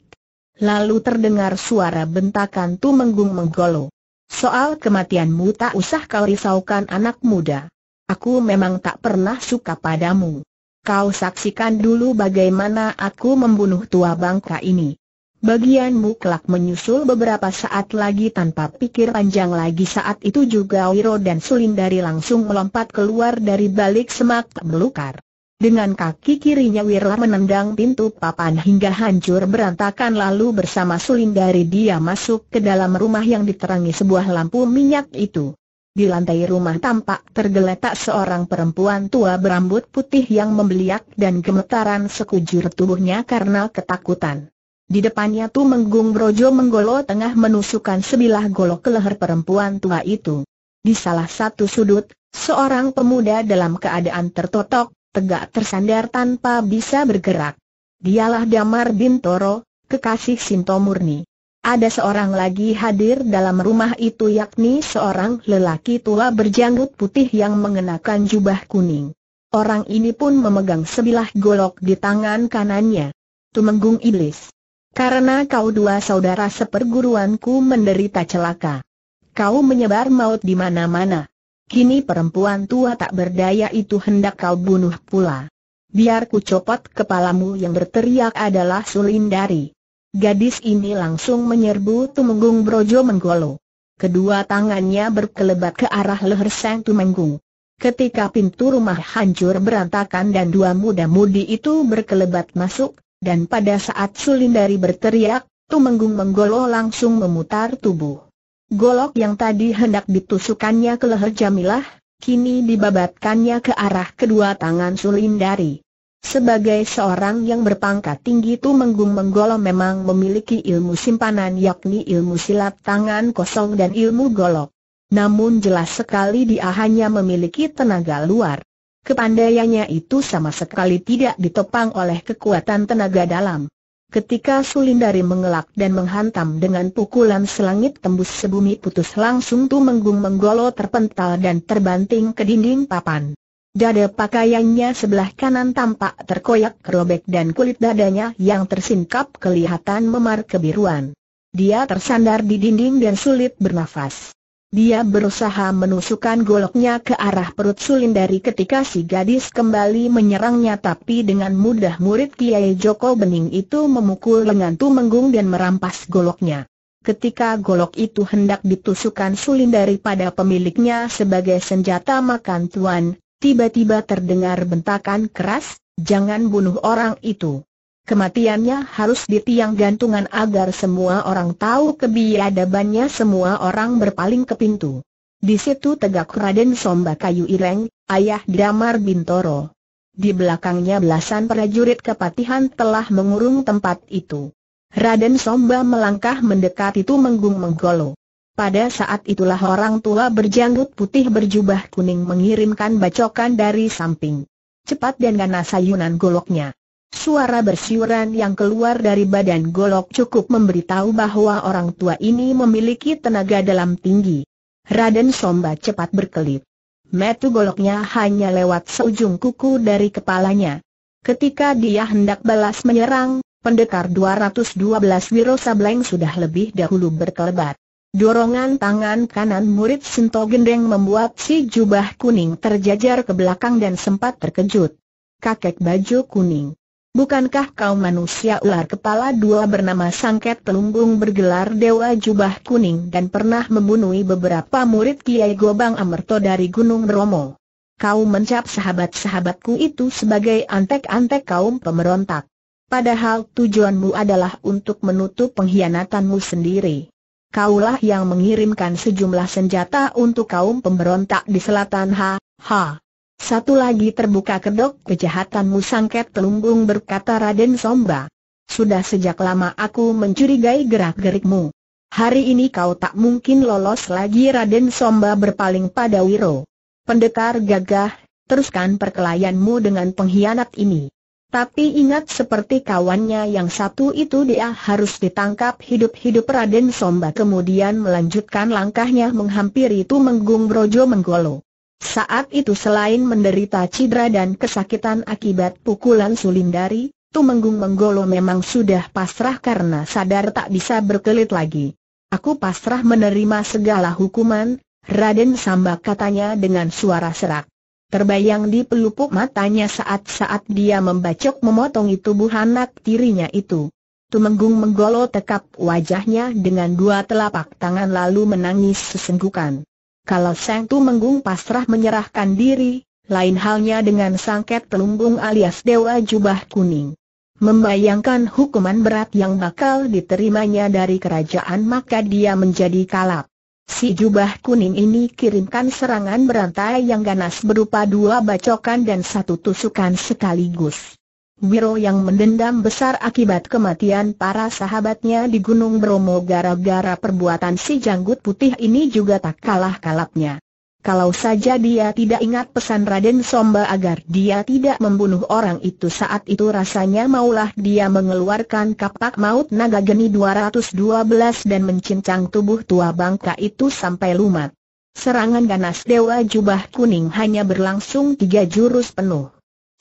Lalu terdengar suara bentakan tu menggung menggolo. Soal kematianmu tak usah kau risaukan anak muda. Aku memang tak pernah suka padamu. Kau saksikan dulu bagaimana aku membunuh tua bangka ini. Bagianmu kelak menyusul beberapa saat lagi tanpa pikir panjang lagi saat itu juga Wiro dan Sulindari langsung melompat keluar dari balik semak melukar. Dengan kaki kirinya Wiro menendang pintu papan hingga hancur berantakan lalu bersama Sulindari dia masuk ke dalam rumah yang diterangi sebuah lampu minyak itu. Di lantai rumah tampak tergeletak seorang perempuan tua berambut putih yang membeliak dan gemetaran sekujur tubuhnya karena ketakutan. Di depannya tu menggung Brojo menggolo tengah menusukkan sebilah golok ke leher perempuan tua itu. Di salah satu sudut, seorang pemuda dalam keadaan tertotok, tegak tersandar tanpa bisa bergerak. Dialah Damar Bintoro, kekasih Sinto Murni. Ada seorang lagi hadir dalam rumah itu yakni seorang lelaki tua berjanggut putih yang mengenakan jubah kuning. Orang ini pun memegang sebilah golok di tangan kanannya. Tumenggung Iblis. Karena kau dua saudara seperguruanku menderita celaka. Kau menyebar maut di mana-mana. Kini perempuan tua tak berdaya itu hendak kau bunuh pula. Biar ku copot kepalamu yang berteriak adalah Sulindari. Gadis ini langsung menyerbu Tumenggung Brojo Menggolo. Kedua tangannya berkelebat ke arah leher Sang Tumenggung. Ketika pintu rumah hancur berantakan dan dua muda-mudi itu berkelebat masuk, dan pada saat Sulindari berteriak, Tumenggung Menggolo langsung memutar tubuh. Golok yang tadi hendak ditusukannya ke leher Jamilah, kini dibabatkannya ke arah kedua tangan Sulindari. Sebagai seorang yang berpangkat tinggi Tumenggung Menggolo memang memiliki ilmu simpanan yakni ilmu silat tangan kosong dan ilmu golok. Namun jelas sekali dia hanya memiliki tenaga luar. Kepandaiannya itu sama sekali tidak ditopang oleh kekuatan tenaga dalam. Ketika Sulindari mengelak dan menghantam dengan pukulan selangit tembus sebumi putus langsung tu Tumenggung menggolo terpental dan terbanting ke dinding papan. Dada pakaiannya sebelah kanan tampak terkoyak robek dan kulit dadanya yang tersingkap kelihatan memar kebiruan. Dia tersandar di dinding dan sulit bernafas. Dia berusaha menusukkan goloknya ke arah perut Sulindari ketika si gadis kembali menyerangnya tapi dengan mudah murid Kiai Joko Bening itu memukul lengan menggung dan merampas goloknya. Ketika golok itu hendak ditusukkan Sulindari pada pemiliknya sebagai senjata makan tuan, tiba-tiba terdengar bentakan keras, jangan bunuh orang itu. Kematiannya harus di tiang gantungan agar semua orang tahu kebiadabannya semua orang berpaling ke pintu. Di situ tegak Raden Somba Kayu Ireng, ayah Damar Bintoro. Di belakangnya belasan prajurit kepatihan telah mengurung tempat itu. Raden Somba melangkah mendekat itu menggung menggolo. Pada saat itulah orang tua berjanggut putih berjubah kuning mengirimkan bacokan dari samping. Cepat dan ganas sayunan goloknya. Suara bersiuran yang keluar dari badan golok cukup memberitahu bahwa orang tua ini memiliki tenaga dalam tinggi. Raden Somba cepat berkelip. Metu goloknya hanya lewat seujung kuku dari kepalanya. Ketika dia hendak balas menyerang, pendekar 212 Wiro Sableng sudah lebih dahulu berkelebat. Dorongan tangan kanan murid Sinto Gendeng membuat si jubah kuning terjajar ke belakang dan sempat terkejut. Kakek baju kuning Bukankah kau manusia ular kepala dua bernama Sangket Telunggung bergelar Dewa Jubah Kuning dan pernah membunuh beberapa murid Kiai Gobang Amerto dari Gunung Bromo? Kau mencap sahabat-sahabatku itu sebagai antek-antek kaum pemberontak. Padahal tujuanmu adalah untuk menutup pengkhianatanmu sendiri. Kaulah yang mengirimkan sejumlah senjata untuk kaum pemberontak di selatan Ha, Ha. Satu lagi terbuka kedok kejahatan musangket telumbung berkata Raden Somba. Sudah sejak lama aku mencurigai gerak-gerikmu. Hari ini kau tak mungkin lolos lagi Raden Somba berpaling pada Wiro. Pendekar gagah, teruskan perkelayanmu dengan pengkhianat ini. Tapi ingat seperti kawannya yang satu itu dia harus ditangkap hidup-hidup Raden Somba kemudian melanjutkan langkahnya menghampiri Tumenggung Brojo Menggolo. Saat itu selain menderita cedera dan kesakitan akibat pukulan Sulindari, Tumenggung Menggolo memang sudah pasrah karena sadar tak bisa berkelit lagi. Aku pasrah menerima segala hukuman, Raden Samba katanya dengan suara serak. Terbayang di pelupuk matanya saat-saat dia membacok memotongi tubuh anak tirinya itu. Tumenggung Menggolo tekap wajahnya dengan dua telapak tangan lalu menangis sesenggukan. Kalau Sang menggung pasrah menyerahkan diri, lain halnya dengan Sangket Telumbung alias Dewa Jubah Kuning. Membayangkan hukuman berat yang bakal diterimanya dari kerajaan maka dia menjadi kalap. Si jubah kuning ini kirimkan serangan berantai yang ganas berupa dua bacokan dan satu tusukan sekaligus. Wiro yang mendendam besar akibat kematian para sahabatnya di Gunung Bromo gara-gara perbuatan si janggut putih ini juga tak kalah kalapnya. Kalau saja dia tidak ingat pesan Raden Somba agar dia tidak membunuh orang itu saat itu rasanya maulah dia mengeluarkan kapak maut naga geni 212 dan mencincang tubuh tua bangka itu sampai lumat. Serangan ganas Dewa Jubah Kuning hanya berlangsung tiga jurus penuh.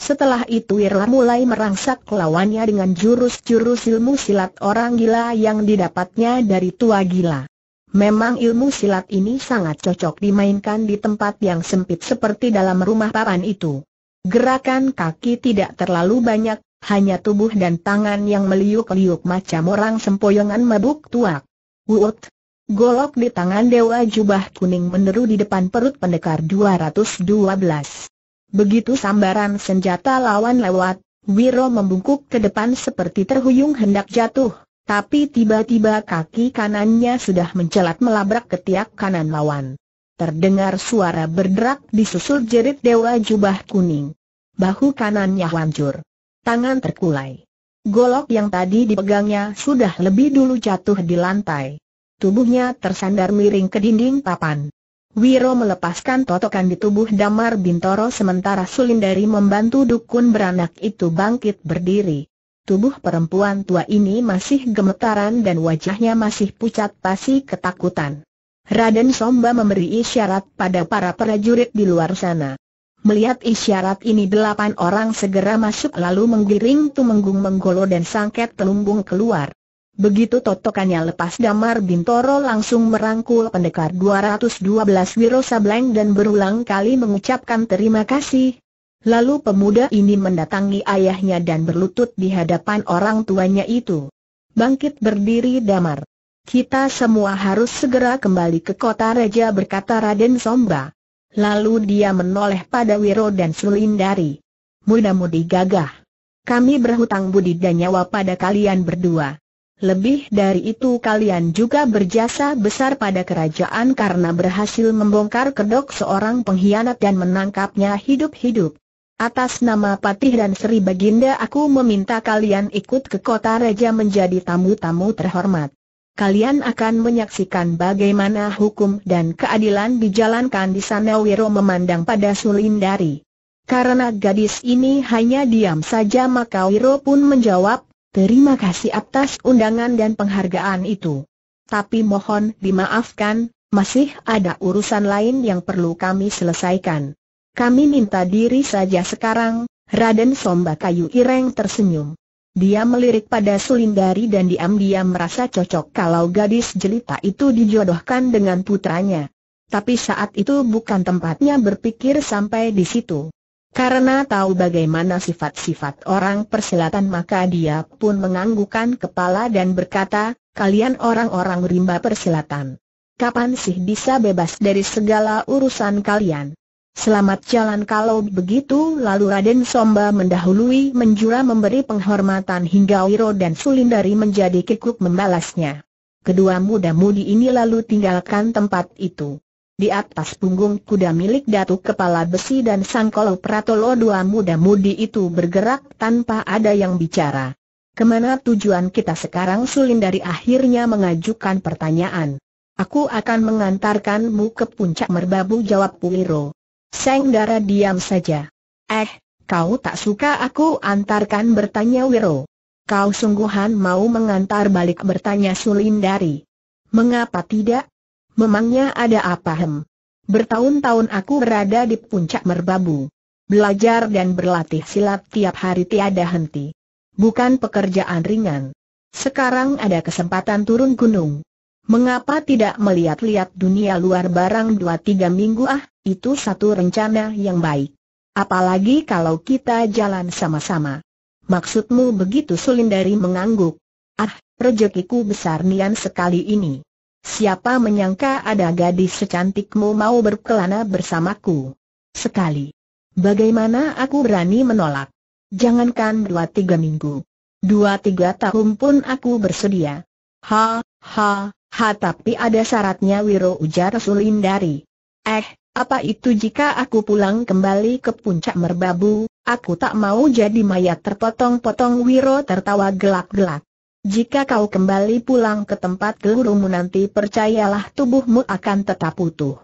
Setelah itu Irla mulai merangsak lawannya dengan jurus-jurus ilmu silat orang gila yang didapatnya dari tua gila. Memang ilmu silat ini sangat cocok dimainkan di tempat yang sempit seperti dalam rumah papan itu. Gerakan kaki tidak terlalu banyak, hanya tubuh dan tangan yang meliuk-liuk macam orang sempoyongan mabuk tuak. Wut! Golok di tangan Dewa Jubah Kuning meneru di depan perut pendekar 212. Begitu sambaran senjata lawan lewat, Wiro membungkuk ke depan seperti terhuyung hendak jatuh, tapi tiba-tiba kaki kanannya sudah mencelat melabrak ketiak kanan lawan. Terdengar suara berderak disusul jerit dewa jubah kuning. Bahu kanannya hancur. Tangan terkulai. Golok yang tadi dipegangnya sudah lebih dulu jatuh di lantai. Tubuhnya tersandar miring ke dinding papan. Wiro melepaskan totokan di tubuh Damar Bintoro sementara Sulindari membantu dukun beranak itu bangkit berdiri. Tubuh perempuan tua ini masih gemetaran dan wajahnya masih pucat pasi ketakutan. Raden Somba memberi isyarat pada para prajurit di luar sana. Melihat isyarat ini delapan orang segera masuk lalu menggiring Tumenggung Menggolo dan Sangket Telumbung keluar. Begitu totokannya lepas Damar Bintoro langsung merangkul pendekar 212 Wiro Sableng dan berulang kali mengucapkan terima kasih. Lalu pemuda ini mendatangi ayahnya dan berlutut di hadapan orang tuanya itu. Bangkit berdiri Damar. Kita semua harus segera kembali ke kota Raja berkata Raden Somba. Lalu dia menoleh pada Wiro dan Sulindari. Muda-mudi gagah. Kami berhutang budi dan nyawa pada kalian berdua. Lebih dari itu kalian juga berjasa besar pada kerajaan karena berhasil membongkar kedok seorang pengkhianat dan menangkapnya hidup-hidup. Atas nama Patih dan Sri Baginda aku meminta kalian ikut ke kota raja menjadi tamu-tamu terhormat. Kalian akan menyaksikan bagaimana hukum dan keadilan dijalankan di sana Wiro memandang pada Sulindari. Karena gadis ini hanya diam saja maka Wiro pun menjawab, Terima kasih atas undangan dan penghargaan itu. Tapi mohon dimaafkan, masih ada urusan lain yang perlu kami selesaikan. Kami minta diri saja sekarang, Raden Somba Kayu Ireng tersenyum. Dia melirik pada Sulindari dan diam-diam merasa cocok kalau gadis jelita itu dijodohkan dengan putranya. Tapi saat itu bukan tempatnya berpikir sampai di situ. Karena tahu bagaimana sifat-sifat orang persilatan maka dia pun menganggukkan kepala dan berkata, kalian orang-orang rimba persilatan. Kapan sih bisa bebas dari segala urusan kalian? Selamat jalan kalau begitu lalu Raden Somba mendahului menjura memberi penghormatan hingga Wiro dan Sulindari menjadi kikuk membalasnya. Kedua muda-mudi ini lalu tinggalkan tempat itu di atas punggung kuda milik Datuk Kepala Besi dan Sangkolo Pratolo dua muda-mudi itu bergerak tanpa ada yang bicara. Kemana tujuan kita sekarang Sulindari akhirnya mengajukan pertanyaan. Aku akan mengantarkanmu ke puncak merbabu jawab Puiro. Seng diam saja. Eh, kau tak suka aku antarkan bertanya Wiro. Kau sungguhan mau mengantar balik bertanya Sulindari. Mengapa tidak? Memangnya ada apa hem? Bertahun-tahun aku berada di puncak merbabu. Belajar dan berlatih silat tiap hari tiada henti. Bukan pekerjaan ringan. Sekarang ada kesempatan turun gunung. Mengapa tidak melihat-lihat dunia luar barang dua tiga minggu ah, itu satu rencana yang baik. Apalagi kalau kita jalan sama-sama. Maksudmu begitu Sulindari mengangguk. Ah, rejekiku besar nian sekali ini. Siapa menyangka ada gadis secantikmu mau berkelana bersamaku? Sekali. Bagaimana aku berani menolak? Jangankan dua tiga minggu. Dua tiga tahun pun aku bersedia. Ha, ha, ha tapi ada syaratnya Wiro ujar Sulindari. Eh, apa itu jika aku pulang kembali ke puncak merbabu, aku tak mau jadi mayat terpotong-potong Wiro tertawa gelak-gelak. Jika kau kembali pulang ke tempat gelurumu nanti percayalah tubuhmu akan tetap utuh.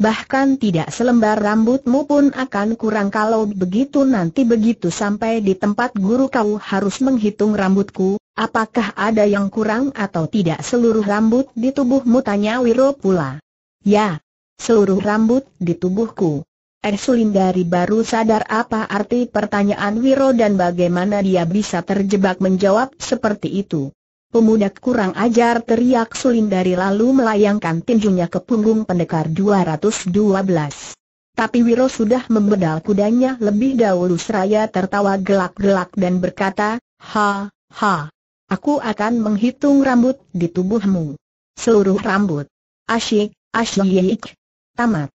Bahkan tidak selembar rambutmu pun akan kurang kalau begitu nanti begitu sampai di tempat guru kau harus menghitung rambutku, apakah ada yang kurang atau tidak seluruh rambut di tubuhmu tanya Wiro pula. Ya, seluruh rambut di tubuhku dari baru sadar apa arti pertanyaan Wiro dan bagaimana dia bisa terjebak menjawab seperti itu. Pemuda kurang ajar teriak Sulindari lalu melayangkan tinjunya ke punggung pendekar 212. Tapi Wiro sudah membedal kudanya lebih dahulu seraya tertawa gelak-gelak dan berkata, Ha, ha, aku akan menghitung rambut di tubuhmu. Seluruh rambut. Asyik, asyik. Tamat.